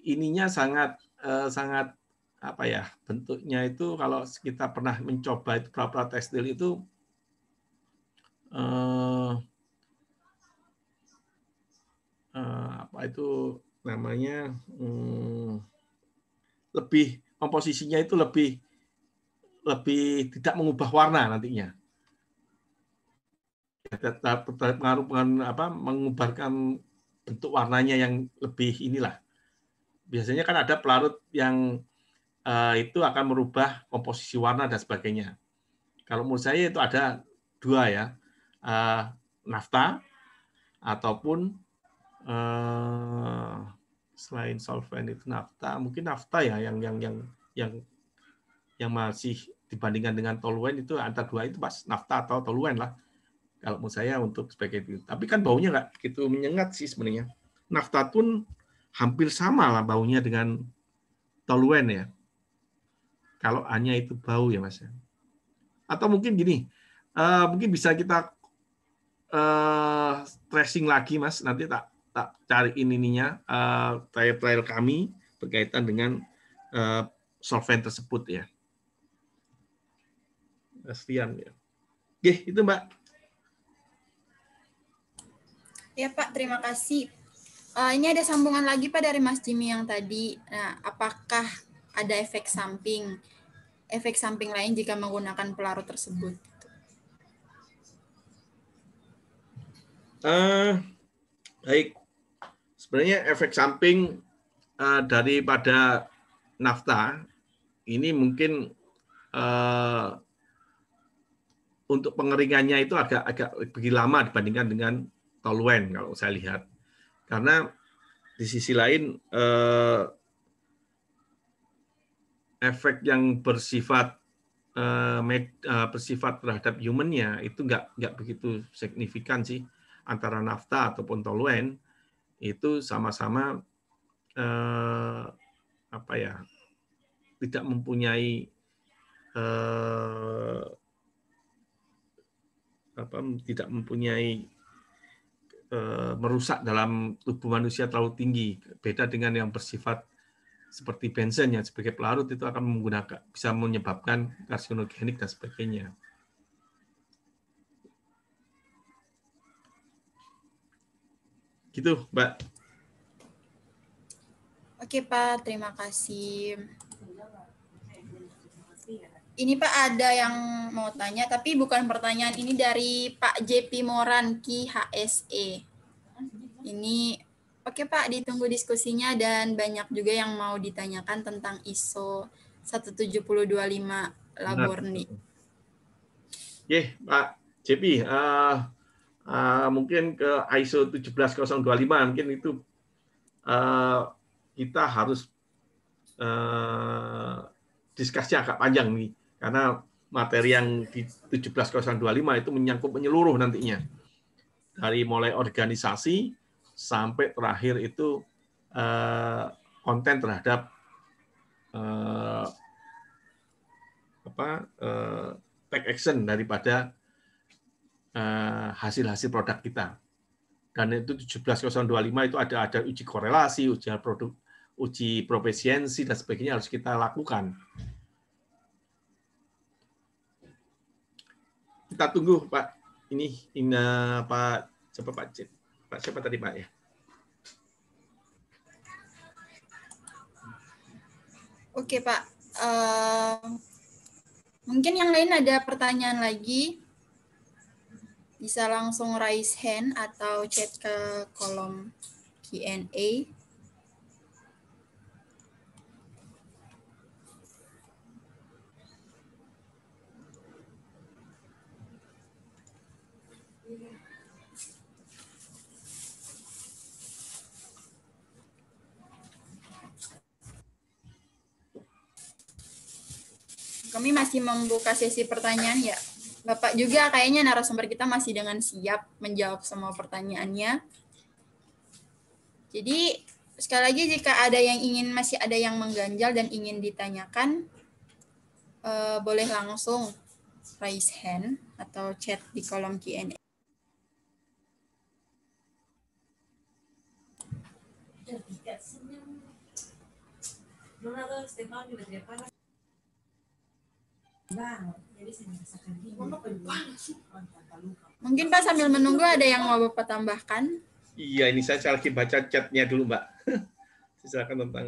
ininya sangat e, sangat apa ya bentuknya itu kalau kita pernah mencoba itu pra-pra tekstil itu uh, uh, apa itu namanya um, lebih komposisinya itu lebih lebih tidak mengubah warna nantinya tetap pengaruh apa mengubarkan bentuk warnanya yang lebih inilah biasanya kan ada pelarut yang Eh, itu akan merubah komposisi warna dan sebagainya. Kalau menurut saya itu ada dua ya, eh, nafta ataupun eh, selain solvent itu nafta, mungkin nafta ya yang yang yang yang yang masih dibandingkan dengan toluen itu antara dua itu pas nafta atau toluen lah kalau menurut saya untuk sebagai itu, tapi kan baunya nggak gitu menyengat sih sebenarnya nafta pun hampir sama lah baunya dengan toluen ya kalau hanya itu bau ya Mas. Ya. Atau mungkin gini, uh, mungkin bisa kita uh, tracing lagi Mas, nanti tak tak ini ininya uh, eh, trial-trial kami berkaitan dengan uh, solvent tersebut ya. Sekian ya. Oke, itu Mbak. Ya
Pak, terima kasih. Uh, ini ada sambungan lagi Pak dari Mas Jimmy yang tadi. Nah, apakah ada efek samping efek samping lain jika menggunakan pelarut tersebut.
Uh, baik, sebenarnya efek samping uh, daripada nafta ini mungkin uh, untuk pengeringannya itu agak agak lebih lama dibandingkan dengan toluen kalau saya lihat karena di sisi lain uh, efek yang bersifat uh, bersifat terhadap humannya itu nggak nggak begitu signifikan sih antara nafta ataupun toluen itu sama-sama uh, apa ya tidak mempunyai uh, apa tidak mempunyai merusak dalam tubuh manusia terlalu tinggi beda dengan yang bersifat seperti benzen yang sebagai pelarut itu akan menggunakan bisa menyebabkan karsinogenik dan sebagainya. Gitu, Mbak.
Oke, Pak. Terima kasih. Ini Pak ada yang mau tanya, tapi bukan pertanyaan ini dari Pak JP Moran HSE. Ini Oke Pak, ditunggu diskusinya dan banyak juga yang mau ditanyakan tentang ISO 17025 Laborni.
Oke Pak JP, uh, uh, mungkin ke ISO 17025 mungkin itu uh, kita harus uh, diskusi agak panjang nih karena materi yang di 17025 itu menyangkut menyeluruh nantinya dari mulai organisasi sampai terakhir itu eh, konten terhadap eh, apa uh, take action daripada hasil-hasil produk kita. Dan itu 17025 itu ada ada uji korelasi, uji produk, uji profesiensi dan sebagainya harus kita lakukan. Kita tunggu Pak ini ini Pak coba Pak Cip. Pak siapa tadi Pak ya?
Oke Pak, uh, mungkin yang lain ada pertanyaan lagi? Bisa langsung raise hand atau chat ke kolom Q&A. Kami masih membuka sesi pertanyaan ya. Bapak juga kayaknya narasumber kita masih dengan siap menjawab semua pertanyaannya. Jadi sekali lagi jika ada yang ingin masih ada yang mengganjal dan ingin ditanyakan, eh, boleh langsung raise hand atau chat di kolom Q&A.
Mungkin Pak sambil menunggu ada yang
mau Bapak tambahkan?
Iya, ini saya lagi baca chatnya dulu Mbak. Silakan tentang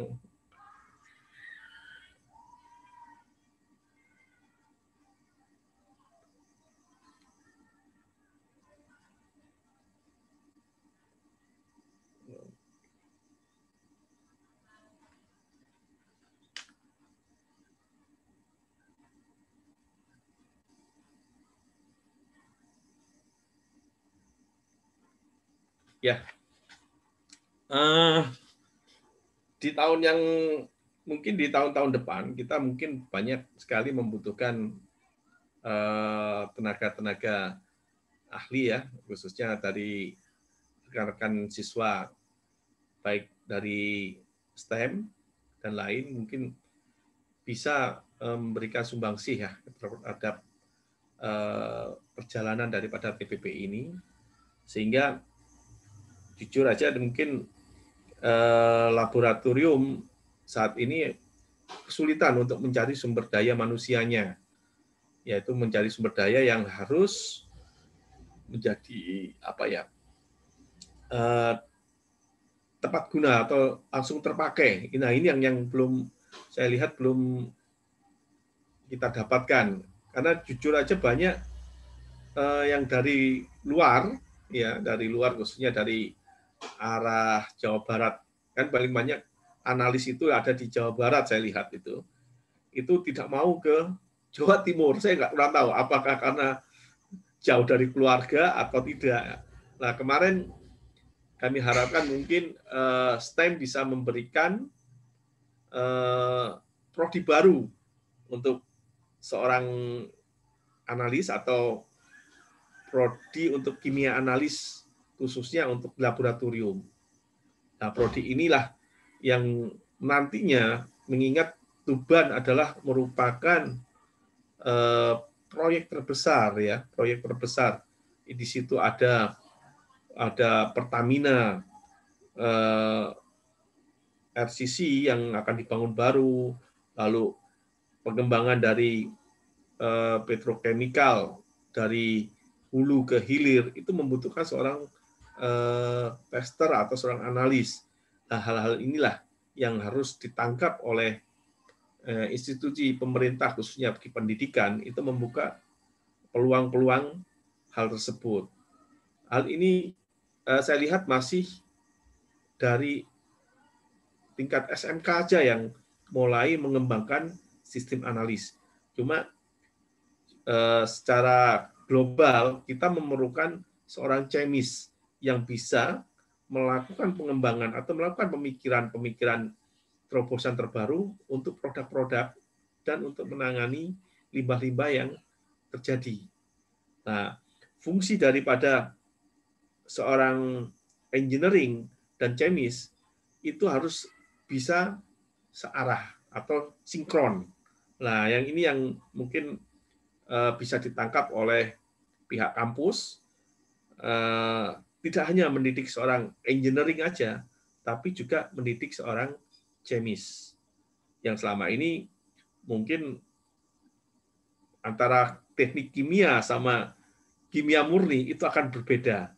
Ya. Uh, di tahun yang mungkin di tahun-tahun depan kita mungkin banyak sekali membutuhkan eh, tenaga-tenaga uh, ahli ya, khususnya dari rekan-rekan siswa baik dari STEM dan lain mungkin bisa eh, memberikan sumbangsih ya terhadap uh, perjalanan daripada PPP ini sehingga jujur aja mungkin eh, laboratorium saat ini kesulitan untuk mencari sumber daya manusianya, yaitu mencari sumber daya yang harus menjadi apa ya eh, tepat guna atau langsung terpakai. Nah ini yang yang belum saya lihat belum kita dapatkan karena jujur aja banyak eh, yang dari luar ya dari luar khususnya dari arah Jawa Barat kan paling banyak analis itu ada di Jawa Barat saya lihat itu itu tidak mau ke Jawa Timur saya nggak kurang tahu apakah karena jauh dari keluarga atau tidak nah kemarin kami harapkan mungkin uh, STEM bisa memberikan uh, prodi baru untuk seorang analis atau prodi untuk kimia analis khususnya untuk laboratorium. Nah, prodi inilah yang nantinya mengingat Tuban adalah merupakan eh, proyek terbesar ya, proyek terbesar. Di situ ada ada Pertamina eh, RCC yang akan dibangun baru, lalu pengembangan dari eh, petrokemikal dari hulu ke hilir itu membutuhkan seorang Eh, tester atau seorang analis. Nah, hal-hal inilah yang harus ditangkap oleh eh, institusi pemerintah khususnya bagi pendidikan itu membuka peluang-peluang hal tersebut. Hal ini eh, saya lihat masih dari tingkat SMK aja yang mulai mengembangkan sistem analis. Cuma secara global kita memerlukan seorang chemist yang bisa melakukan pengembangan atau melakukan pemikiran-pemikiran terobosan terbaru untuk produk-produk dan untuk menangani limbah-limbah yang terjadi. Nah, fungsi daripada seorang engineering dan chemis itu harus bisa searah atau sinkron. Nah, yang ini yang mungkin eh, bisa ditangkap oleh pihak kampus eh, tidak hanya mendidik seorang engineering aja, tapi juga mendidik seorang chemis yang selama ini mungkin antara teknik kimia sama kimia murni itu akan berbeda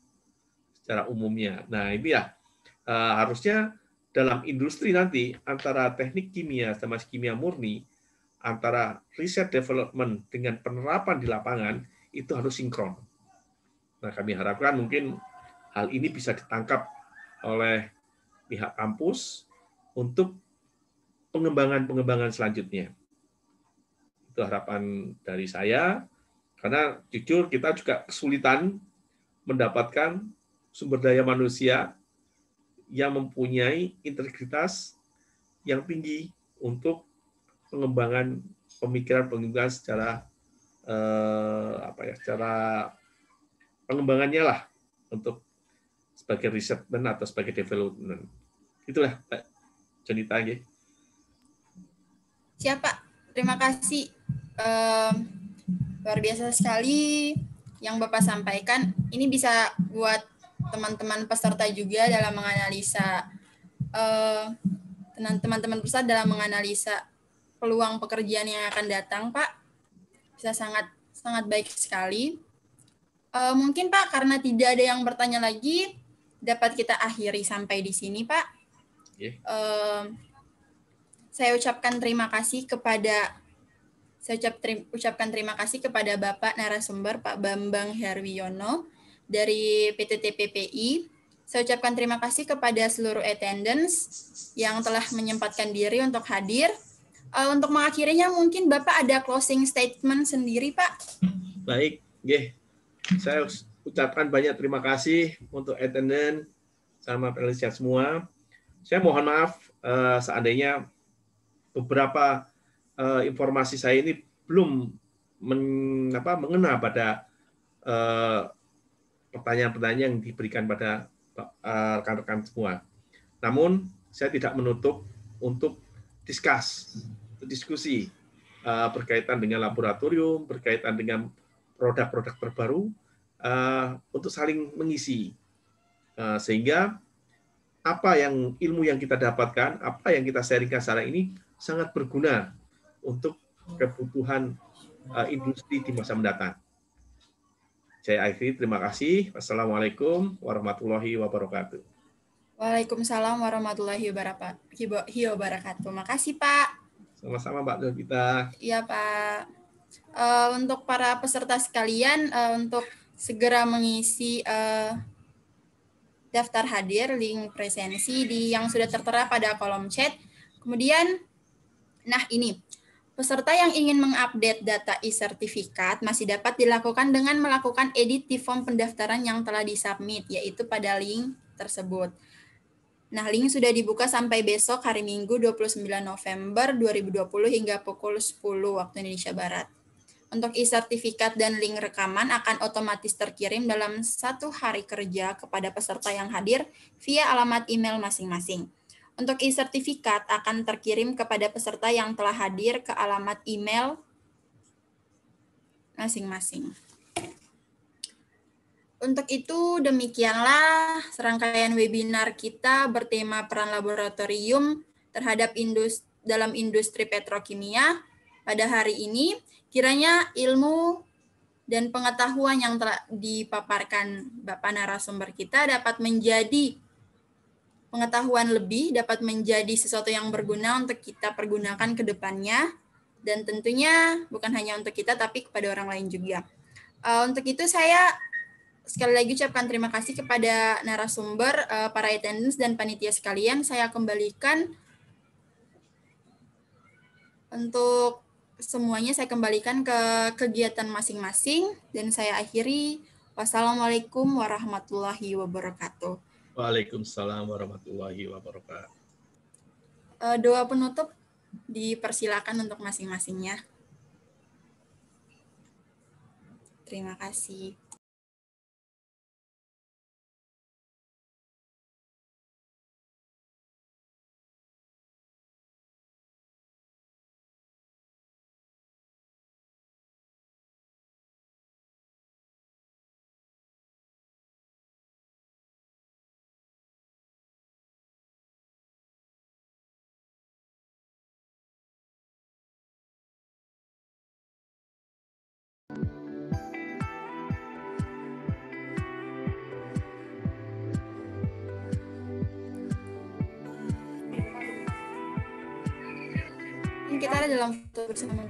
secara umumnya. Nah ini ya eh, harusnya dalam industri nanti antara teknik kimia sama kimia murni antara riset development dengan penerapan di lapangan itu harus sinkron. Nah kami harapkan mungkin Hal ini bisa ditangkap oleh pihak kampus untuk pengembangan-pengembangan selanjutnya. Itu harapan dari saya, karena jujur kita juga kesulitan mendapatkan sumber daya manusia yang mempunyai integritas yang tinggi untuk pengembangan pemikiran-pemikiran secara eh, apa ya secara pengembangannya lah untuk sebagai riset atau sebagai development. Itulah Pak Jonita. Ya.
Siap Pak, terima kasih. Um, luar biasa sekali yang Bapak sampaikan. Ini bisa buat teman-teman peserta juga dalam menganalisa teman teman-teman peserta dalam menganalisa peluang pekerjaan yang akan datang, Pak. Bisa sangat sangat baik sekali. Uh, mungkin Pak, karena tidak ada yang bertanya lagi, dapat kita akhiri sampai di sini, Pak. Yeah. Iya. saya ucapkan terima kasih kepada saya ucap terim, ucapkan terima kasih kepada Bapak narasumber Pak Bambang Herwiono dari PT TPPI. Saya ucapkan terima kasih kepada seluruh attendance yang telah menyempatkan diri untuk hadir. Eh, untuk mengakhirinya mungkin Bapak ada closing statement sendiri, Pak.
Baik, G. Saya ucapkan banyak terima kasih untuk attendant sama panelis yang semua. Saya mohon maaf uh, seandainya beberapa uh, informasi saya ini belum men, apa, mengena pada eh, pertanyaan-pertanyaan uh, yang diberikan pada rekan-rekan semua. Namun saya tidak menutup untuk diskus, diskusi berkaitan dengan laboratorium, berkaitan dengan produk-produk terbaru, Eh, untuk saling mengisi eh, sehingga apa yang ilmu yang kita dapatkan, apa yang kita sharingkan secara ini sangat berguna untuk kebutuhan eh, industri di masa mendatang. Saya akhiri, terima kasih. Wassalamualaikum warahmatullahi wabarakatuh.
Waalaikumsalam warahmatullahi wabarakatuh. Makasih Pak.
Sama-sama Pak Kita.
Iya Pak. Uh, untuk para peserta sekalian, uh, untuk segera mengisi uh, daftar hadir link presensi di yang sudah tertera pada kolom chat. Kemudian, nah ini, peserta yang ingin mengupdate data e-sertifikat masih dapat dilakukan dengan melakukan edit di form pendaftaran yang telah disubmit, yaitu pada link tersebut. Nah, link sudah dibuka sampai besok hari Minggu 29 November 2020 hingga pukul 10 waktu Indonesia Barat. Untuk e-sertifikat dan link rekaman akan otomatis terkirim dalam satu hari kerja kepada peserta yang hadir via alamat email masing-masing. Untuk e-sertifikat akan terkirim kepada peserta yang telah hadir ke alamat email masing-masing. Untuk itu, demikianlah serangkaian webinar kita bertema peran laboratorium terhadap industri, dalam industri petrokimia pada hari ini. Kiranya ilmu dan pengetahuan yang telah dipaparkan Bapak narasumber kita dapat menjadi pengetahuan lebih, dapat menjadi sesuatu yang berguna untuk kita pergunakan ke depannya, dan tentunya bukan hanya untuk kita, tapi kepada orang lain juga. Uh, untuk itu saya sekali lagi ucapkan terima kasih kepada narasumber, uh, para attendance, dan panitia sekalian. Saya kembalikan untuk semuanya saya kembalikan ke kegiatan masing-masing dan saya akhiri wassalamualaikum warahmatullahi wabarakatuh.
Waalaikumsalam warahmatullahi wabarakatuh.
E, doa penutup
dipersilakan untuk masing-masingnya. Terima kasih.
kita ada dalam satu bersama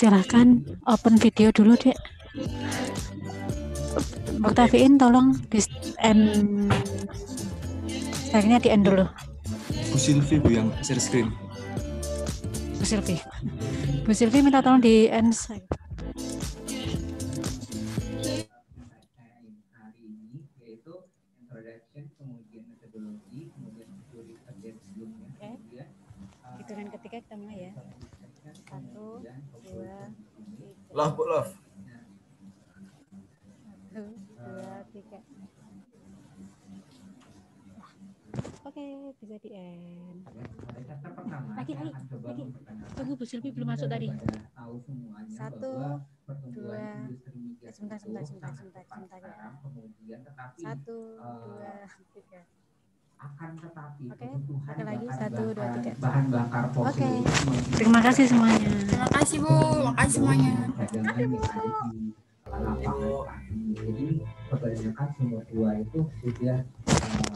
silahkan open video dulu dek Buktafiin tolong di end akhirnya di end dulu
Bu Silvi Bu yang
share screen
Bu Silvi Bu Silvi minta tolong di end
Silvi belum masuk tadi. Satu, dua, sebentar, eh, sebentar, sebentar, sebentar, sebentar Satu, dua, tiga. Akan tetapi okay. lagi satu, dua,
tiga. bahan bakar fosil. Oke. Okay. Terima kasih semuanya. Terima kasih Bu, terima kasih semuanya.
Terima kasih Bu Jadi kebanyakan sumber dua itu sudah